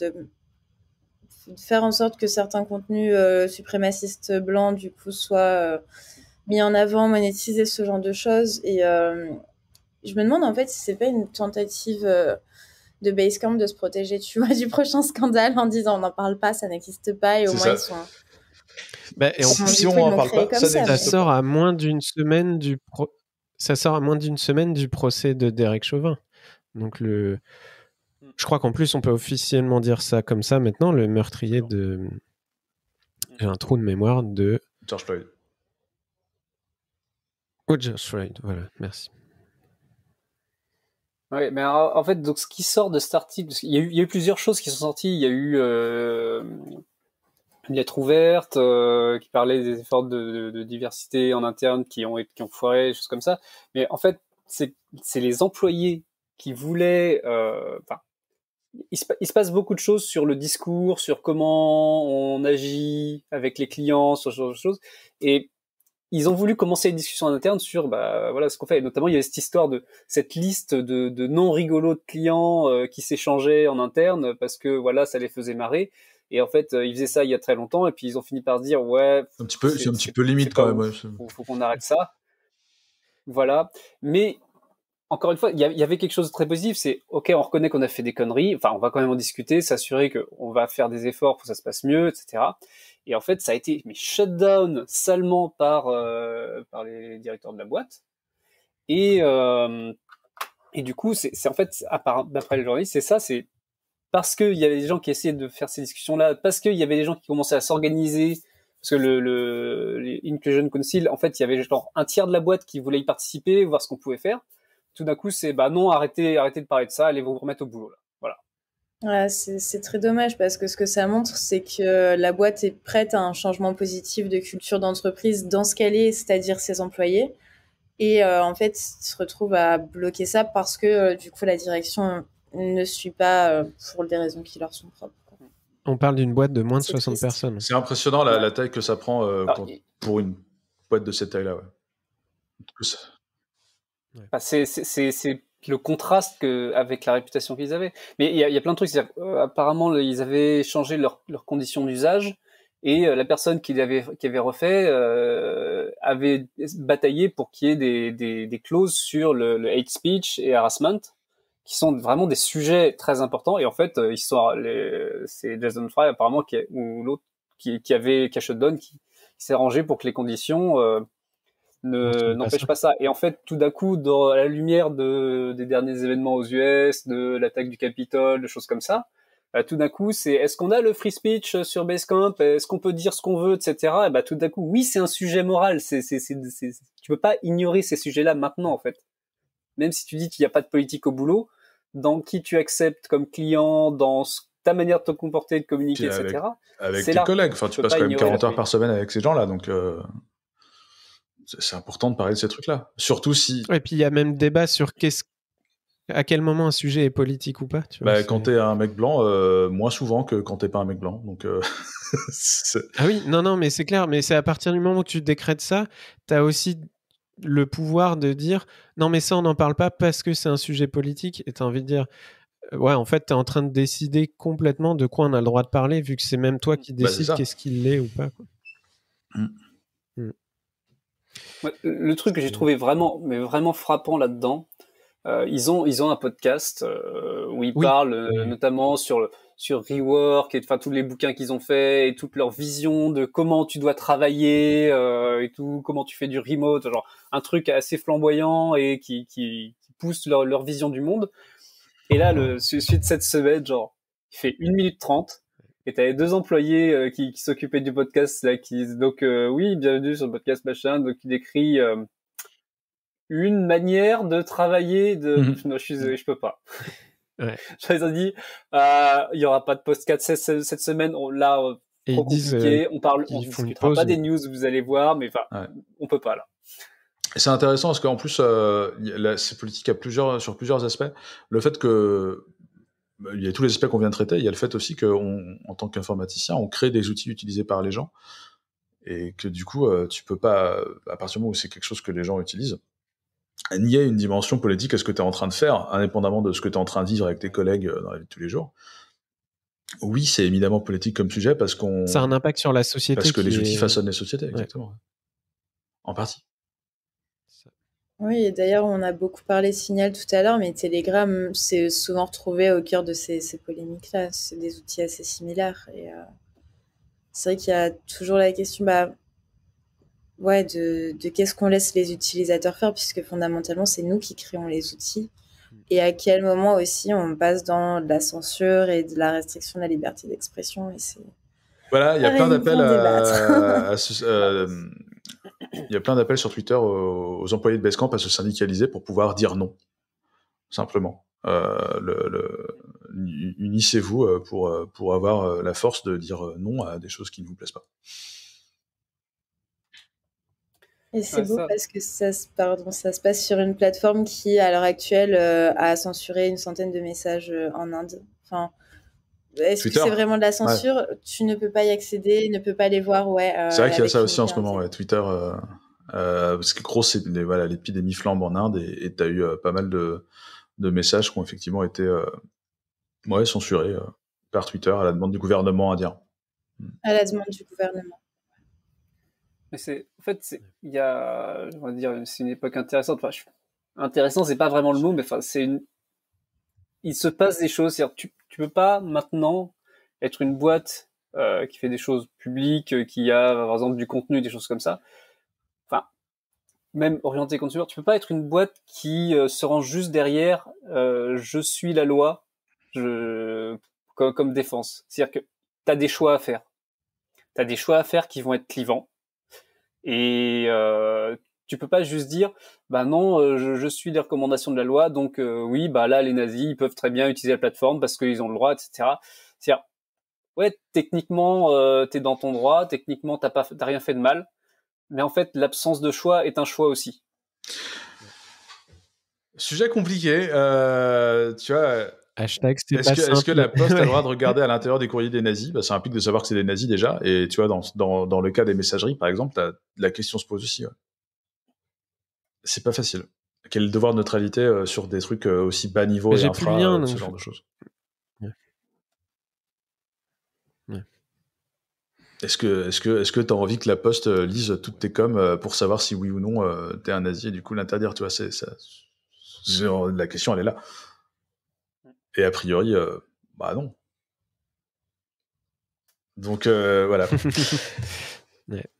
Speaker 4: faire en sorte que certains contenus suprémacistes blancs du coup soient mis en avant, monétisés, ce genre de choses. Et je me demande en fait si c'est pas une tentative de Basecamp de se protéger, tu vois, du prochain scandale en disant on n'en parle pas, ça n'existe pas et au moins ça. ils sont.
Speaker 2: Bah, et si, on n'en parle pas, ça, sort à moins d'une semaine du ça sort à moins d'une semaine du procès de Derek Chauvin. Donc le, je crois qu'en plus on peut officiellement dire ça comme ça maintenant, le meurtrier de, j'ai un trou de mémoire de George Floyd. Oh George Floyd, voilà, merci.
Speaker 3: Oui, mais en fait, donc ce qui sort de article, il y, a eu plusieurs choses qui sont sorties. Il y a eu euh, une lettre ouverte euh, qui parlait des efforts de, diversité en interne qui ont qui ont foiré, des choses comme ça. Mais en fait, c'est les employés qui voulaient. Euh, enfin, il se, il se, passe beaucoup de choses sur le discours, sur comment on agit avec les clients, sur ce genre de choses. Et ils ont voulu commencer une discussion en interne sur bah, voilà ce qu'on fait. Et notamment, il y avait cette histoire de cette liste de, non rigolos de clients euh, qui s'échangeaient en interne parce que voilà, ça les faisait marrer. Et en fait, euh, ils faisaient ça il y a très longtemps et puis ils ont fini par se dire ouais. Un petit peu, c'est un petit
Speaker 1: peu limite quand même. Il
Speaker 3: faut, qu'on arrête ça. Voilà. Mais encore une fois, il y, y, avait quelque chose de très positif. C'est ok, on reconnaît qu'on a fait des conneries. Enfin, on va quand même en discuter, s'assurer qu'on va faire des efforts pour que ça se passe mieux, etc. Et en fait, ça a été mais shut down salement par, euh, par les directeurs de la boîte. Et, euh, et du coup, c'est en fait, d'après les journalistes, c'est ça, c'est parce qu'il y avait des gens qui essayaient de faire ces discussions-là, parce qu'il y avait des gens qui commençaient à s'organiser, parce que le, le Inclusion Council, en fait, il y avait genre un tiers de la boîte qui voulait y participer, voir ce qu'on pouvait faire. Tout d'un coup, c'est bah non, arrêtez, arrêtez de parler de ça, allez vous remettre au boulot
Speaker 4: c'est très dommage parce que ce que ça montre, c'est que la boîte est prête à un changement positif de culture d'entreprise dans ce qu'elle est, c'est-à-dire ses employés. Et euh, en fait, se retrouve à bloquer ça parce que euh, du coup, la direction ne suit pas euh, pour des raisons qui leur sont propres.
Speaker 2: On parle d'une boîte de moins de 60 personnes. C'est impressionnant la,
Speaker 1: taille que ça prend pour, une boîte de cette taille-là.
Speaker 3: c'est le contraste que, avec la réputation qu'ils avaient. Mais il y a, plein de trucs. Euh, apparemment, ils avaient changé leurs conditions d'usage et euh, la personne qui avait refait euh, avait bataillé pour qu'il y ait des, clauses sur le, hate speech et harassment qui sont vraiment des sujets très importants et en fait ils sont c'est Jason Fry apparemment qui ou l'autre qui, qui avait Cashodon, qui, qui s'est rangé pour que les conditions ne n'empêche pas ça. Et en fait, tout d'un coup, dans la lumière de, des derniers événements aux US, de l'attaque du Capitole, de choses comme ça, bah, tout d'un coup, c'est est-ce qu'on a le free speech sur Basecamp Est-ce qu'on peut dire ce qu'on veut, etc. Et bah, tout d'un coup, oui, c'est un sujet moral. C'est, c'est, c'est, tu peux pas ignorer ces sujets-là maintenant, en fait. Même si tu dis qu'il n'y a pas de politique au boulot, dans qui tu acceptes comme client, dans ta manière de te comporter, de communiquer, avec, etc. Avec tes collègues, enfin, tu, passes quand même 40
Speaker 1: heures par semaine avec ces gens-là, donc. Euh, c'est important de parler de ces trucs-là. Surtout si.
Speaker 2: Et puis il y a même débat sur qu'est-ce à quel moment un sujet est politique ou pas
Speaker 1: tu vois, bah, Quand t'es un mec blanc, euh, moins souvent que quand t'es pas un mec blanc. Donc, euh,
Speaker 2: ah oui, non, non, mais c'est clair. Mais c'est à partir du moment où tu décrètes ça, t'as aussi le pouvoir de dire non, mais ça, on n'en parle pas parce que c'est un sujet politique. Et t'as envie de dire euh, ouais, en fait, t'es en train de décider complètement de quoi on a le droit de parler, vu que c'est même toi mmh. qui bah, décides qu'est-ce qu'il est ou pas. Quoi. Mmh.
Speaker 3: Le truc que j'ai trouvé vraiment, mais vraiment frappant là-dedans, euh, ils ont ils ont un podcast euh, où ils parlent euh, notamment sur sur rework et enfin tous les bouquins qu'ils ont fait et toute leur vision de comment tu dois travailler et tout comment tu fais du remote genre un truc assez flamboyant et qui pousse leur, vision du monde et là le suite de cette semaine genre il fait 1 minute 30 et avais deux employés euh, qui, s'occupaient du podcast là qui donc euh, oui bienvenue sur le podcast machin donc il décrit euh, une manière de travailler de mhm. non, je suis je peux pas ouais. je ai dit il y aura pas de podcast cette, semaine on là et on parle on discutera pas des news vous allez voir mais enfin ne on peut pas là
Speaker 1: c'est intéressant parce qu'en plus, euh, c'est politique à plusieurs, sur plusieurs aspects. Le fait que euh, il y a tous les aspects qu'on vient de traiter. Il y a le fait aussi qu'en tant qu'informaticien, on crée des outils utilisés par les gens et que du coup, euh, tu peux pas, à partir du moment où c'est quelque chose que les gens utilisent, nier une dimension politique à ce que tu es en train de faire, indépendamment de ce que tu es en train de vivre avec tes collègues euh, dans la vie de tous les jours. Oui, c'est évidemment politique comme sujet parce qu'on. Ça a un impact sur la société. Parce que les outils façonnent les sociétés, exactement. En partie.
Speaker 4: Oui, d'ailleurs, on a beaucoup parlé de Signal tout à l'heure, mais Telegram, c'est souvent retrouvé au cœur de ces, ces polémiques-là. C'est des outils assez similaires. Et euh, c'est vrai qu'il y a toujours la question bah, ouais, de, de qu'est-ce qu'on laisse les utilisateurs faire, puisque fondamentalement, c'est nous qui créons les outils. Et à quel moment aussi on passe dans de la censure et de la restriction de la liberté d'expression. Et
Speaker 1: Voilà, il y a plein d'appels à, à, euh, il y a plein d'appels sur Twitter aux, employés de Basecamp à se syndicaliser pour pouvoir dire non, simplement. Euh, le, unissez-vous euh, pour, euh, pour avoir la force de dire non à des choses qui ne vous plaisent pas.
Speaker 4: Et c'est beau parce que ça se, passe sur une plateforme qui, à l'heure actuelle, a censuré une centaine de messages en Inde. Enfin, est-ce que c'est vraiment de la censure Tu ne peux pas y accéder, ne peux pas les voir, ouais. Euh, c'est vrai qu'il y a ça
Speaker 1: aussi en ce moment, Twitter. Euh, euh, parce que gros, c'est les, voilà, l'épidémie flambe en Inde et tu as eu pas mal de, messages qui ont effectivement été ouais, censurés par Twitter à la demande du gouvernement indien.
Speaker 4: Hmm. À la demande du gouvernement.
Speaker 3: Mais c'est, en fait, il y a, on va dire, c'est une époque intéressante. Enfin, intéressant, c'est pas vraiment le mot, mais enfin, c'est une, il se passe des choses. Tu, tu peux pas maintenant être une boîte euh, qui fait des choses publiques, euh, qui a par exemple du contenu, des choses comme ça. Enfin, même orienté consumer, tu peux pas être une boîte qui euh, se rend juste derrière je suis la loi je... comme, défense. C'est-à-dire que tu as des choix à faire. Tu as des choix à faire qui vont être clivants. Et tu peux pas juste dire, bah non, euh, je, suis des recommandations de la loi, donc euh, oui, bah là, les nazis, ils peuvent très bien utiliser la plateforme parce qu'ils ont le droit, etc. cest ouais, techniquement, euh, tu es dans ton droit, techniquement, t'as pas, rien fait de mal, mais en fait, l'absence de choix est un choix aussi.
Speaker 1: Sujet compliqué, tu vois. Hashtag, c'est est-ce, pas que, est-ce que, la Poste a le droit de regarder à l'intérieur des courriers des nazis bah, Ça implique de savoir que c'est des nazis déjà. Et tu vois, dans, dans, dans le cas des messageries, par exemple, la question se pose aussi c'est pas facile. Quel devoir de neutralité euh, sur des trucs euh, aussi bas niveau et infra, euh, ce genre de choses. Est-ce que est-ce que est-ce que t'as envie que la Poste lise toutes tes coms pour savoir si oui ou non t'es un nazi et du coup l'interdire, tu vois, c'est La question, elle est là. Et a priori, bah non. Donc voilà. ouais.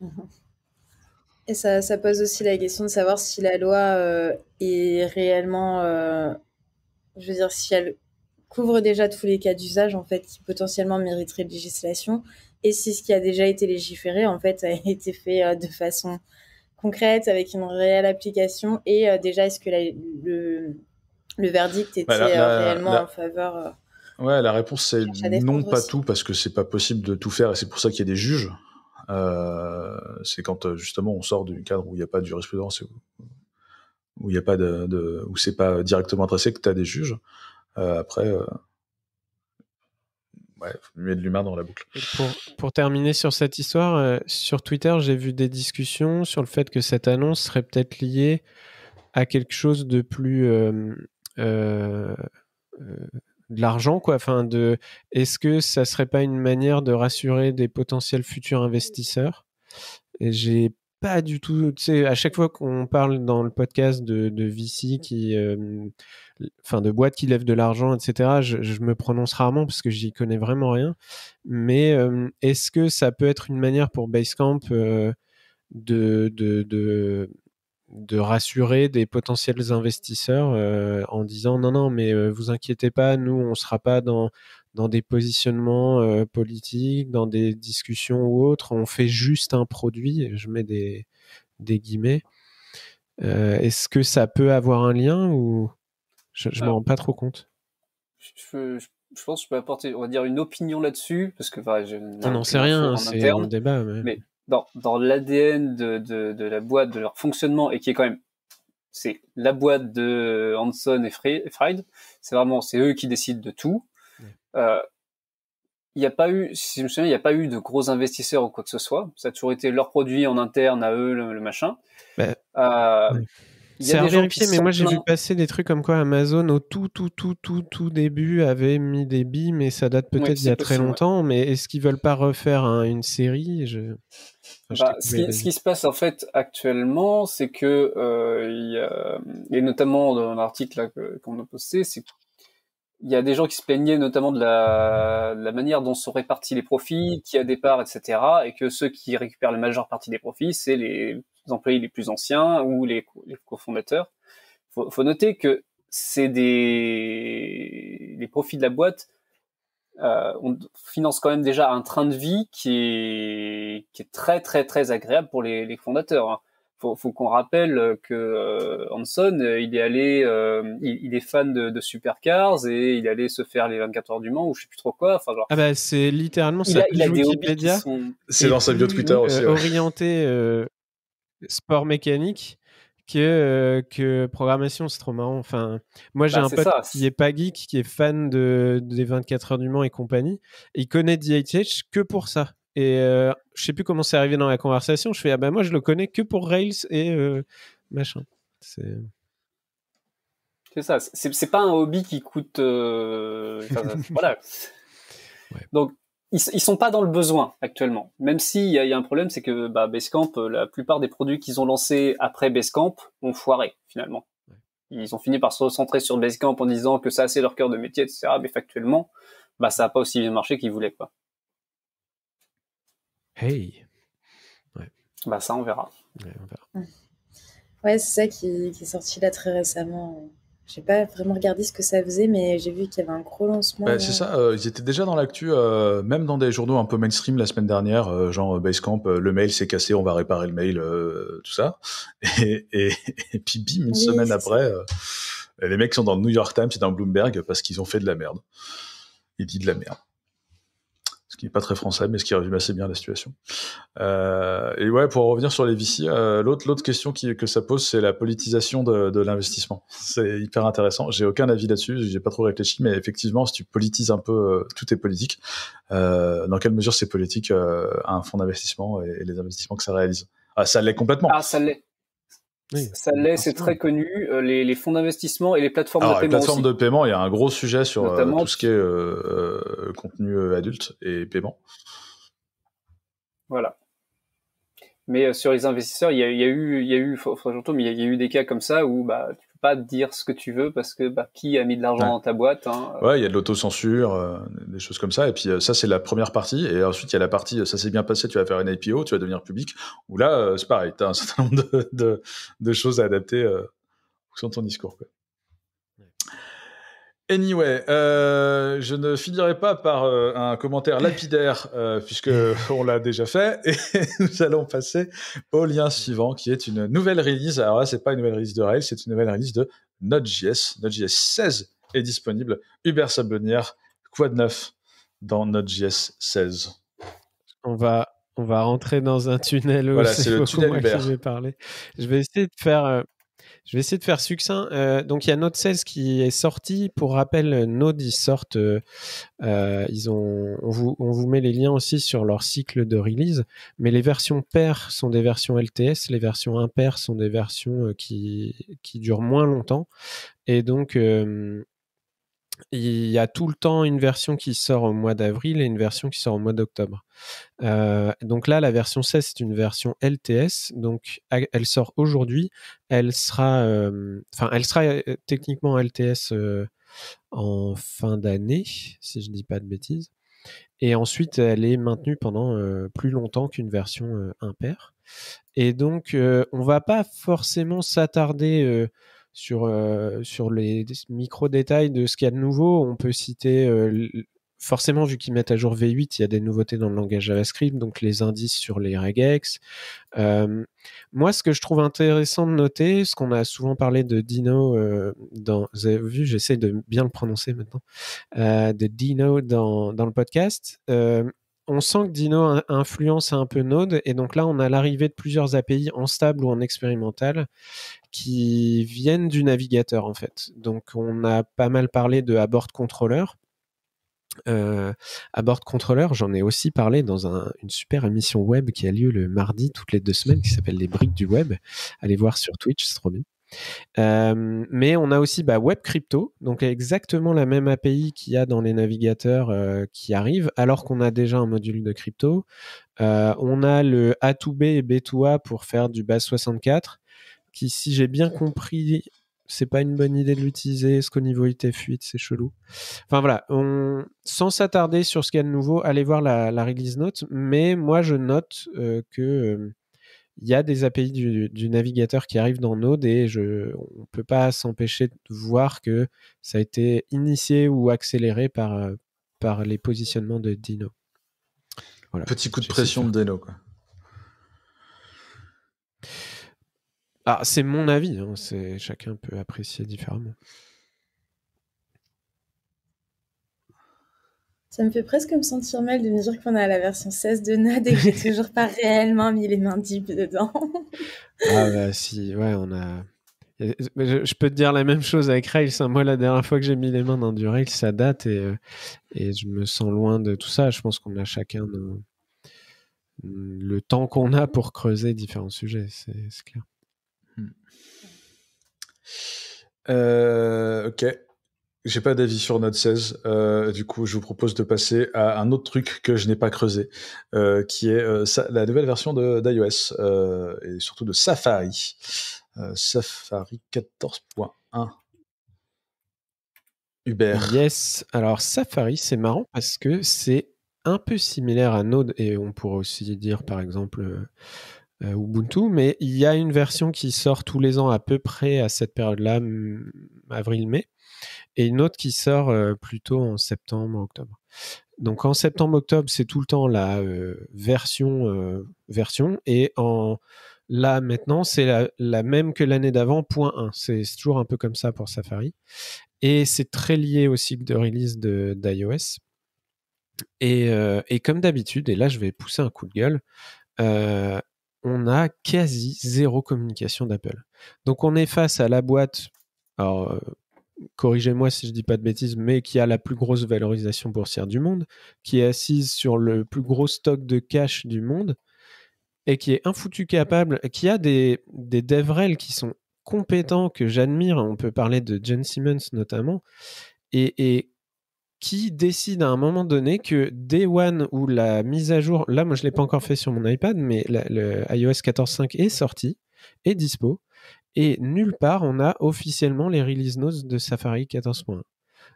Speaker 1: Mhm.
Speaker 4: Et ça, ça pose aussi la question de savoir si la loi euh, est réellement, euh, je veux dire, si elle couvre déjà tous les cas d'usage en fait qui potentiellement mériteraient de législation, et si ce qui a déjà été légiféré en fait a été fait euh, de façon concrète avec une réelle application, et déjà est-ce que le, verdict était bah, réellement en faveur.
Speaker 1: Ouais, la réponse c'est non, pas tout parce que c'est pas possible de tout faire, et c'est pour ça qu'il y a des juges. Euh, c'est quand euh, justement on sort du cadre où il n'y a pas de jurisprudence, où il n'y a pas de, de où c'est pas directement adressé que tu as des juges. Euh, après, ouais, mieux de l'humain dans la boucle. Pour,
Speaker 2: pour, terminer sur cette histoire, sur Twitter, j'ai vu des discussions sur le fait que cette annonce serait peut-être liée à quelque chose de plus euh, euh, de l'argent, quoi. Enfin, de est-ce que ça serait pas une manière de rassurer des potentiels futurs investisseurs Et j'ai pas du tout. Tu à chaque fois qu'on parle dans le podcast de, de VC mmh. qui, de boîtes qui lèvent de l'argent, etc. Je, me prononce rarement parce que j'y connais vraiment rien. Mais est-ce que ça peut être une manière pour Basecamp de, de de rassurer des potentiels investisseurs euh, en disant non, non, mais euh, vous inquiétez pas, nous, on ne sera pas dans, dans des positionnements euh, politiques, dans des discussions ou autres, on fait juste un produit, je mets des, des guillemets. Est-ce que ça peut avoir un lien ou je ne bah, me rends pas trop compte
Speaker 3: je, pense que je peux apporter, on va dire, une opinion là-dessus, parce que... je, ah non, non c'est rien, c'est un débat. mais dans, dans l'ADN de, de, la boîte, de leur fonctionnement, et qui est quand même, c'est la boîte de Hanson et Fried, c'est vraiment, c'est eux qui décident de tout. Euh, il n'y a pas eu, si je me souviens, il n'y a pas eu de gros investisseurs ou quoi que ce soit. Ça a toujours été leur produit en interne à eux, le, machin. Mais... Bah, euh, c'est à vérifier, mais moi j'ai vu
Speaker 2: passer des trucs comme quoi Amazon au tout, tout, tout, tout, tout début avait mis des billes, mais ça date peut-être d'il il y a très longtemps. Mais est-ce qu'ils veulent pas refaire une série
Speaker 3: bah, ce, qui, se passe en fait actuellement, c'est que euh, y a, et notamment dans l'article qu'on a posté, c'est il y a des gens qui se plaignaient notamment de la, la manière dont sont répartis les profits, qui a des parts, etc., et que ceux qui récupèrent la majeure partie des profits, c'est les les employés les plus anciens ou les, cofondateurs. Faut, faut noter que c'est des les profits de la boîte. Euh, on finance quand même déjà un train de vie qui est, est très très très agréable pour les, fondateurs. Il hein. Faut, qu'on rappelle que euh, Hanson, euh, il est allé, euh, il, est fan de, supercars et il allait se faire les 24 heures du Mans ou je sais plus trop quoi. Enfin,
Speaker 2: ah bah, c'est littéralement ça.
Speaker 3: c'est dans sa bio
Speaker 1: Twitter
Speaker 2: aussi. Orienté sport mécanique que, euh, que programmation, c'est trop marrant. Enfin, moi, j'ai bah, un pote qui est pas geek, qui est fan des 24 heures du Mans et compagnie. il connaît DHH que pour ça. Et euh, je sais plus comment c'est arrivé dans la conversation. Je fais, ah ben moi, je le connais que pour Rails et euh, machin. C'est.
Speaker 3: C'est ça, c'est pas un hobby qui coûte. voilà. Donc, ils, sont pas dans le besoin actuellement. Même s'il y a, y a un problème, c'est que bah, Basecamp, euh, la plupart des produits qu'ils ont lancés après Basecamp ont foiré finalement. Ils ont fini par se recentrer sur Basecamp en disant que ça c'est leur cœur de métier, etc. Mais factuellement, bah ça n'a pas aussi bien marché qu'ils voulaient quoi. Hey. Bah ça on verra.
Speaker 4: Ouais, c'est ça qui, est sorti là très récemment. J'ai pas vraiment regardé ce que ça faisait, mais j'ai vu qu'il y avait un gros lancement. Bah, c'est euh. ça,
Speaker 1: euh, ils étaient déjà dans l'actu, euh, même dans des journaux un peu mainstream la semaine dernière, genre Basecamp, le mail s'est cassé, on va réparer le mail, tout ça. Et, puis bim, une semaine après, les mecs sont dans le New York Times et dans Bloomberg parce qu'ils ont fait de la merde. Ils dit de la merde ce qui n'est pas très français, mais ce qui résume assez bien la situation. Euh, et ouais, pour revenir sur les VC, euh, l'autre question qui, que ça pose, c'est la politisation de, l'investissement. C'est hyper intéressant. J'ai aucun avis là-dessus, j'ai pas trop réfléchi, mais effectivement, si tu politises un peu, toutes euh, tout est politique. dans quelle mesure c'est politique un fonds d'investissement et, les investissements que ça réalise ah, Ça l'est complètement. Ah, ça
Speaker 3: ça l'est, c'est très connu. Euh, les, fonds d'investissement et les plateformes de paiement. Les plateformes de
Speaker 1: paiement, il y a un gros sujet sur euh, tout ce qui est euh, contenu adulte et paiement.
Speaker 3: Voilà. Mais sur les investisseurs, il y a, eu, il y a eu, mais il y eu des cas comme ça où bah, pas dire ce que tu veux parce que bah, qui a mis de l'argent dans ta boîte hein,
Speaker 1: euh. Ouais, il y a de l'autocensure, euh, des choses comme ça. Et puis euh, ça, c'est la première partie. Et ensuite, il y a la partie ça s'est bien passé, tu vas faire une IPO, tu vas devenir public. ou là, c'est pareil, tu as un certain nombre de, choses à adapter sur ton discours. Quoi. Anyway, euh, je ne finirai pas par euh, un commentaire lapidaire puisqu'on euh, puisque on l'a déjà fait et nous allons passer au lien suivant qui est une nouvelle release. Alors là, c'est pas une nouvelle release de Rails, c'est une nouvelle release de Node.js. Node.js 16 est disponible. Hubert Sabonnière, Quad neuf dans Node.js 16. On va
Speaker 2: on va rentrer dans un tunnel. Voilà, c'est le tunnel parler. Je vais essayer de faire je vais essayer de faire succinct. Euh, donc, il y a Node 16 qui est sorti. Pour rappel, Node, ils sortent. Euh, euh, ils ont, on, vous, on vous met les liens aussi sur leur cycle de release. Mais les versions paires sont des versions LTS. Les versions impaires sont des versions euh, qui, qui durent moins longtemps. Et donc, il y a tout le temps une version qui sort au mois d'avril et une version qui sort au mois d'octobre. Euh, donc là, la version 16, c'est une version LTS. Donc elle sort aujourd'hui. Elle sera, euh, enfin, elle sera euh, techniquement LTS en fin d'année, si je ne dis pas de bêtises. Et ensuite, elle est maintenue pendant plus longtemps qu'une version impair. Et donc, on ne va pas forcément s'attarder euh, sur, les micro-détails de ce qu'il y a de nouveau. On peut citer, euh, forcément, vu qu'ils mettent à jour V8, il y a des nouveautés dans le langage JavaScript, donc les indices sur les regex. Euh, moi, ce que je trouve intéressant de noter, ce qu'on a souvent parlé de Dino dans. Vous avez vu, j'essaie de bien le prononcer maintenant. de Dino dans, dans le podcast on sent que Dino influence un peu Node, et donc là, on a l'arrivée de plusieurs API en stable ou en expérimental qui viennent du navigateur, en fait. Donc, on a pas mal parlé de Abort Controller. Euh, Abort Controller, j'en ai aussi parlé dans une super émission web qui a lieu le mardi toutes les deux semaines qui s'appelle Les Briques du Web. Allez voir sur Twitch, c'est trop bien. Euh, mais on a aussi bah, Web Crypto, donc exactement la même API qu'il y a dans les navigateurs euh, qui arrivent, alors qu'on a déjà un module de crypto. Euh, on a le A2B et B2A pour faire du base 64, qui, si j'ai bien compris, c'est pas une bonne idée de l'utiliser. Est-ce qu'au niveau ITF8, c'est chelou Enfin voilà, on... sans s'attarder sur ce qu'il y a de nouveau, allez voir la, la release note. Mais moi, je note que il y a des API du, navigateur qui arrivent dans Node et on ne peut pas s'empêcher de voir que ça a été initié ou accéléré par, euh, les positionnements de Dino.
Speaker 1: Petit coup de pression de Dino.
Speaker 2: Ah, c'est mon avis, hein. chacun peut apprécier différemment.
Speaker 4: Ça me fait presque me sentir mal de me dire qu'on a la version 16 de NAD et que j'ai toujours pas réellement mis les mains deep dedans.
Speaker 2: ah bah si, ouais, on a... Je, peux te dire la même chose avec Rails. Hein. Moi, la dernière fois que j'ai mis les mains dans du Rails, ça date et, euh, je me sens loin de tout ça. Je pense qu'on a chacun le temps qu'on a pour creuser différents sujets, c'est clair. Hmm.
Speaker 1: Euh, ok. J'ai pas d'avis sur Node 16. Euh, du coup, je vous propose de passer à un autre truc que je n'ai pas creusé, euh, qui est euh, la nouvelle version d'iOS et surtout de Safari. Safari 14.1. Hubert. Yes.
Speaker 2: Alors Safari, c'est marrant parce que c'est un peu similaire à Node et on pourrait aussi dire par exemple Ubuntu, mais il y a une version qui sort tous les ans à peu près à cette période-là, avril-mai et une autre qui sort euh, plutôt en septembre, octobre. Donc en septembre-octobre, c'est tout le temps la euh, version euh, version et en là maintenant, c'est la, même que l'année d'avant point 1. C'est toujours un peu comme ça pour Safari et c'est très lié au cycle de release de, d'iOS. Et, et, comme d'habitude, et là je vais pousser un coup de gueule, on a quasi zéro communication d'Apple. Donc on est face à la boîte corrigez-moi si je dis pas de bêtises, mais qui a la plus grosse valorisation boursière du monde, qui est assise sur le plus gros stock de cash du monde, et qui est un foutu capable, qui a des, des qui sont compétents, que j'admire, on peut parler de John Simmons notamment, et, qui décide à un moment donné que Day One ou la mise à jour, là moi je ne l'ai pas encore fait sur mon iPad, mais le iOS 14.5 est sorti, est dispo, et nulle part, on a officiellement les release notes de Safari 14.1.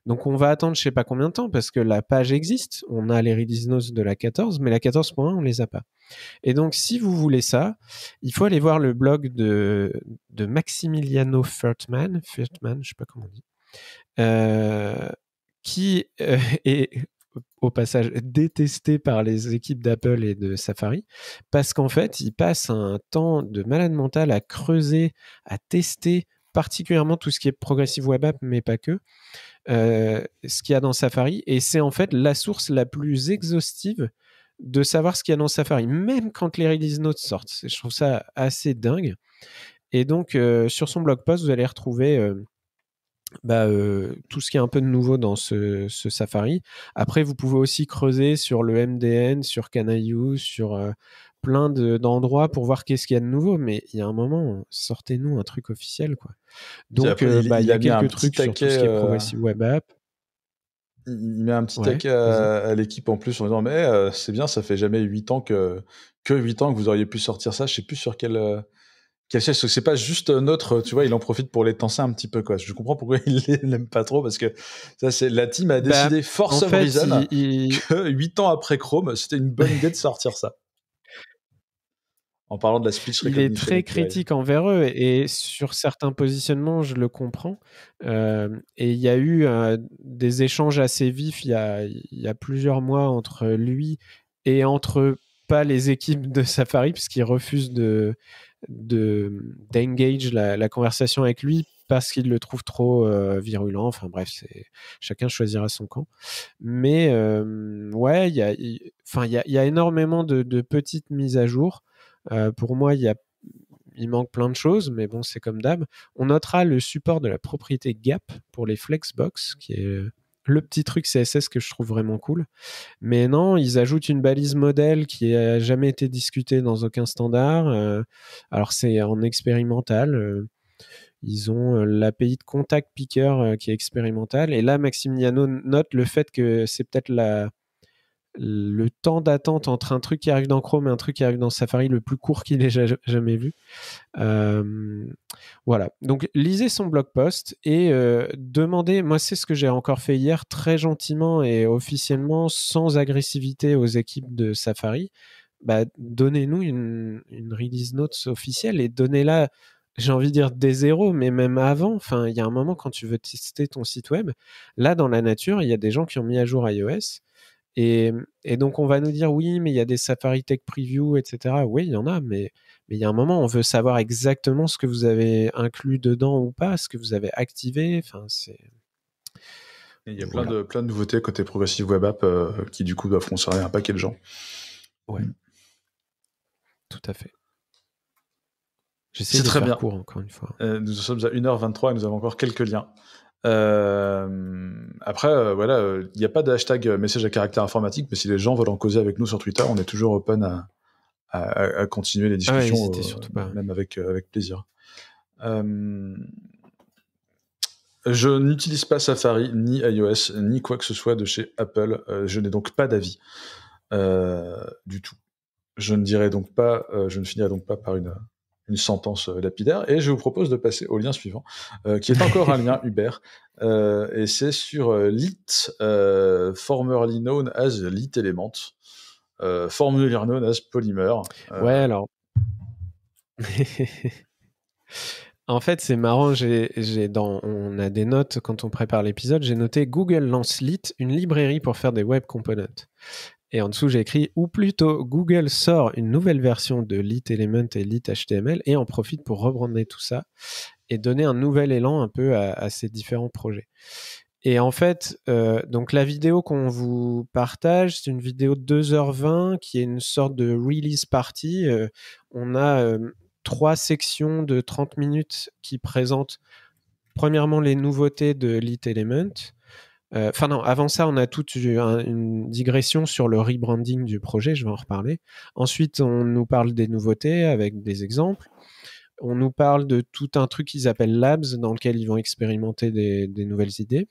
Speaker 2: Donc on va attendre je sais pas combien de temps parce que la page existe, on a les release notes de la 14, mais la 14.1 on les a pas. Et donc si vous voulez ça, il faut aller voir le blog de, Maximiliano Furtman, Furtman, je sais pas comment on dit, euh, qui euh, est au passage détesté par les équipes d'Apple et de Safari, parce qu'en fait, il passe un temps de malade mental à creuser, à tester particulièrement tout ce qui est Progressive Web App, mais pas que, euh, ce qu'il y a dans Safari. Et c'est en fait la source la plus exhaustive de savoir ce qu'il y a dans Safari, même quand les release notes sortent. Je trouve ça assez dingue. Et donc, euh, sur son blog post, vous allez retrouver euh, bah, euh, tout ce qui est un peu de nouveau dans ce, Safari. Après, vous pouvez aussi creuser sur le MDN, sur Canaillou, sur euh, plein d'endroits pour voir qu'est-ce qu'il y a de nouveau. Mais il y a un moment, sortez-nous un truc officiel. Quoi. Donc, euh, bah, il, y a, quelques trucs sur tout ce qui est Progressive Web App.
Speaker 1: Il met un petit ouais, à, l'équipe en plus en disant Mais c'est bien, ça fait jamais 8 ans que, que 8 ans que vous auriez pu sortir ça. Je sais plus sur quel c'est pas juste notre tu vois, il en profite pour les tenser un petit peu, quoi. Je comprends pourquoi il l'aime pas trop, parce que ça, c'est la team a bah, décidé, force of que 8 ans après Chrome, c'était une bonne idée de sortir ça. En parlant de la speech Il est très critique
Speaker 2: envers eux et sur certains positionnements, je le comprends. Euh, et il y a eu euh, des échanges assez vifs il y, a, y a plusieurs mois entre lui et entre pas les équipes de Safari, parce qu'ils refusent de de d'engage la, conversation avec lui parce qu'il le trouve trop euh, virulent. Enfin bref, c'est chacun choisira son camp. Mais euh, ouais, il y a, enfin il y, énormément de, petites mises à jour. Euh, pour moi, il y a il manque plein de choses, mais bon, c'est comme d'hab. On notera le support de la propriété Gap pour les Flexbox, qui est le petit truc CSS que je trouve vraiment cool. Mais non, ils ajoutent une balise modèle qui n'a jamais été discutée dans aucun standard. Euh, alors c'est en expérimental. Euh, ils ont euh, l'API de contact picker qui est expérimental. Et là, Maximiliano note le fait que c'est peut-être la, le temps d'attente entre un truc qui arrive dans Chrome et un truc qui arrive dans Safari le plus court qu'il ait jamais vu. Euh, voilà. Donc lisez son blog post et euh, demandez. Moi, c'est ce que j'ai encore fait hier, très gentiment et officiellement, sans agressivité aux équipes de Safari. Bah, donnez-nous une, release notes officielle et donnez-la. J'ai envie de dire des zéros, mais même avant. Enfin, il y a un moment quand tu veux tester ton site web. Là, dans la nature, il y a des gens qui ont mis à jour iOS Mmh, et, donc, on va nous dire, oui, mais il y a des Safari Tech Preview, etc. Oui, il y en a, mais, mais il y a un moment, on veut savoir exactement ce que vous avez inclus dedans ou pas, ce que vous avez activé. Enfin, c'est...
Speaker 1: Il y a plein, de, plein de nouveautés côté Progressive Web App euh, qui, du coup, doivent concerner un paquet de gens. Ouais. Mmh. Tout à fait.
Speaker 2: J'essaie de très faire bien. court, encore une fois.
Speaker 1: Euh, nous sommes à 1h23 et nous avons encore quelques liens. Euh, après, euh, voilà, il euh, n'y a pas de hashtag message à caractère informatique, mais si les gens veulent en causer avec nous sur Twitter, on est toujours open à, continuer les ah discussions, même avec, avec plaisir. je n'utilise pas Safari, ni iOS, ni quoi que ce soit de chez Apple. je n'ai donc pas d'avis du tout. Je ne dirai donc pas, je ne finirai donc pas par une, une sentence euh, lapidaire. Et je vous propose de passer au lien suivant, euh, qui est encore un lien Uber. Euh, et c'est sur Lit, formerly known as Lit Element, formerly known as Polymer. ouais, alors.
Speaker 2: En fait, c'est marrant, j'ai, dans, on a des notes quand on prépare l'épisode, j'ai noté Google lance Lit, une librairie pour faire des web components. Et en dessous, j'ai écrit, ou plutôt, Google sort une nouvelle version de Lit Element et Lit HTML et en profite pour rebrander tout ça et donner un nouvel élan un peu à, ces différents projets. Et en fait, euh, donc la vidéo qu'on vous partage, c'est une vidéo de 2h20 qui est une sorte de release party. Euh, on a euh, trois sections de 30 minutes qui présentent premièrement les nouveautés de Lit euh, enfin non, avant ça, on a toute une digression sur le rebranding du projet, je vais en reparler. Ensuite, on nous parle des nouveautés avec des exemples. On nous parle de tout un truc qu'ils appellent Labs, dans lequel ils vont expérimenter des, nouvelles idées.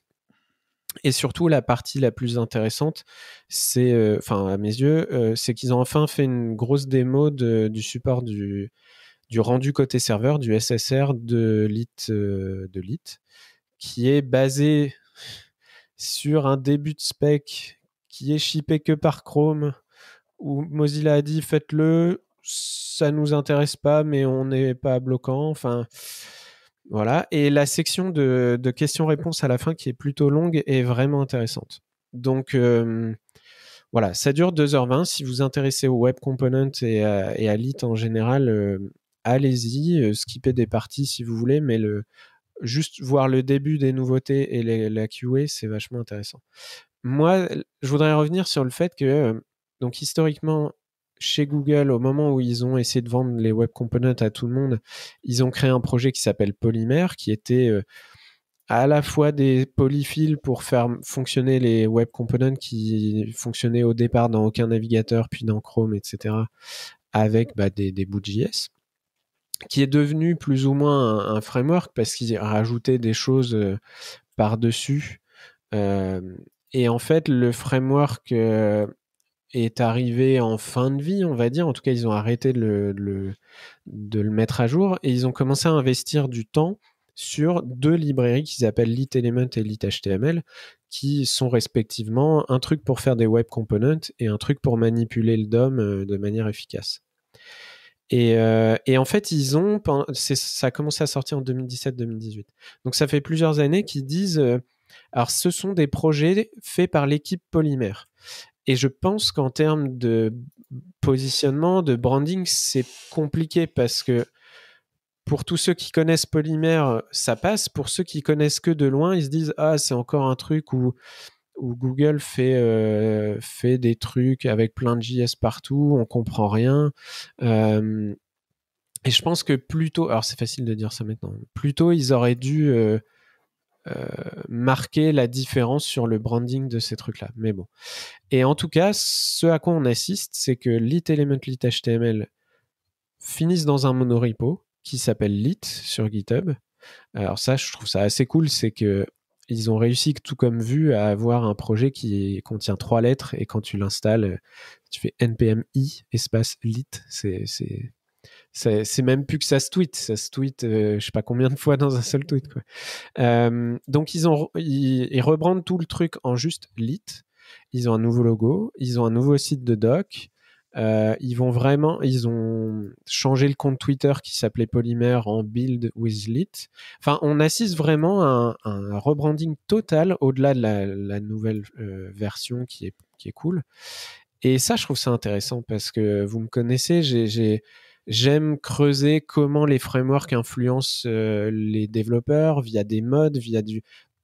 Speaker 2: Et surtout, la partie la plus intéressante, c'est, euh, enfin à mes yeux, euh, c'est qu'ils ont enfin fait une grosse démo du support du, du, rendu côté serveur, du SSR de LIT, de LIT qui est basé sur un début de spec qui est shippé que par Chrome, où Mozilla a dit faites-le, ça nous intéresse pas, mais on n'est pas bloquant. Enfin, voilà. Et la section de, questions-réponses à la fin, qui est plutôt longue, est vraiment intéressante. Donc, euh, voilà, ça dure 2h20. Si vous vous intéressez au Web Component et à, et Lit en général, euh, allez-y, euh, skippez des parties si vous voulez, mais le, juste voir le début des nouveautés et la QA, c'est vachement intéressant. Moi, je voudrais revenir sur le fait que, euh, donc historiquement, chez Google, au moment où ils ont essayé de vendre les web components à tout le monde, ils ont créé un projet qui s'appelle Polymer, qui était euh, à la fois des polyfills pour faire fonctionner les web components qui fonctionnaient au départ dans aucun navigateur, puis dans Chrome, etc., avec bah, des, des bouts de JS qui est devenu plus ou moins un, framework parce qu'il rajouté des choses euh, par-dessus. Euh, et en fait, le framework euh, est arrivé en fin de vie, on va dire. En tout cas, ils ont arrêté de le, de le mettre à jour et ils ont commencé à investir du temps sur deux librairies qu'ils appellent LitElement et LitHTML qui sont respectivement un truc pour faire des web components et un truc pour manipuler le DOM de manière efficace. Euh, et, en fait, ils ont, ça a commencé à sortir en 2017-2018. Donc ça fait plusieurs années qu'ils disent, euh, alors ce sont des projets faits par l'équipe Polymère. Et je pense qu'en termes de positionnement, de branding, c'est compliqué parce que pour tous ceux qui connaissent Polymère, ça passe. Pour ceux qui connaissent que de loin, ils se disent, ah, c'est encore un truc où où Google fait, euh, fait des trucs avec plein de JS partout, on comprend rien. et je pense que plutôt, alors c'est facile de dire ça maintenant, plutôt ils auraient dû euh, euh, marquer la différence sur le branding de ces trucs-là. Mais bon. Et en tout cas, ce à quoi on assiste, c'est que lit element lit HTML finissent dans un monorepo qui s'appelle lit sur GitHub. Alors ça, je trouve ça assez cool, c'est que ils ont réussi, tout comme vu, à avoir un projet qui contient trois lettres et quand tu l'installes, tu fais npmi espace lit. C'est même plus que ça se tweet, ça se tweet, je euh, je sais pas combien de fois dans un seul tweet. Euh, donc ils ont, ils rebrandent tout le truc en juste lit. Ils ont un nouveau logo, ils ont un nouveau site de doc, euh, ils vont vraiment, ils ont changé le compte Twitter qui s'appelait Polymer en Build with Lit. Enfin, on assiste vraiment à un, rebranding total au-delà de la, nouvelle euh, version qui est, qui est cool. Et ça, je trouve ça intéressant parce que vous me connaissez, J'aime creuser comment les frameworks influencent euh, les développeurs via des modes, via du.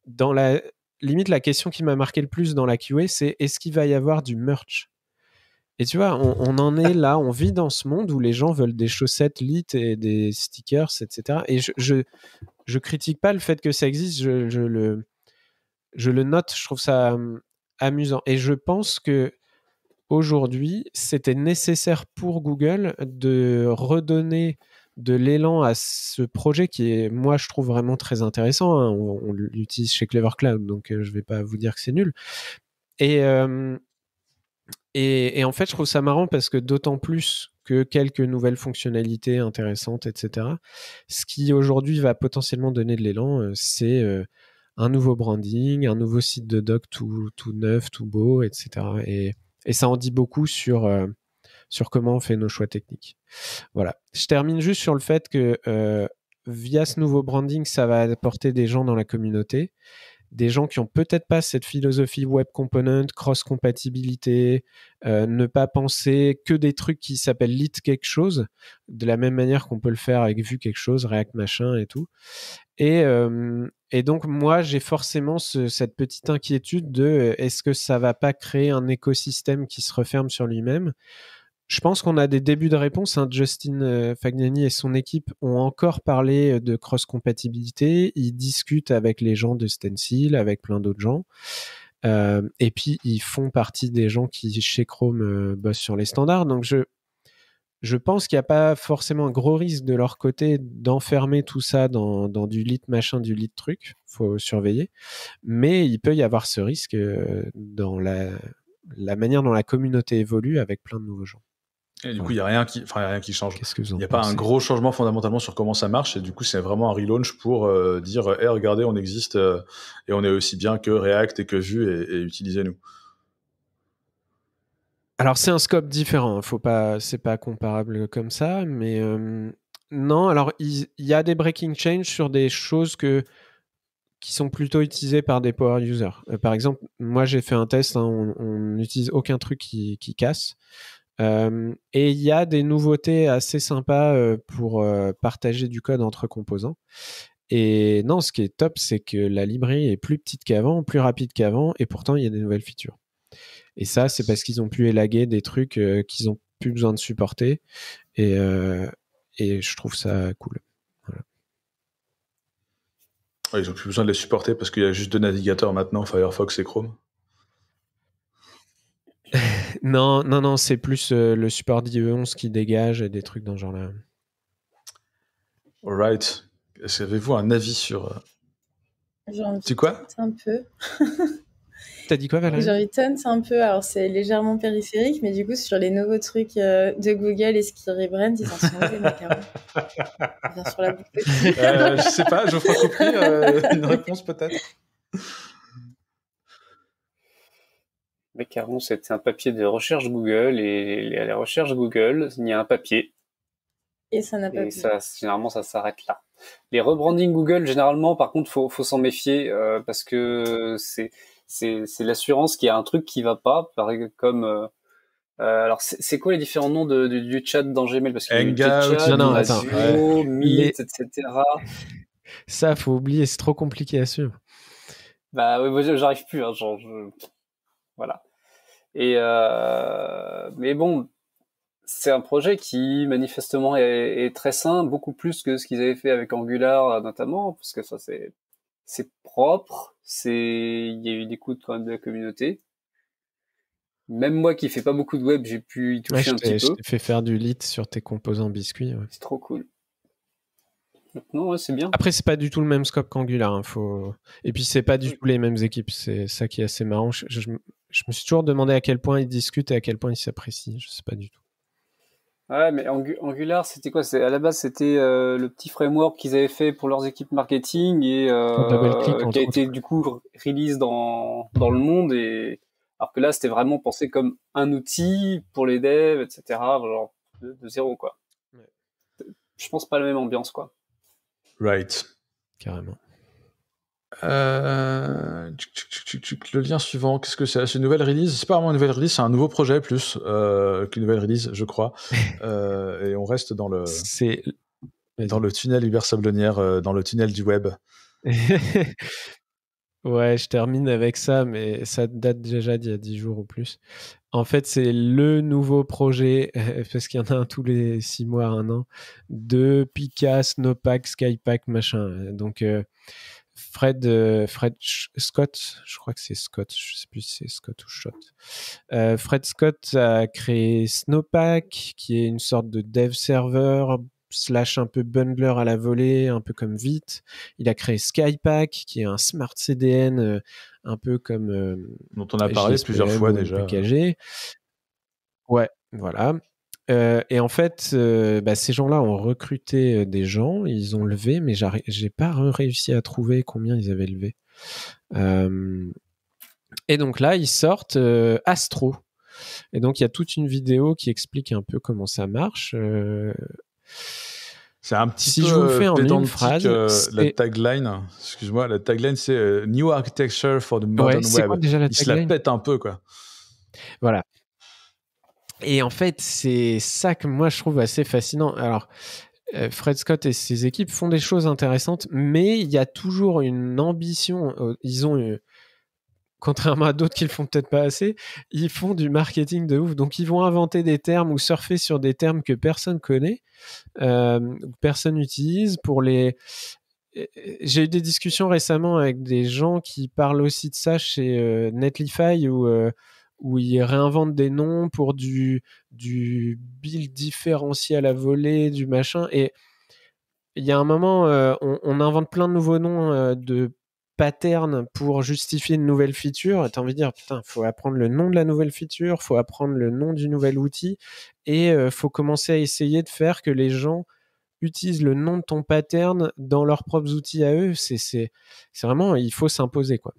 Speaker 2: Dans la limite, la question qui m'a marqué le plus dans la QA, c'est est-ce qu'il va y avoir du merch tu vois, on, en est là, on vit dans ce monde où les gens veulent des chaussettes lit et des stickers, etc. Et je, je, critique pas le fait que ça existe, je, le, je le note, je trouve ça hum, amusant. Et je pense que aujourd'hui, c'était nécessaire pour Google de redonner de l'élan à ce projet qui est, moi, je trouve vraiment très intéressant. Hein. On, l'utilise chez Clever Cloud, donc euh, je vais pas vous dire que c'est nul. Et, hum, et, en fait, je trouve ça marrant parce que d'autant plus que quelques nouvelles fonctionnalités intéressantes, etc., ce qui aujourd'hui va potentiellement donner de l'élan, euh, c'est euh, un nouveau branding, un nouveau site de doc tout, tout neuf, tout beau, etc. Et, ça en dit beaucoup sur, euh, sur comment on fait nos choix techniques. Voilà. Je termine juste sur le fait que via ce nouveau branding, ça va apporter des gens dans la communauté des gens qui ont peut-être pas cette philosophie web component, cross compatibilité, euh, ne pas penser que des trucs qui s'appellent lit quelque chose, de la même manière qu'on peut le faire avec vue quelque chose, React machin et tout. Et, euh, donc moi j'ai forcément cette petite inquiétude de euh, est-ce que ça va pas créer un écosystème qui se referme sur lui-même je pense qu'on a des débuts de réponse. Hein. Justin euh, Fagnani et son équipe ont encore parlé euh, de cross-compatibilité. Ils discutent avec les gens de Stencil, avec plein d'autres gens. Euh, et puis, ils font partie des gens qui, chez Chrome, bossent sur les standards. Donc, je, je pense qu'il n'y a pas forcément un gros risque de leur côté d'enfermer tout ça dans, dans, du lit machin, du lit truc. faut surveiller. Mais il peut y avoir ce risque
Speaker 1: dans la, la manière dont la communauté évolue avec plein de nouveaux gens. Et du coup, il n'y a, rien qui, y rien qui change. Il n'y a pas un gros changement fondamentalement sur comment ça marche. Et du coup, c'est vraiment un relaunch pour euh, dire hey, eh, regardez, on existe euh, et on est aussi bien que React et que Vue et, utilisez-nous.
Speaker 2: Alors, c'est un scope différent. Faut pas, c'est pas comparable comme ça. Mais euh, non, alors il y, a des breaking change sur des choses que qui sont plutôt utilisées par des power users. par exemple, moi j'ai fait un test, hein, on n'utilise aucun truc qui, qui casse. Euh, et il y a des nouveautés assez sympas euh, pour euh, partager du code entre composants. Et non, ce qui est top, c'est que la librairie est plus petite qu'avant, plus rapide qu'avant, et pourtant il y a des nouvelles features. Et ça, c'est parce qu'ils ont pu élaguer des trucs qu'ils n'ont plus besoin de supporter. Et, je trouve ça cool.
Speaker 1: ils n'ont plus besoin de les supporter parce qu'il y a juste deux navigateurs maintenant, Firefox et Chrome.
Speaker 2: non, non, non, c'est plus euh, le support d'IE11 qui dégage et des trucs dans ce genre-là.
Speaker 1: Alright. avez-vous un avis sur. Euh, c'est quoi
Speaker 4: Un peu.
Speaker 1: T'as dit quoi,
Speaker 2: Valérie Genre,
Speaker 4: c'est un peu. Alors, c'est légèrement périphérique, mais du coup, sur les nouveaux trucs euh, de Google et ce qui rebrand, ils en sont Bien hein sûr, la boucle. je sais pas, je ferai euh, une réponse peut-être.
Speaker 3: Macaron, c'était un papier de recherche Google et les la recherche Google, il y a un papier.
Speaker 4: Et ça n'a pas. Et ça,
Speaker 3: généralement, ça s'arrête là. Les rebranding Google, généralement, par contre, faut, faut s'en méfier euh, parce que c'est c'est l'assurance qu'il y a un truc qui va pas, comme euh, euh alors, c'est quoi les différents noms de, du chat dans Gmail Parce que Meet, etc.
Speaker 2: Ça, faut oublier, c'est trop compliqué à suivre.
Speaker 3: Bah oui, j'arrive plus. Hein, genre, je... Voilà. Et euh, mais bon, c'est un projet qui manifestement est, très sain, beaucoup plus que ce qu'ils avaient fait avec Angular euh, notamment, parce que ça c'est propre, c'est il y a eu des écoute quand de la communauté. Même moi qui fais pas beaucoup de web, j'ai pu y toucher un petit peu. Je
Speaker 2: fait faire du lit sur tes composants biscuits. C'est
Speaker 3: trop cool. Non, ouais, c'est bien.
Speaker 2: Après, c'est pas du tout le même scope qu'Angular. Hein, et puis, c'est pas du tout les mêmes équipes. C'est ça qui est assez marrant. Je, me suis toujours demandé à quel point ils discutent et à quel point ils s'apprécient. Je sais pas du tout.
Speaker 3: Ouais, mais Angular, c'était quoi À la base, c'était euh, le petit framework qu'ils avaient fait pour leurs équipes marketing et euh, qui a été du coup release dans, le monde. Et... Alors que là, c'était vraiment pensé comme un outil pour les devs, etc. Genre de, zéro, quoi. Je pense pas la même ambiance, quoi.
Speaker 1: Right. Carrément. Euh, le lien suivant, qu'est-ce que c'est C'est une nouvelle release C'est pas vraiment une nouvelle release, c'est un nouveau projet plus euh, qu'une nouvelle release, je crois. Euh, et on reste dans le. dans le tunnel Hubert Sablonnière, dans le tunnel du web.
Speaker 2: Ouais, je termine avec ça, mais ça date déjà d'il y a 10 jours ou plus. En fait, c'est le nouveau projet, parce qu'il y en a un tous les six mois, un an, de Pika, Snowpack, Skypack, machin. Donc, euh, Fred, euh, Fred Scott, je crois que c'est Scott, je sais plus si c'est Scott ou Shot. Euh, Fred Scott a créé Snowpack, qui est une sorte de dev server slash un peu bundler à la volée, un peu comme Vite. Il a créé Skypack, qui est un smart CDN, euh, un peu comme... Euh, dont on a parlé plusieurs fois déjà. Ouais, voilà. Euh, et en fait, bah, ces gens-là ont recruté des gens, ils ont levé, mais j'ai pas réussi à trouver combien ils avaient levé. et donc là, ils sortent Astro. Et donc, il y a toute une vidéo qui explique un peu comment ça marche.
Speaker 1: C'est un petit si je vous fais en une phrase, euh, la tagline, excuse-moi, la tagline c'est euh, New Architecture for the Modern ouais, Web. Quoi, déjà, la Il se la pète un peu quoi. Voilà. Et en fait, c'est ça
Speaker 2: que moi je trouve assez fascinant. Alors, euh, Fred Scott et ses équipes font des choses intéressantes, mais il y a toujours une ambition. Ils ont contrairement à d'autres qui le font peut-être pas assez, ils font du marketing de ouf. Donc ils vont inventer des termes ou surfer sur des termes que personne connaît, euh, personne utilise pour les. J'ai eu des discussions récemment avec des gens qui parlent aussi de ça chez euh, Netlify où, euh, où ils réinventent des noms pour du, du build différencié à la volée, du machin. Et il y a un moment, on, on, invente plein de nouveaux noms de pattern pour justifier une nouvelle feature, tu as envie de dire, putain, faut apprendre le nom de la nouvelle feature, faut apprendre le nom du nouvel outil, et euh, faut commencer à essayer de faire que les gens utilisent le nom de ton pattern dans leurs propres outils à eux. C'est vraiment, il faut s'imposer, quoi.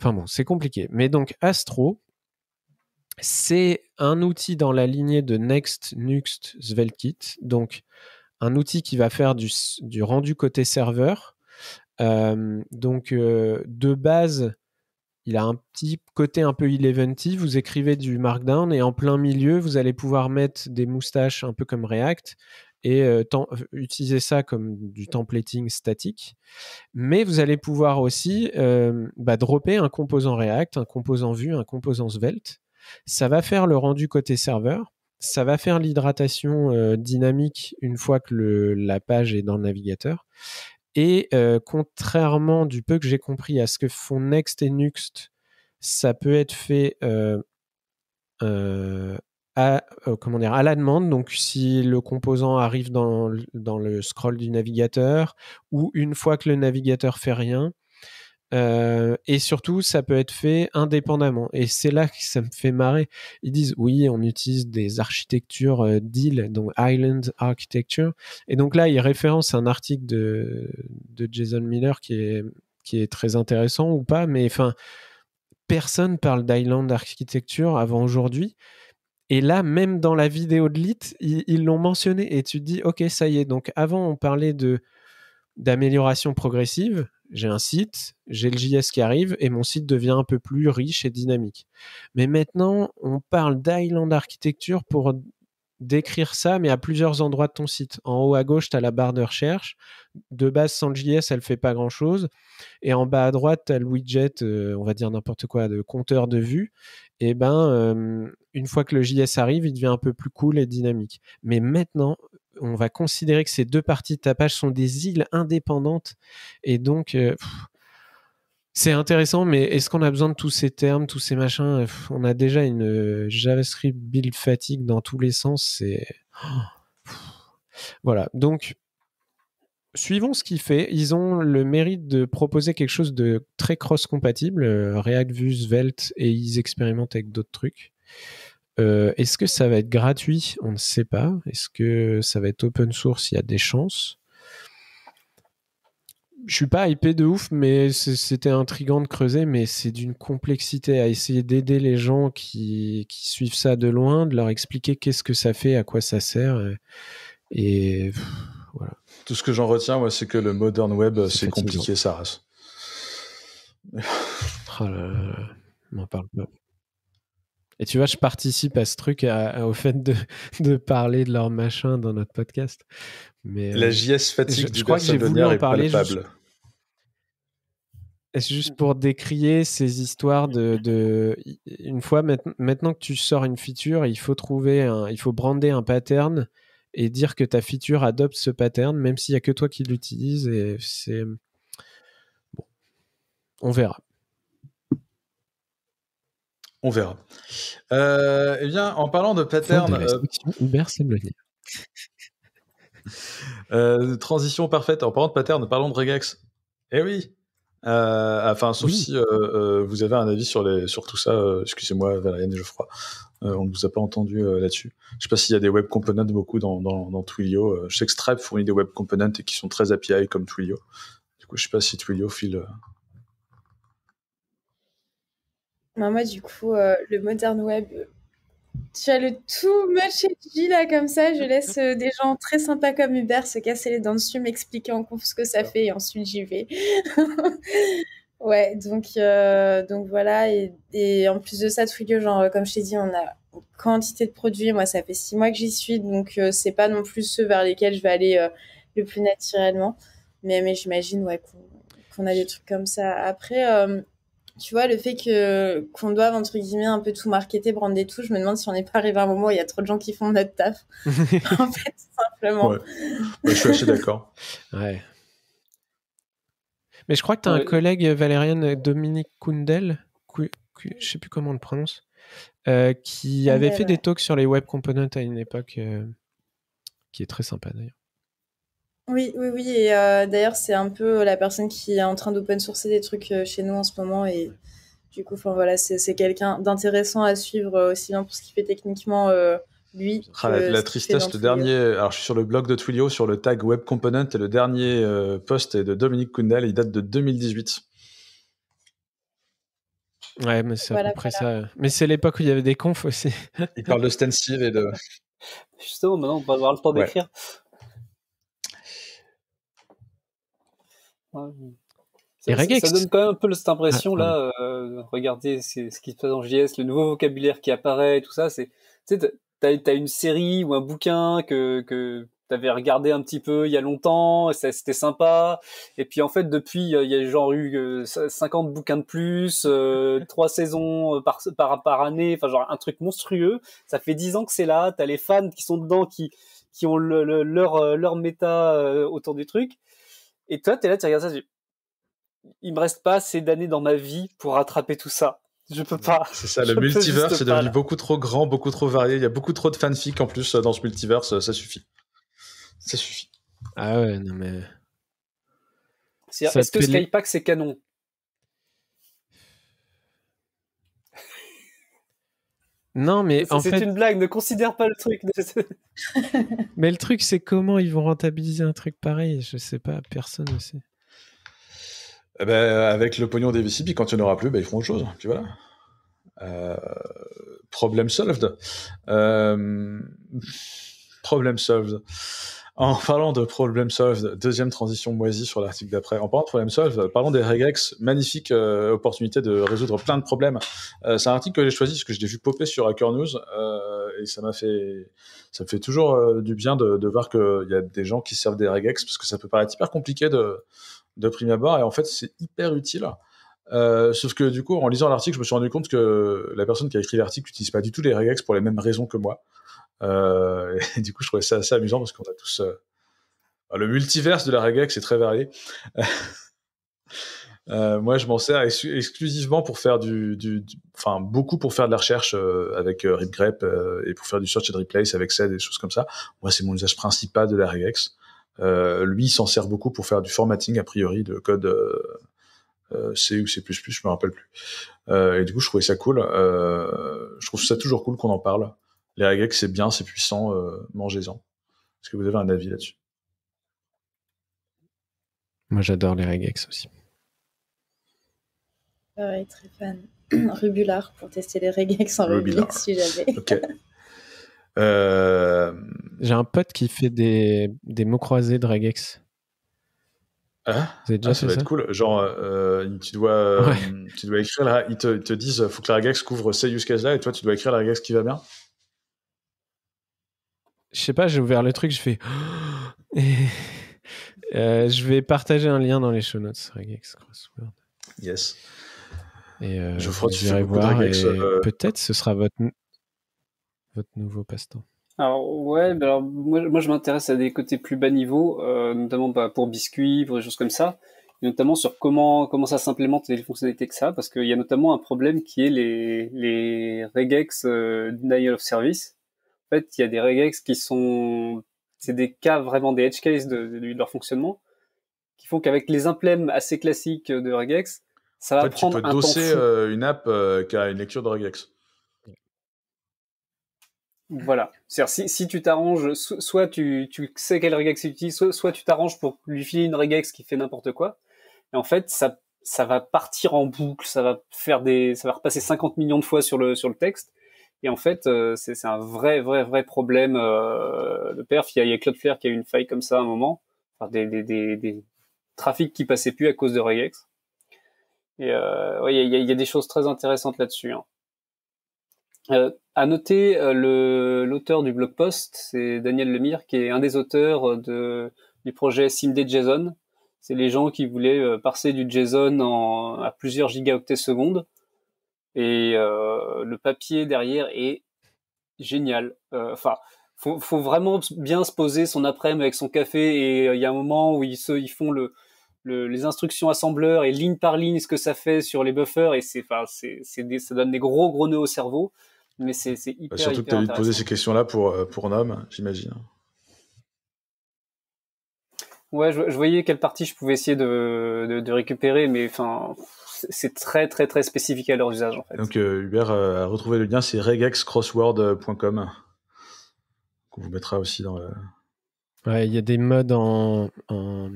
Speaker 2: Enfin bon, c'est compliqué. Mais donc, Astro, c'est un outil dans la lignée de Next, Nuxt, SvelteKit. Donc, un outil qui va faire du, du rendu côté serveur euh, donc, euh, de base, il a un petit côté un peu eleventy. Vous écrivez du Markdown et en plein milieu, vous allez pouvoir mettre des moustaches un peu comme React et euh, utiliser ça comme du templating statique. Mais vous allez pouvoir aussi bah, dropper un composant React, un composant Vue, un composant Svelte. Ça va faire le rendu côté serveur. Ça va faire l'hydratation dynamique une fois que la page est dans le navigateur. Et euh, contrairement du peu que j'ai compris à ce que font Next et Nuxt, ça peut être fait euh, euh, à, comment dire, à la demande. Donc, si le composant arrive dans, dans le scroll du navigateur ou une fois que le navigateur fait rien, euh, et surtout, ça peut être fait indépendamment. Et c'est là que ça me fait marrer. Ils disent oui, on utilise des architectures euh, d'îles, donc Island Architecture. Et donc là, ils référencent un article de, Jason Miller qui est, qui est très intéressant ou pas, mais enfin, personne parle d'Island Architecture avant aujourd'hui. Et là, même dans la vidéo de Lit, ils l'ont mentionné. Et tu te dis, ok, ça y est. Donc avant, on parlait de d'amélioration progressive j'ai un site, j'ai le JS qui arrive et mon site devient un peu plus riche et dynamique. Mais maintenant, on parle d'Island Architecture pour décrire ça, mais à plusieurs endroits de ton site. En haut à gauche, tu as la barre de recherche. De base, sans JS, elle fait pas grand-chose. Et en bas à droite, tu as le widget, euh, on va dire n'importe quoi, de compteur de vue. Et eh ben, euh, une fois que le JS arrive, il devient un peu plus cool et dynamique. Mais maintenant, on va considérer que ces deux parties de tapage sont des îles indépendantes. Et donc, euh, c'est intéressant, mais est-ce qu'on a besoin de tous ces termes, tous ces machins On a déjà une euh, JavaScript build fatigue dans tous les sens. C'est. Oh, voilà. Donc, suivons ce qu'ils fait. Ils ont le mérite de proposer quelque chose de très cross-compatible, euh, React, Vue, Svelte, et ils expérimentent avec d'autres trucs. Euh, est-ce que ça va être gratuit On ne sait pas. Est-ce que ça va être open source Il y a des chances. Je suis pas hypé de ouf, mais c'était intriguant de creuser, mais c'est d'une complexité à essayer d'aider les gens qui, suivent ça de loin, de leur expliquer qu'est-ce que ça fait, à quoi ça sert.
Speaker 1: Euh, et, voilà. Tout ce que j'en retiens, moi, c'est que le modern web, c'est compliqué, ça race oh m'en parle pas.
Speaker 2: Et tu vois, je participe à ce truc, au fait de, parler de leur machin dans notre podcast. Mais, euh, la JS fatigue je, du je crois que j'ai voulu en parler. est juste pour décrier ces histoires de, une fois maintenant que tu sors une feature, il faut trouver il faut brander un pattern et dire que ta feature adopte ce pattern, même s'il n'y a que toi qui l'utilise et c'est bon, on verra.
Speaker 1: On verra. Euh, eh bien, en parlant de pattern. Euh, euh, transition parfaite. En parlant de pattern, parlons de Regex. Eh oui. Euh, enfin, sauf si vous avez un avis sur, sur tout ça. Excusez-moi, Valériane et Geoffroy. on ne vous a pas entendu là-dessus. Je ne sais pas s'il y a des web components beaucoup dans, dans Twilio. je sais que Stripe fournit des web components et qui sont très API comme Twilio. Du coup, je ne sais pas si Twilio file
Speaker 4: bah, moi, du coup, euh, le modern web, euh, tu as le tout much edgy là comme ça. Je laisse euh, des gens très sympas comme Hubert se casser les dents dessus, m'expliquer en cours ce que ça fait et ensuite j'y vais. ouais, donc, donc voilà. Et, en plus de ça, Twilio, genre, comme je t'ai dit, on a quantité de produits. Moi, ça fait six mois que j'y suis, donc c'est pas non plus ceux vers lesquels je vais aller le plus naturellement. Mais, j'imagine ouais, qu'on a des trucs comme ça. Après, tu vois, le fait que qu'on doive entre guillemets un peu tout marketer, brander tout, je me demande si on n'est pas arrivé à un moment où il y a trop de gens qui font notre taf. en fait, simplement.
Speaker 1: je suis assez d'accord. ouais.
Speaker 2: Mais je crois que tu as un collègue valérien, Dominique Kundel, je ne sais plus comment on le prononce, euh, qui avait fait des talks sur les web components à une époque, euh, qui est très sympa d'ailleurs.
Speaker 4: Oui, oui, oui et euh, d'ailleurs, c'est un peu la personne qui est en train d'open sourcer des trucs, euh, chez nous en ce moment et du coup, enfin, voilà, c'est quelqu'un d'intéressant à suivre, euh, aussi bien pour ce qu'il fait techniquement, lui, ah, la tristesse, le dernier
Speaker 1: alors je suis sur le blog de Twilio, sur le tag Web Component et le dernier, post est de Dominique Kundal, il date de 2018.
Speaker 2: Ouais, mais c'est à peu ça, mais c'est l'époque où il y avait des confs aussi.
Speaker 1: Il parle de stensive et de
Speaker 3: Justement, maintenant, on va avoir le temps d'écrire. Ça, donne quand même un peu cette impression là. Euh, regardez ce qui se passe en JS, le nouveau vocabulaire qui apparaît, tout ça. C'est, tu t'as, une série ou un bouquin que que t'avais regardé un petit peu il y a longtemps, c'était sympa. Et puis en fait, depuis, il y a genre eu 50 euh, bouquins de plus, euh, trois saisons euh, par, par par année, enfin genre un truc monstrueux. Ça fait 10 ans que c'est là. T'as les fans qui sont dedans, qui qui ont leur leur méta autour du truc. Et toi, tu là, tu regardes ça, il me reste pas assez d'années dans ma vie pour rattraper tout ça. Je peux pas. C'est ça, le multiverse est devenu
Speaker 1: beaucoup trop grand, beaucoup trop varié. Il y a beaucoup trop de fanfic en plus dans ce multiverse, ça suffit. Ça suffit. Ah ouais, non mais.
Speaker 3: Est-ce que Skypack c'est canon
Speaker 2: Non, mais C'est une
Speaker 3: blague, ne considère pas le truc.
Speaker 2: mais le truc, c'est comment ils vont rentabiliser un truc pareil Je sais pas, personne ne sait.
Speaker 1: Eh ben, avec le pognon des VCP, quand il n'y en aura plus, ben, ils feront autre chose. Euh, problème Euh, problem solved. Euh, problem solved. En parlant de Problem Solved, deuxième transition moisie sur l'article d'après. En parlant de Problem Solved, parlons des regex. Magnifique euh, opportunité de résoudre plein de problèmes. Euh, c'est un article que j'ai choisi parce que je l'ai vu popper sur Hacker News euh, et ça m'a fait, ça me fait toujours du bien de, voir qu'il y a des gens qui servent des regex parce que ça peut paraître hyper compliqué de, de prime abord et en fait c'est hyper utile. sauf que du coup, en lisant l'article, je me suis rendu compte que la personne qui a écrit l'article n'utilise pas du tout les regex pour les mêmes raisons que moi. Euh, et du coup, je trouvais ça assez amusant parce qu'on a tous euh, bah, le multiverse de la regex c'est très varié. Euh, moi, je m'en sers exclusivement pour faire du, enfin beaucoup pour faire de la recherche avec ripgrep et pour faire du search and replace avec SED et des choses comme ça. Moi, c'est mon usage principal de la regex. lui, il s'en sert beaucoup pour faire du formatting a priori de code C ou C++, je me rappelle plus. et du coup, je trouvais ça cool. je trouve ça toujours cool qu'on en parle. Les regex c'est bien, c'est puissant, euh, mangez-en. Est-ce que vous avez un avis là-dessus Moi, j'adore les regex aussi.
Speaker 4: ouais très fan. Rubular pour tester les regex en Rubular, si j'avais. ok
Speaker 1: euh,
Speaker 2: J'ai un pote qui fait des, mots croisés de regex. Ah, vous déjà ah, ça va être
Speaker 1: cool. Genre, euh, tu, dois, tu dois écrire, là, ils, te, te disent faut que la regex couvre ces use cases là et toi tu dois écrire la regex qui va bien
Speaker 2: je sais pas, j'ai ouvert le truc, je fais. Euh, je vais partager un lien dans les show notes. Regex Crossword.
Speaker 1: Yes. Et euh, je vous voir. Euh.
Speaker 2: Peut-être ce sera votre, votre nouveau passe-temps.
Speaker 3: Alors, ouais, bah moi, je m'intéresse à des côtés plus bas niveau, euh, notamment bah, pour biscuits, pour des choses comme ça, et notamment sur comment, comment ça s'implémente les fonctionnalités que ça, parce qu'il y a notamment un problème qui est les, les regex denial of service fait, il y a des regex qui sont, c'est des cas vraiment des edge cases de, de, leur fonctionnement, qui font qu'avec les implèmes assez classiques de regex, ça va en fait, prendre tu peux un dosser euh, une app euh, qui a une lecture de regex. Voilà. cest si, si, tu t'arranges, soit tu, sais quel regex il utilise, soit, tu t'arranges pour lui filer une regex qui fait n'importe quoi. Et en fait, ça, ça va partir en boucle, ça va faire des, ça va repasser 50 millions de fois sur le, sur le texte. Et en fait, euh, c'est un vrai, vrai, vrai problème euh, de perf. Il y a, il Claude qui a eu une faille comme ça à un moment, des, trafics qui passaient plus à cause de Regex. Et euh, il y, a des choses très intéressantes là-dessus. Hein. Euh, à noter, l'auteur du blog post, c'est Daniel Lemire, qui est un des auteurs de, du projet SimD JSON. C'est les gens qui voulaient parser du JSON à plusieurs gigaoctets secondes et euh, le papier derrière est génial. Euh, enfin, faut, faut vraiment bien se poser son après-midi avec son café. Et euh, il y a un moment où ils, se, ils font le, les instructions assembleurs et ligne par ligne ce que ça fait sur les buffers et c'est enfin ça donne des gros gros nœuds au cerveau mais c'est bah, hyper surtout que tu as dû poser ces
Speaker 1: questions là pour pour homme j'imagine
Speaker 3: ouais je, voyais quelle partie je pouvais essayer de, de récupérer mais enfin c'est très très très spécifique à leur usage
Speaker 1: Donc euh, Hubert euh, a retrouvé le lien, c'est regexcrossword.com qu'on vous mettra aussi dans le.
Speaker 2: Ouais, il y a des modes en, en,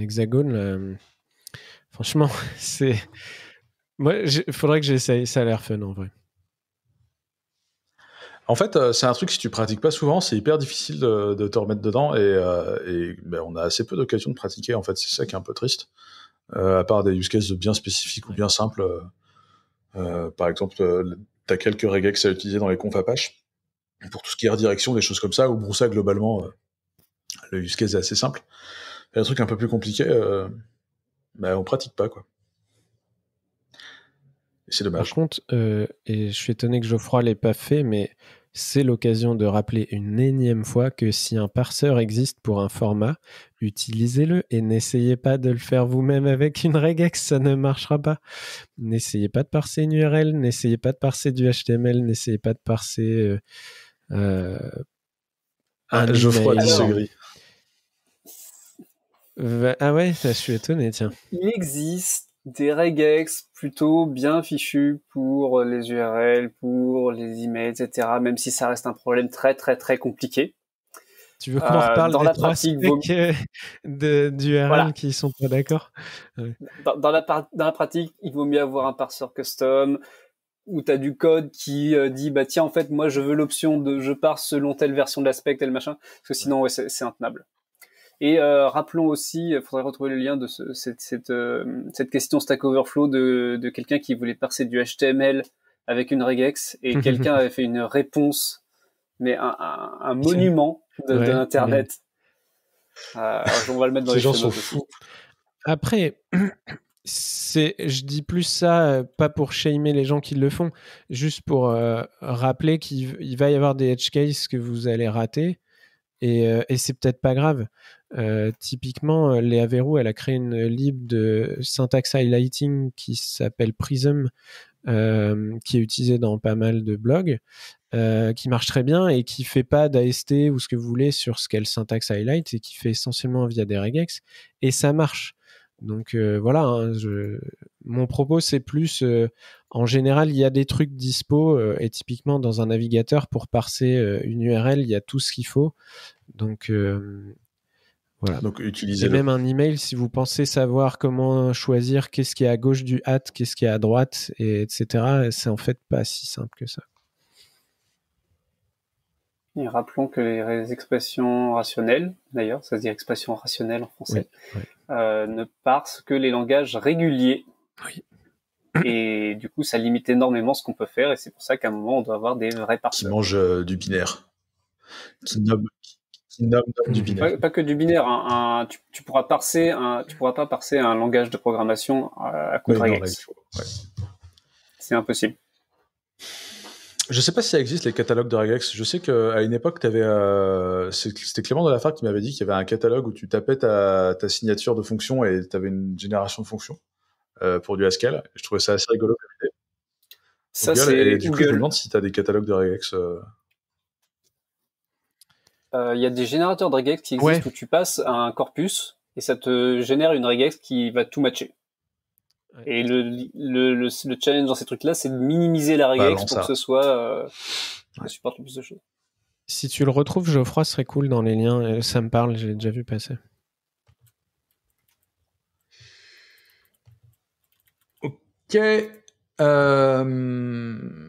Speaker 2: hexagone. Franchement, c'est. Moi, il faudrait que j'essaye. Ça a l'air fun en vrai.
Speaker 1: En fait, euh, c'est un truc si tu pratiques pas souvent, c'est hyper difficile de, te remettre dedans et, ben, on a assez peu d'occasions de pratiquer. En fait, c'est ça qui est un peu triste. Euh, à part des use cases bien spécifiques ou bien simples. Euh, euh, par exemple, tu as quelques ça a utilisé dans les confs Apache. Pour tout ce qui est redirection, des choses comme ça, ou Broussa, globalement, le use case est assez simple. Et les trucs un peu plus compliqué euh, bah, on pratique pas, quoi. c'est dommage. Par contre, et
Speaker 2: je suis étonné que Geoffroy l'ait pas fait, mais c'est l'occasion de rappeler une énième fois que si un parseur existe pour un format, utilisez-le et n'essayez pas de le faire vous-même avec une regex, ça ne marchera pas. N'essayez pas de parser une URL, n'essayez pas de parser du HTML, n'essayez pas de parser euh, euh, ah, Geoffroy Ah ouais, ça, je suis étonné, tiens.
Speaker 3: Il existe des regex plutôt bien fichus pour les URL, pour les emails, etc. Même si ça reste un problème très très très compliqué. Tu veux qu'on en euh, reparle dans des la pratique
Speaker 2: du d'URL qui sont pas d'accord
Speaker 3: dans, la dans la pratique, il vaut mieux avoir un parseur custom où tu as du code qui euh, dit bah tiens en fait moi je veux l'option de je pars selon telle version de l'aspect tel machin parce que sinon c'est intenable. Et euh, rappelons aussi, il faudrait retrouver le lien de euh, cette, question Stack Overflow de, quelqu'un qui voulait parser du HTML avec une regex et quelqu'un avait fait une réponse, mais un, monument de, l'Internet. Euh, on va le mettre dans les, gens sont fous.
Speaker 2: Après, je dis plus ça pas pour shamer les gens qui le font, juste pour rappeler qu'il va y avoir des edge cases que vous allez rater euh, et, c'est peut-être pas grave. Euh, typiquement, euh, Léa Verrou, elle a créé une lib de syntax highlighting qui s'appelle Prism, qui est utilisée dans pas mal de blogs, qui marche très bien et qui fait pas d'AST ou ce que vous voulez sur ce qu'est le syntax highlight et qui fait essentiellement via des regex. Et ça marche. Donc euh, voilà, hein, mon propos c'est plus euh, en général il y a des trucs dispo euh, et typiquement dans un navigateur pour parser une URL il y a tout ce qu'il faut. Donc voilà. Donc Et même un email si vous pensez savoir comment choisir qu'est-ce qui est à gauche du hat, qu'est-ce qui est à droite, et etc. C'est en fait pas si simple que ça
Speaker 3: rappelons que les expressions rationnelles, d'ailleurs, ça se dit expression rationnelle en français, euh, ne parsent que les langages réguliers. Et du coup, ça limite énormément ce qu'on peut faire, et c'est pour ça qu'à un moment, on doit avoir des vrais parseurs.
Speaker 1: Qui mangent euh, du binaire. Qui
Speaker 3: du binaire. Pas, que du binaire. Hein, tu, ne pourras parser un, tu pourras pas parser un langage de programmation euh, à, à de C'est impossible.
Speaker 1: Je sais pas si ça existe les catalogues de Regex. Je sais qu'à une époque, euh, c'était Clément de la qui m'avait dit qu'il y avait un catalogue où tu tapais ta, signature de fonction et tu avais une génération de fonctions euh, pour du Haskell. Je trouvais ça assez rigolo. Ça, c'est et du je me demande si tu as des catalogues de Regex. Euh.
Speaker 3: Il y a des générateurs de regex qui existent où tu passes un corpus et ça te génère une regex qui va tout matcher. Et le, le, le, challenge dans ces trucs-là, c'est de minimiser la regex pour que ce soit euh, supporte le plus de choses.
Speaker 2: Si tu le retrouves, Geoffroy serait cool dans les liens. Euh, ça me parle, j'ai déjà vu passer.
Speaker 1: Ok. Euh...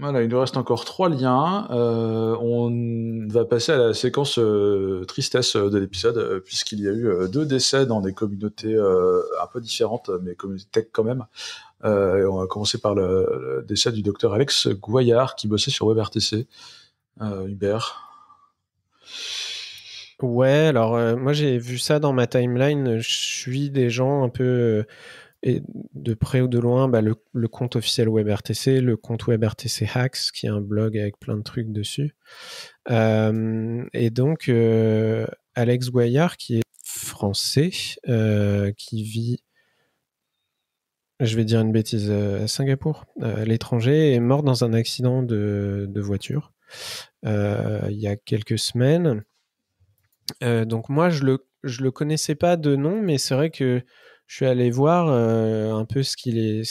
Speaker 1: Voilà, il nous reste encore trois liens. Euh, on va passer à la séquence euh, tristesse euh, de l'épisode, puisqu'il y a eu deux décès dans des communautés un peu différentes, mais communautés tech quand même. on va commencer par le, le décès du docteur Alex Goyard, qui bossait sur WebRTC. Hubert.
Speaker 2: Ouais, alors moi j'ai vu ça dans ma timeline. Je suis des gens un peu et de près ou de loin, bah, le, compte officiel WebRTC, le compte WebRTC Hacks, qui est un blog avec plein de trucs dessus. Euh, et donc, euh, Alex Guayard qui est français, euh, qui vit, je vais dire une bêtise, à Singapour, à l'étranger, est mort dans un accident de, de voiture il y a quelques semaines. donc, moi, je le, je le connaissais pas de nom, mais c'est vrai que je suis allé voir euh, un peu ce qu'il a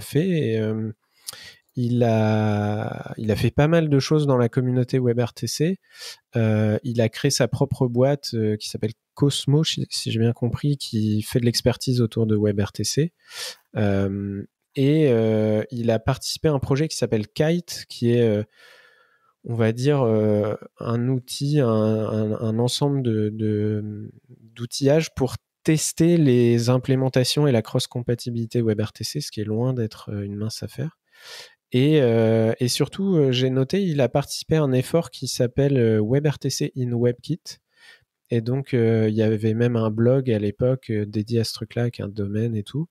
Speaker 2: fait il a, fait pas mal de choses dans la communauté WebRTC. Euh, il a créé sa propre boîte euh, qui s'appelle Cosmo, si, j'ai bien compris, qui fait de l'expertise autour de WebRTC. et il a participé à un projet qui s'appelle Kite, qui est, on va dire, un outil, un, ensemble d'outillages de, pour tester les implémentations et la cross-compatibilité WebRTC, ce qui est loin d'être euh, une mince affaire. Et, euh, surtout, euh, j'ai noté, il a participé à un effort qui s'appelle WebRTC in WebKit. Et donc, il y avait même un blog à l'époque dédié à ce truc-là, avec un domaine et tout.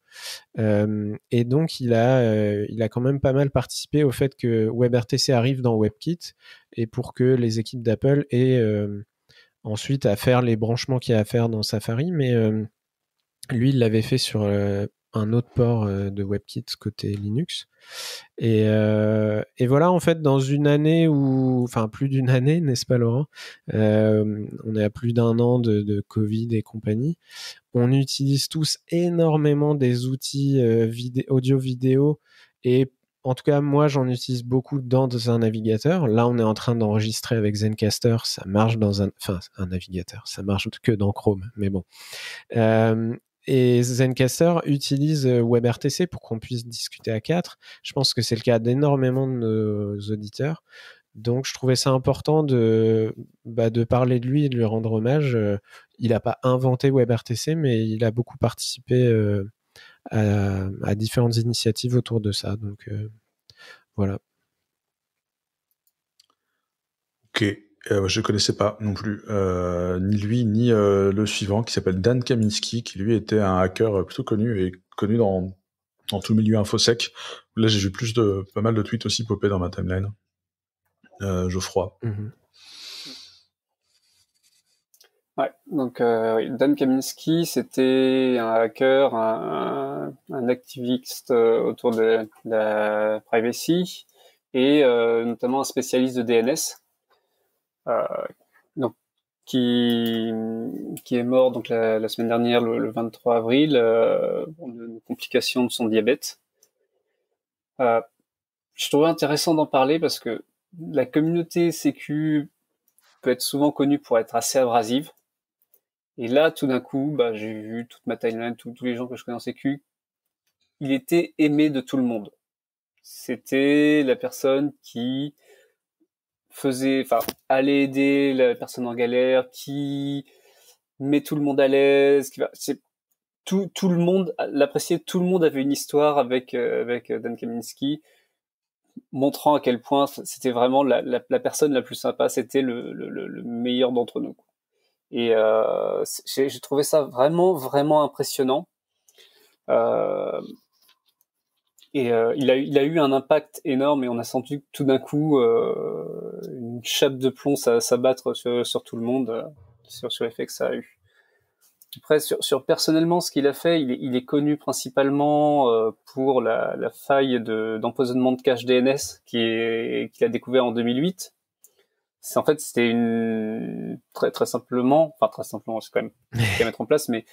Speaker 2: et donc, il a, il a quand même pas mal participé au fait que WebRTC arrive dans WebKit et pour que les équipes d'Apple aient ensuite à faire les branchements qu'il y a à faire dans Safari. Mais euh, lui, il l'avait fait sur euh, un autre port euh, de WebKit côté Linux. Et, voilà, en fait, dans une année ou, enfin, plus d'une année, n'est-ce pas, Laurent On est à plus d'un an de, Covid et compagnie. On utilise tous énormément des outils audio-vidéo et en tout cas, moi, j'en utilise beaucoup dans un navigateur. Là, on est en train d'enregistrer avec Zencaster. Ça marche dans un, un navigateur. Ça marche que dans Chrome, mais bon. Euh, et Zencaster utilise euh, WebRTC pour qu'on puisse discuter à quatre. Je pense que c'est le cas d'énormément de nos auditeurs. Donc, je trouvais ça important de, bah, de parler de lui et de lui rendre hommage. Euh, il n'a pas inventé WebRTC, mais il a beaucoup participé à, différentes initiatives autour de ça. Donc euh,
Speaker 1: voilà. Ok, euh, je ne connaissais pas non plus, euh, ni lui, ni le suivant, qui s'appelle Dan Kaminski, qui lui était un hacker plutôt connu et connu dans, dans tout le milieu infosec. Là, j'ai vu plus de, pas mal de tweets aussi popés dans ma timeline. Geoffroy. Mhm.
Speaker 3: Ouais, donc euh, Dan Kaminski, c'était un hacker, un, activiste euh, autour de, la privacy et euh, notamment un spécialiste de DNS, qui, est mort donc la, semaine dernière, le, 23 avril, pour une complication de son diabète. je trouvais intéressant d'en parler parce que la communauté sécu peut être souvent connue pour être assez abrasive et là, tout d'un coup, bah, j'ai vu toute ma timeline, tous les gens que je connais en sécu. Il était aimé de tout le monde. C'était la personne qui faisait, enfin, allait aider la personne en galère, qui met tout le monde à l'aise, qui va, tout, tout le monde l'appréciait, tout le monde avait une histoire avec, euh, avec euh, Dan Kaminski, montrant à quel point c'était vraiment la, personne la plus sympa, c'était le, le meilleur d'entre nous. Et euh, j'ai trouvé ça vraiment, vraiment impressionnant. Euh, et euh, il, a, il a eu un impact énorme et on a senti tout d'un coup une chape de plomb s'abattre sur, tout le monde, sur, l'effet que ça a eu. Après, sur, personnellement, ce qu'il a fait, il, est connu principalement pour la, faille d'empoisonnement de, cache DNS qu'il a découvert en 2008 c'est en fait c'était une très très simplement, enfin très simplement, c'est quand même à mettre en place, mais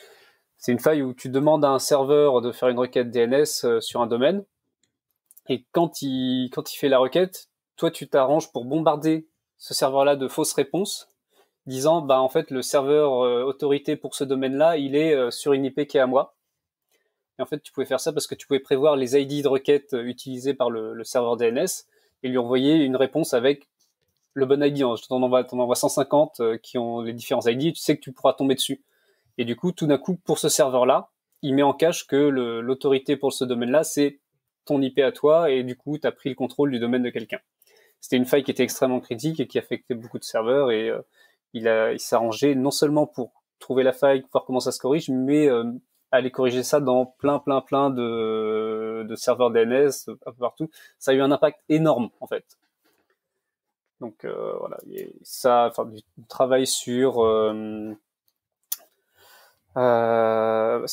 Speaker 3: c'est une faille où tu demandes à un serveur de faire une requête DNS euh, sur un domaine, et quand il quand il fait la requête, toi tu t'arranges pour bombarder ce serveur-là de fausses réponses, disant bah en fait le serveur euh, autorité pour ce domaine-là, il est euh, sur une IP qui est à moi. Et en fait, tu pouvais faire ça parce que tu pouvais prévoir les ID de requête utilisées par le serveur DNS et lui envoyer une réponse avec le bon ID, hein. je t'en envoie, 150 euh, qui ont les différents ID, tu sais que tu pourras tomber dessus. Et du coup, tout d'un coup, pour ce serveur-là, il met en cache que l'autorité pour ce domaine-là, c'est ton IP à toi, et du coup, tu as pris le contrôle du domaine de quelqu'un. C'était une faille qui était extrêmement critique et qui affectait beaucoup de serveurs, et euh, il, a, il s'est arrangé non seulement pour trouver la faille, voir comment ça se corrige, mais euh, aller corriger ça dans plein, plein, plein de, de serveurs DNS un peu partout. Ça a eu un impact énorme, en fait. Donc euh, voilà, ça, enfin du travail sur, euh, euh,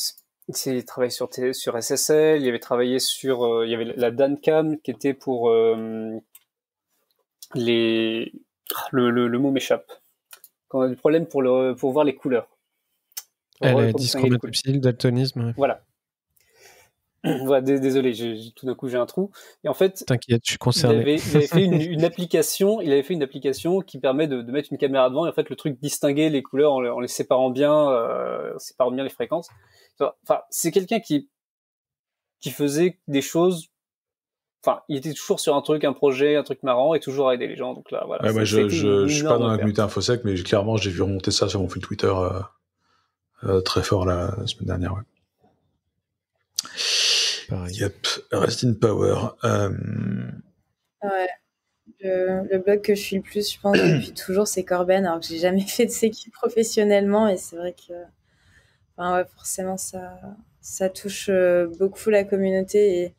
Speaker 3: travail sur sur SSL, il y avait travaillé sur, euh, il y avait la DanCam qui était pour euh, les, le, le, mot m'échappe. Quand on a du problème pour le pour voir les couleurs.
Speaker 2: daltonisme.
Speaker 3: Voilà, désolé, j'ai, tout d'un coup j'ai un trou. Et en fait, t'inquiète, je suis concerné. Il avait, fait une, application, il avait fait une application qui permet de, mettre une caméra devant et en fait le truc distinguait les couleurs en, les séparant bien, euh, séparant bien les fréquences. Enfin, c'est quelqu'un qui qui faisait des choses. Enfin, il était toujours sur un truc, un projet, un truc marrant et toujours à aider les gens. Donc là, voilà. Bah, je, je, suis pas dans la
Speaker 1: communauté infosec, mais clairement j'ai vu remonter ça sur mon fil Twitter euh, euh, très fort la, la semaine dernière. Ouais. Pareil. Yep, Rest in Power. Euh,
Speaker 4: le, blog que je suis le plus, je pense, depuis toujours, c'est Corben, alors que j'ai jamais fait de sécu professionnellement. Et c'est vrai que ouais, forcément, ça, ça touche euh, beaucoup la communauté. Et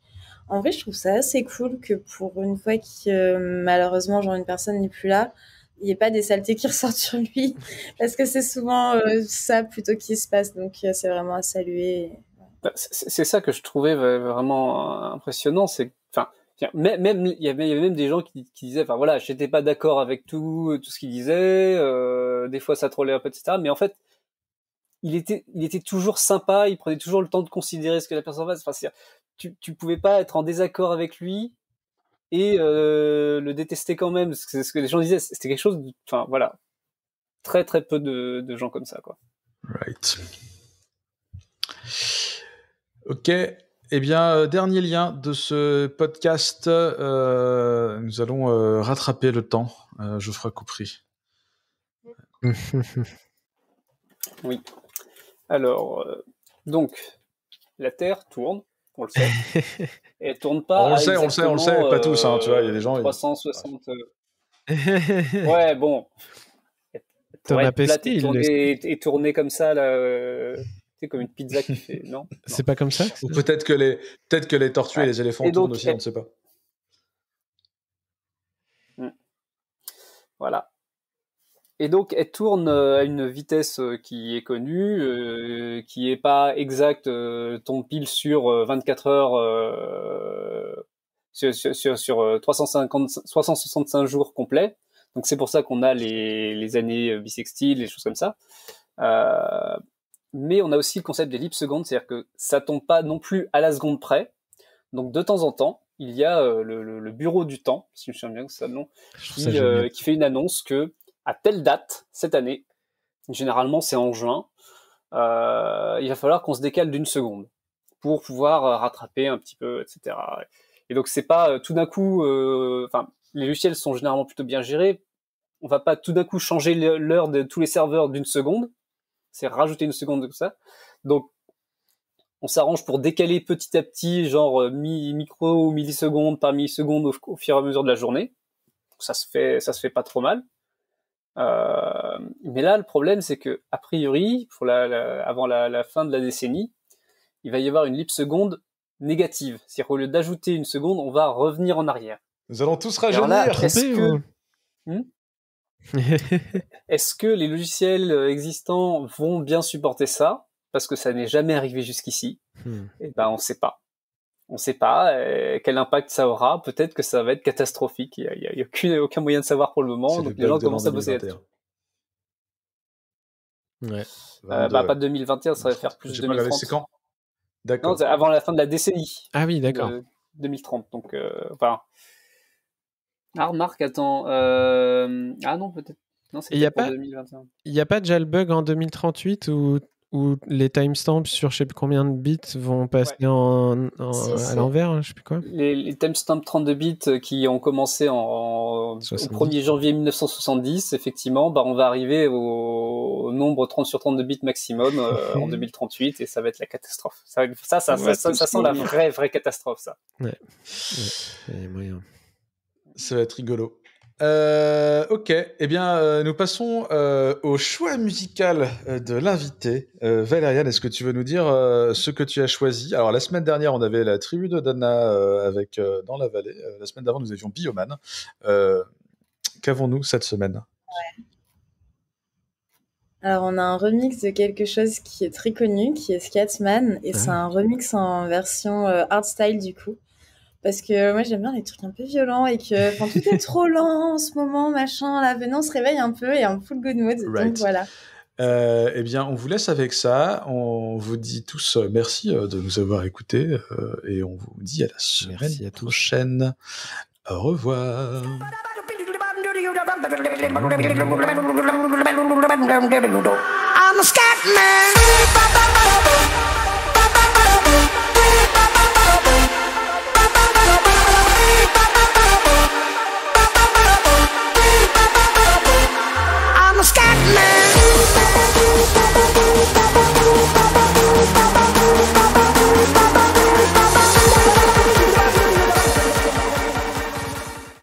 Speaker 4: en vrai, je trouve ça assez cool que pour une fois que euh, malheureusement, genre, une personne n'est plus là, il n'y ait pas des saletés qui ressortent sur lui. Parce que c'est souvent ça plutôt qui se passe. Donc, c'est vraiment à saluer. Bah,
Speaker 3: c'est ça que je trouvais vraiment euh, impressionnant, c'est enfin même, il y avait même des gens qui, disaient enfin voilà j'étais pas d'accord avec tout euh, tout ce qu'il disait euh, des fois ça trollait un peu etc mais en fait il était il était toujours sympa il prenait toujours le temps de considérer ce que la personne faisait enfin tu tu pouvais pas être en désaccord avec lui et euh, le détester quand même c'est ce que les gens disaient c'était quelque chose de, enfin voilà très très peu de, de gens comme ça quoi right
Speaker 1: Ok. Eh bien, euh, dernier lien de ce podcast. Euh, nous allons euh, rattraper le temps. Euh, Geoffroy Coupri.
Speaker 3: Oui. Alors, donc, la Terre tourne, on le sait. Et elle tourne pas. On le sait, on le sait, on le sait, pas tous, hein, tu vois, il y a des gens, 360. Ouais, bon. Thomas être et tourner, comme ça, là, c'est comme une pizza qui fait. Non.
Speaker 1: C'est pas comme ça Ou peut-être que, les... peut que les tortues et les éléphants tournent aussi, on ne sait pas.
Speaker 3: Mm. Voilà. Et donc, elle tourne euh, à une vitesse euh, qui est connue, euh, qui n'est pas exacte, t'on tombe pile sur 24 heures, sur, 365 jours complets. Donc, c'est pour ça qu'on a les, années bissextiles, les choses comme ça mais on a aussi le concept des seconde, secondes, c'est-à-dire que ça tombe pas non plus à la seconde près. Donc de temps en temps, il y a euh, le, bureau du temps, si je me souviens bien que ça nom, euh, qui, fait une annonce que à telle date cette année, généralement c'est en juin, euh, il va falloir qu'on se décale d'une seconde pour pouvoir rattraper un petit peu, etc. Et donc c'est pas tout d'un coup, enfin les logiciels sont généralement plutôt bien gérés. On va pas tout d'un coup changer l'heure de tous les serveurs d'une seconde c'est rajouter une seconde de ça. Donc, on s'arrange pour décaler petit à petit, genre euh, micro ou milliseconde par milliseconde au, fur et à mesure de la journée. Ça se fait, ça se fait pas trop mal. Euh, mais là, le problème, c'est que a priori, pour la, avant la, fin de la décennie, il va y avoir une lip seconde négative. C'est-à-dire qu'au lieu d'ajouter une seconde, on va revenir en arrière. Nous allons tous rajouter Est-ce Est-ce que les logiciels euh, existants vont bien supporter ça Parce que ça n'est jamais arrivé jusqu'ici. Hmm. Et eh ben, on ne sait pas. On ne sait pas euh, quel impact ça aura. Peut-être que ça va être catastrophique. Il n'y a, aucun, moyen de savoir pour le moment. Donc le les gens commencent à bosser dessus euh, bah, Pas 2021, ça va faire plus de 2030. C'est quand D'accord. Avant la fin de la décennie. Ah oui, d'accord. 2030. Donc, voilà. enfin, ah, remarque, attends. Euh, ah non, peut-être. Non, Il n'y
Speaker 2: a pas déjà le bug en 2038 où, les timestamps sur je sais plus combien de bits vont passer en, à l'envers, hein, je sais plus quoi.
Speaker 3: Les, timestamps 32 bits euh, qui ont commencé en, au 1er janvier 1970, effectivement, bah, on va arriver au, nombre 30 sur 32 bits maximum euh, en 2038 et ça va être la catastrophe. Ça, ça, sent la vraie, vraie catastrophe, ça.
Speaker 2: Ouais.
Speaker 1: moyen. Ça va être rigolo. Euh, ok, eh bien, euh, nous passons euh, au choix musical de l'invité. Valériane, est-ce que tu veux nous dire ce que tu as choisi Alors, la semaine dernière, on avait la tribu de Dana avec, dans la vallée. la semaine d'avant, nous avions Bioman. Qu'avons-nous cette semaine
Speaker 4: Alors, on a un remix de quelque chose qui est très connu, qui est Scatman, et c'est un remix en version art style du coup parce que moi j'aime bien les trucs un peu violents et que tout est trop lent en ce moment, machin. Là, venant se réveille un peu et en full good mood. Donc voilà.
Speaker 1: Euh, eh bien, on vous laisse avec ça. On vous dit tous euh, merci euh, de nous avoir écouté et on vous dit à la semaine prochaine. Au revoir.
Speaker 2: i scat man.